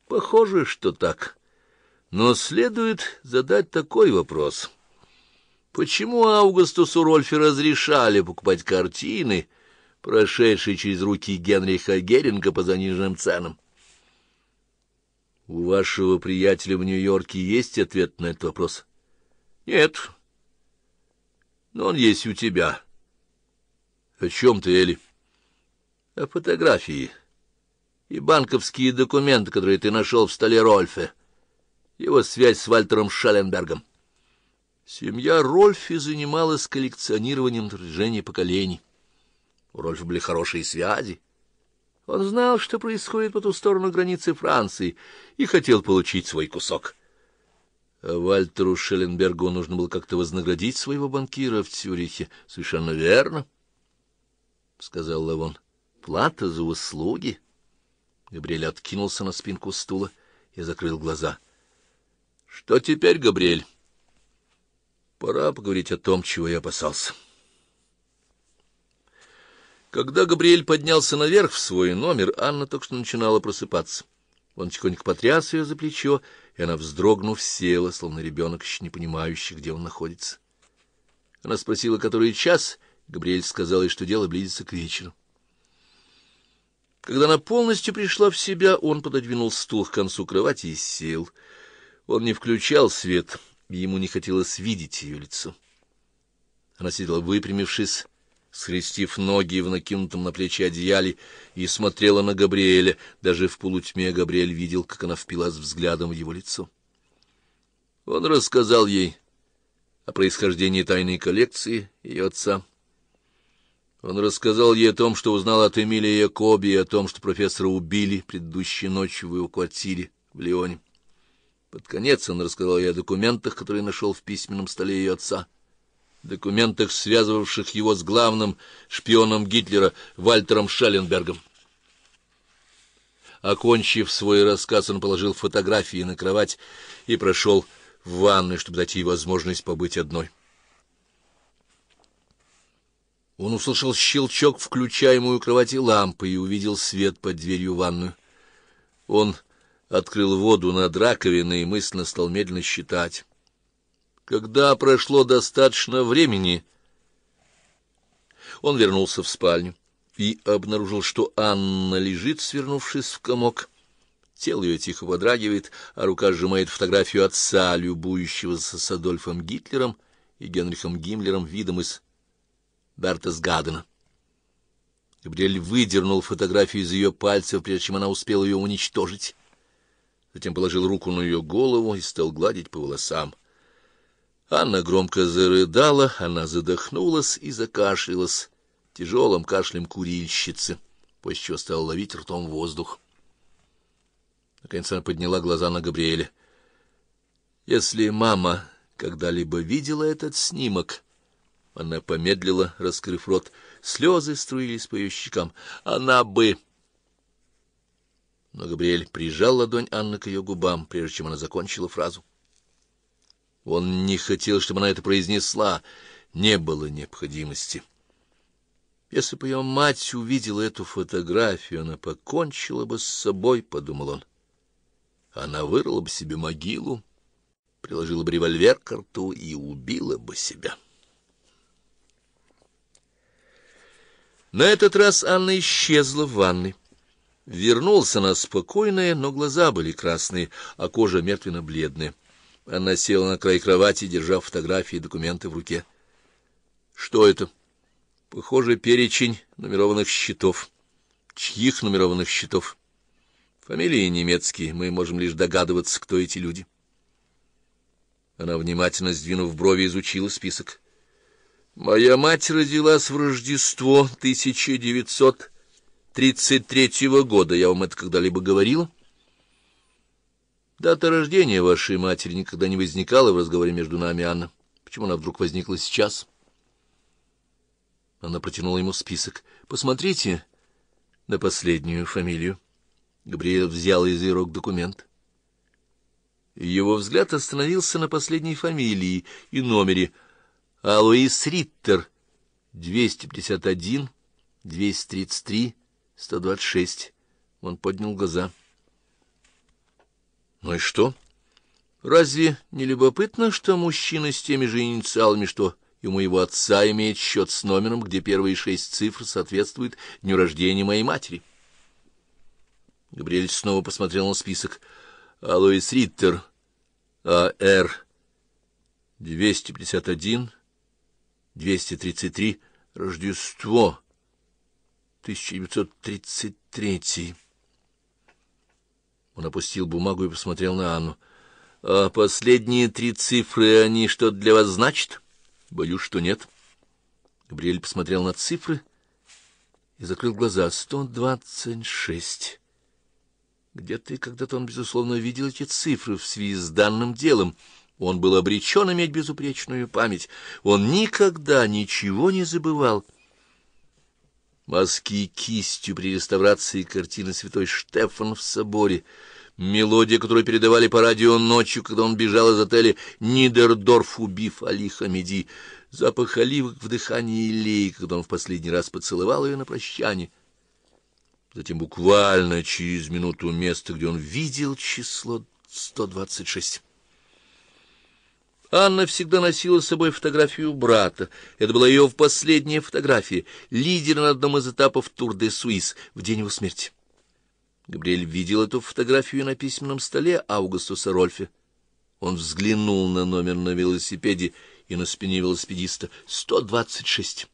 Похоже, что так. Но следует задать такой вопрос. Почему Августу Сурольфе разрешали покупать картины, прошедшие через руки Генриха Геринга по заниженным ценам? У вашего приятеля в Нью-Йорке есть ответ на этот вопрос? Нет. Но он есть у тебя. О чем ты, Эли? а фотографии и банковские документы, которые ты нашел в столе Рольфе, его связь с Вальтером Шелленбергом. Семья Рольфи занималась коллекционированием движений поколений. У Рольфа были хорошие связи. Он знал, что происходит по ту сторону границы Франции, и хотел получить свой кусок. А Вальтеру Шелленбергу нужно было как-то вознаградить своего банкира в Цюрихе. — Совершенно верно, — сказал Левон плата за услуги. Габриэль откинулся на спинку стула и закрыл глаза. — Что теперь, Габриэль? — Пора поговорить о том, чего я опасался. Когда Габриэль поднялся наверх в свой номер, Анна только что начинала просыпаться. Он тихонько потряс ее за плечо, и она, вздрогнув, села, словно ребенок, еще не понимающий, где он находится. Она спросила, который час. Габриэль сказал ей, что дело близится к вечеру. Когда она полностью пришла в себя, он пододвинул стул к концу кровати и сел. Он не включал свет, и ему не хотелось видеть ее лицо. Она сидела выпрямившись, скрестив ноги в накинутом на плечи одеяле, и смотрела на Габриэля. Даже в полутьме Габриэль видел, как она впилась взглядом в его лицо. Он рассказал ей о происхождении тайной коллекции ее отца, он рассказал ей о том, что узнал от Эмилии Якоби, и о том, что профессора убили предыдущей ночью в его квартире в Лионе. Под конец он рассказал ей о документах, которые нашел в письменном столе ее отца, документах, связывавших его с главным шпионом Гитлера Вальтером Шелленбергом. Окончив свой рассказ, он положил фотографии на кровать и прошел в ванную, чтобы дать ей возможность побыть одной. Он услышал щелчок включаемую кровати лампы и увидел свет под дверью в ванную. Он открыл воду над раковиной и мысленно стал медленно считать. Когда прошло достаточно времени, он вернулся в спальню и обнаружил, что Анна лежит, свернувшись в комок. Тело ее тихо подрагивает, а рука сжимает фотографию отца, любующегося с Адольфом Гитлером и Генрихом Гиммлером видом из Бертес Гадена. Габриэль выдернул фотографию из ее пальцев, прежде чем она успела ее уничтожить. Затем положил руку на ее голову и стал гладить по волосам. Анна громко зарыдала, она задохнулась и закашлялась тяжелым кашлем курильщицы, после чего стала ловить ртом воздух. Наконец она подняла глаза на Габриэля. «Если мама когда-либо видела этот снимок...» Она помедлила, раскрыв рот. Слезы струились по ее щекам. Она бы... Но Габриэль прижал ладонь Анны к ее губам, прежде чем она закончила фразу. Он не хотел, чтобы она это произнесла. Не было необходимости. Если бы ее мать увидела эту фотографию, она покончила бы с собой, — подумал он. Она вырыла бы себе могилу, приложила бы револьвер к рту и убила бы себя. На этот раз Анна исчезла в ванной. вернулся она спокойная, но глаза были красные, а кожа мертвенно-бледная. Она села на край кровати, держа фотографии и документы в руке. Что это? Похоже, перечень нумерованных счетов. Чьих нумерованных счетов? Фамилии немецкие, мы можем лишь догадываться, кто эти люди. Она, внимательно сдвинув брови, изучила список. Моя мать родилась в Рождество 1933 года. Я вам это когда-либо говорила? Дата рождения вашей матери никогда не возникала в разговоре между нами, Анна. Почему она вдруг возникла сейчас? Она протянула ему список. Посмотрите на последнюю фамилию. Габриэль взял из ее рук документ. Его взгляд остановился на последней фамилии и номере — Алоис Риттер, 251, 233, 126. Он поднял глаза. Ну и что? Разве не любопытно, что мужчина с теми же инициалами, что и у моего отца имеет счет с номером, где первые шесть цифр соответствуют дню рождения моей матери? Габриэль снова посмотрел на список. Алоис Риттер, А.Р. 251, 233. Рождество. 1933. Он опустил бумагу и посмотрел на Анну. — А последние три цифры, они что для вас значат? — Боюсь, что нет. Габриэль посмотрел на цифры и закрыл глаза. — Сто двадцать шесть. где ты когда-то он, безусловно, видел эти цифры в связи с данным делом — он был обречен иметь безупречную память. Он никогда ничего не забывал. Мазки кистью при реставрации картины «Святой Штефан в соборе». Мелодия, которую передавали по радио ночью, когда он бежал из отеля Нидердорф, убив Али Хамиди. Запах оливок в дыхании Илии, когда он в последний раз поцеловал ее на прощание. Затем буквально через минуту место, где он видел число 126. Анна всегда носила с собой фотографию брата. Это была ее последняя фотография, лидер на одном из этапов Тур-де-Суис в день его смерти. Габриэль видел эту фотографию на письменном столе Аугустуса Рольфе. Он взглянул на номер на велосипеде и на спине велосипедиста. «Сто двадцать шесть».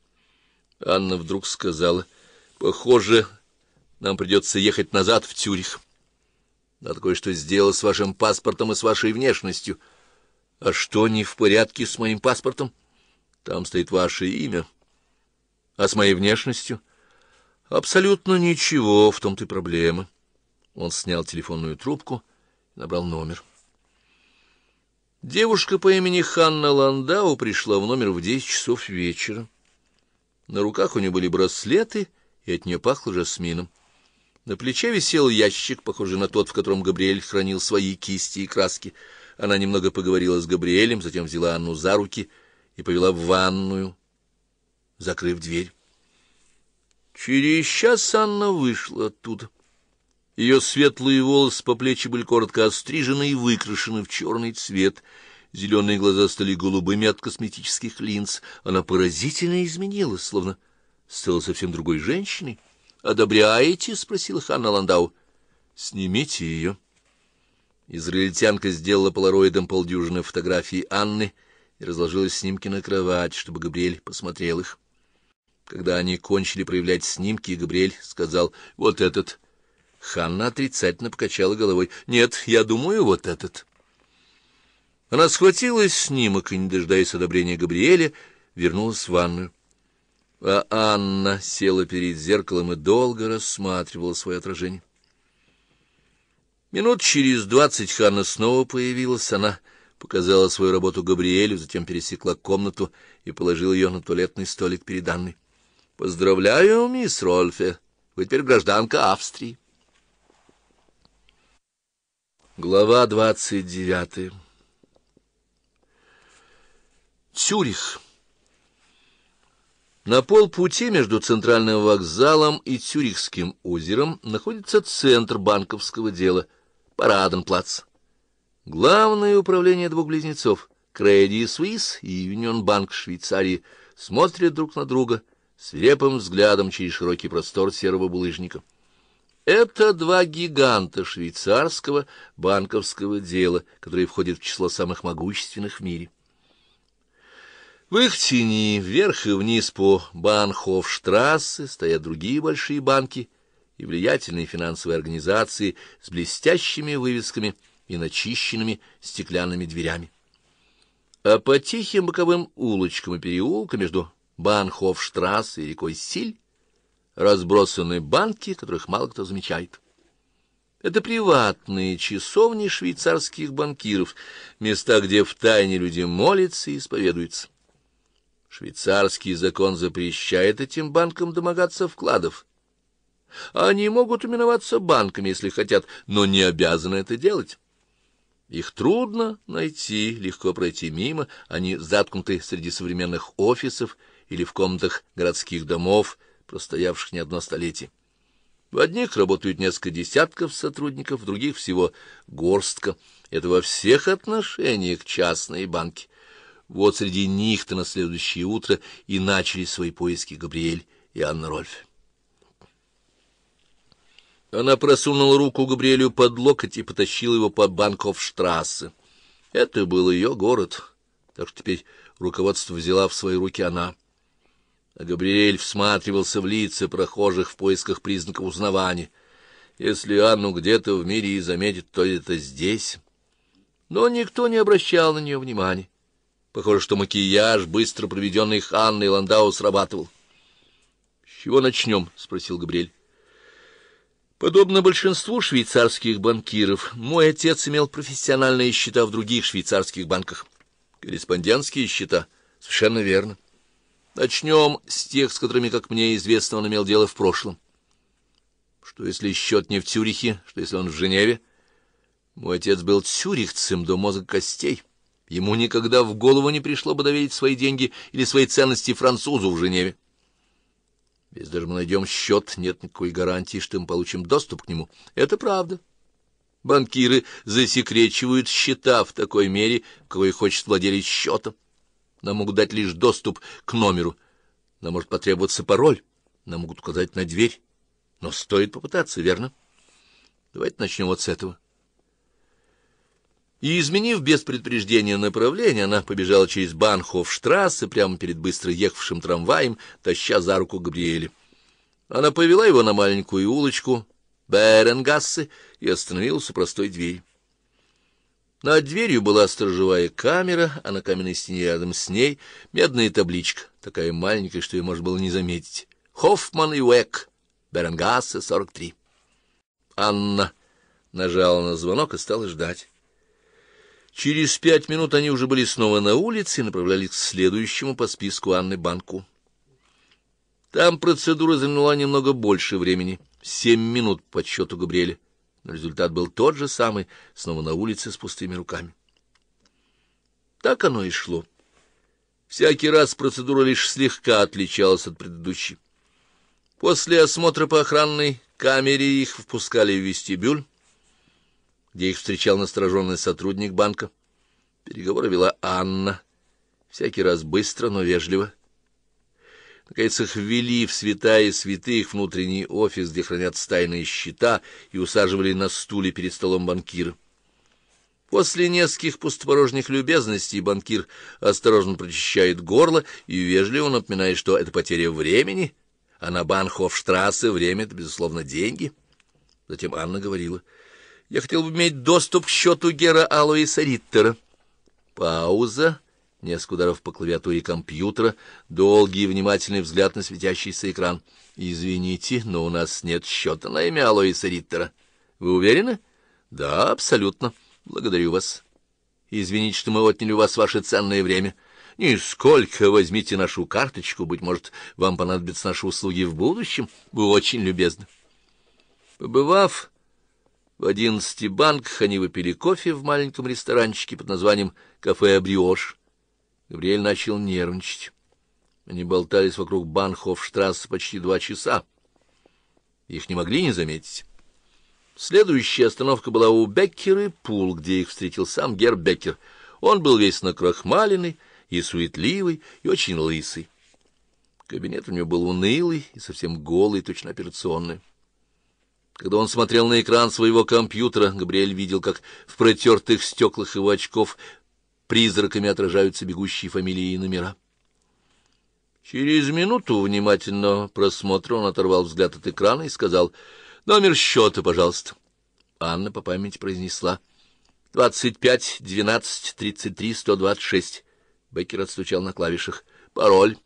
Анна вдруг сказала, «Похоже, нам придется ехать назад в Тюрих. Надо кое-что сделать с вашим паспортом и с вашей внешностью». А что не в порядке с моим паспортом? Там стоит ваше имя. А с моей внешностью? Абсолютно ничего, в том-то и проблема. Он снял телефонную трубку набрал номер. Девушка по имени Ханна Ландау пришла в номер в десять часов вечера. На руках у нее были браслеты, и от нее пахло жасмином. На плече висел ящик, похожий на тот, в котором Габриэль хранил свои кисти и краски — она немного поговорила с Габриэлем, затем взяла Анну за руки и повела в ванную, закрыв дверь. Через час Анна вышла оттуда. Ее светлые волосы по плечи были коротко острижены и выкрашены в черный цвет. Зеленые глаза стали голубыми от косметических линз. Она поразительно изменилась, словно стала совсем другой женщиной. «Одобряете?» — спросила Ханна Ландау. «Снимите ее». Израильтянка сделала полароидом полдюжины фотографий Анны и разложила снимки на кровать, чтобы Габриэль посмотрел их. Когда они кончили проявлять снимки, Габриэль сказал «Вот этот». Ханна отрицательно покачала головой. «Нет, я думаю, вот этот». Она схватила снимок и, не дожидаясь одобрения Габриэля, вернулась в ванную. А Анна села перед зеркалом и долго рассматривала свое отражение. Минут через двадцать Ханна снова появилась. Она показала свою работу Габриэлю, затем пересекла комнату и положила ее на туалетный столик перед Анной. — Поздравляю, мисс Рольфе. Вы теперь гражданка Австрии. Глава двадцать девятая Цюрих на полпути между центральным вокзалом и Цюрихским озером находится центр банковского дела – плац. Главное управление двух близнецов, Крэдди Суис и Юнион Банк Швейцарии, смотрят друг на друга свирепым взглядом через широкий простор серого булыжника. Это два гиганта швейцарского банковского дела, которые входят в число самых могущественных в мире. В их тени вверх и вниз по Банхофштрассе стоят другие большие банки — и влиятельные финансовые организации с блестящими вывесками и начищенными стеклянными дверями. А по тихим боковым улочкам и переулкам между Банхофштрасс и рекой Силь разбросаны банки, которых мало кто замечает. Это приватные часовни швейцарских банкиров, места, где втайне люди молятся и исповедуются. Швейцарский закон запрещает этим банкам домогаться вкладов, они могут именоваться банками, если хотят, но не обязаны это делать. Их трудно найти, легко пройти мимо, они заткнуты среди современных офисов или в комнатах городских домов, простоявших не одно столетие. В одних работают несколько десятков сотрудников, в других всего горстка. Это во всех отношениях частные банки. Вот среди них-то на следующее утро и начали свои поиски Габриэль и Анна Рольф. Она просунула руку Габриэлю под локоть и потащила его по Банков-штрассе. Это был ее город, так что теперь руководство взяла в свои руки она. А Габриэль всматривался в лица прохожих в поисках признаков узнавания. Если Анну где-то в мире и заметит, то это здесь. Но никто не обращал на нее внимания. Похоже, что макияж, быстро проведенный Ханной Ландау, срабатывал. — С чего начнем? — спросил Габриэль. Подобно большинству швейцарских банкиров, мой отец имел профессиональные счета в других швейцарских банках. Корреспондентские счета. Совершенно верно. Начнем с тех, с которыми, как мне известно, он имел дело в прошлом. Что если счет не в Цюрихе, что если он в Женеве? Мой отец был цюрихцем до мозга костей. Ему никогда в голову не пришло бы доверить свои деньги или свои ценности французу в Женеве. Если даже мы найдем счет, нет никакой гарантии, что мы получим доступ к нему. Это правда. Банкиры засекречивают счета в такой мере, какой хочет владелец счета. Нам могут дать лишь доступ к номеру. Нам может потребоваться пароль. Нам могут указать на дверь. Но стоит попытаться, верно? Давайте начнем вот с этого. И, изменив без предупреждения направление, она побежала через Банхофштрассе прямо перед быстро ехавшим трамваем, таща за руку Габриэля. Она повела его на маленькую улочку Беренгассе и остановилась у простой двери. Над дверью была сторожевая камера, а на каменной стене рядом с ней медная табличка, такая маленькая, что ее можно было не заметить. «Хоффман и Уэк, Беренгассе, 43». Анна нажала на звонок и стала ждать. Через пять минут они уже были снова на улице и направлялись к следующему по списку Анны банку. Там процедура заняла немного больше времени, семь минут по счету Габриэля, но результат был тот же самый, снова на улице с пустыми руками. Так оно и шло. Всякий раз процедура лишь слегка отличалась от предыдущей. После осмотра по охранной камере их впускали в вестибюль, где их встречал настороженный сотрудник банка. Переговоры вела Анна, всякий раз быстро, но вежливо. Наконец их ввели в святая святых внутренний офис, где хранятся тайные счета, и усаживали на стуле перед столом банкира. После нескольких пустопорожних любезностей банкир осторожно прочищает горло и вежливо напоминает, что это потеря времени, а на Банхофштрассе время — это, безусловно, деньги. Затем Анна говорила — я хотел бы иметь доступ к счету Гера Алоиса Риттера. Пауза. Несколько ударов по клавиатуре компьютера, долгий и внимательный взгляд на светящийся экран. «Извините, но у нас нет счета на имя Алоиса Риттера. Вы уверены?» «Да, абсолютно. Благодарю вас. Извините, что мы отняли у вас ваше ценное время. Нисколько возьмите нашу карточку, быть может, вам понадобятся наши услуги в будущем. Вы очень любезны». Побывав в одиннадцати банках они выпили кофе в маленьком ресторанчике под названием «Кафе Абриош. Габриэль начал нервничать. Они болтались вокруг Банхофштрассе почти два часа. Их не могли не заметить. Следующая остановка была у Беккера и Пул, где их встретил сам Гер Беккер. Он был весь накрахмаленный и суетливый, и очень лысый. Кабинет у него был унылый и совсем голый, точно операционный. Когда он смотрел на экран своего компьютера, Габриэль видел, как в протертых стеклах его очков призраками отражаются бегущие фамилии и номера. Через минуту внимательного просмотра он оторвал взгляд от экрана и сказал «Номер счета, пожалуйста». Анна по памяти произнесла «Двадцать пять, двенадцать, тридцать три, сто двадцать шесть». Беккер отстучал на клавишах «Пароль».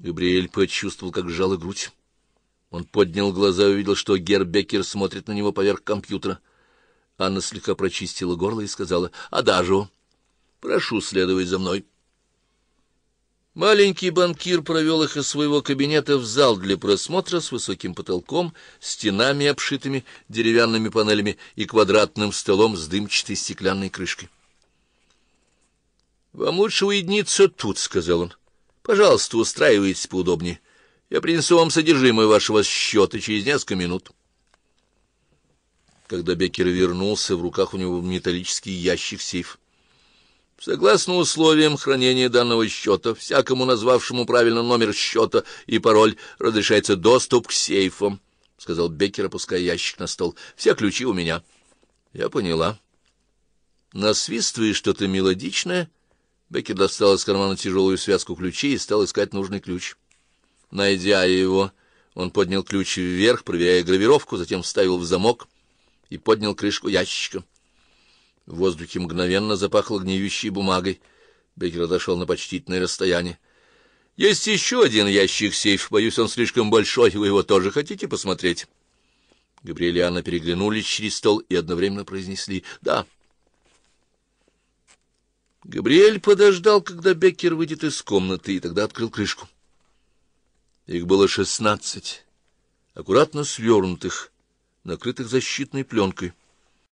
Габриэль почувствовал, как сжала грудь. Он поднял глаза и увидел, что Гербекер смотрит на него поверх компьютера. Анна слегка прочистила горло и сказала «Адажу, прошу следовать за мной». Маленький банкир провел их из своего кабинета в зал для просмотра с высоким потолком, стенами, обшитыми деревянными панелями и квадратным столом с дымчатой стеклянной крышкой. «Вам лучше уединиться тут», — сказал он. «Пожалуйста, устраивайтесь поудобнее. Я принесу вам содержимое вашего счета через несколько минут. Когда Беккер вернулся, в руках у него был металлический ящик-сейф. Согласно условиям хранения данного счета, всякому назвавшему правильно номер счета и пароль разрешается доступ к сейфам, — сказал Беккер, опуская ящик на стол. — Все ключи у меня. — Я поняла. Насвистывая что-то мелодичное, Беккер достал из кармана тяжелую связку ключей и стал искать нужный ключ. — Найдя его, он поднял ключ вверх, проверяя гравировку, затем вставил в замок и поднял крышку ящичка. В воздухе мгновенно запахло гниющей бумагой. Беккер отошел на почтительное расстояние. — Есть еще один ящик-сейф. Боюсь, он слишком большой. Вы его тоже хотите посмотреть? Габриэль и Анна переглянулись через стол и одновременно произнесли «Да». Габриэль подождал, когда Беккер выйдет из комнаты, и тогда открыл крышку. Их было шестнадцать, аккуратно свернутых, накрытых защитной пленкой.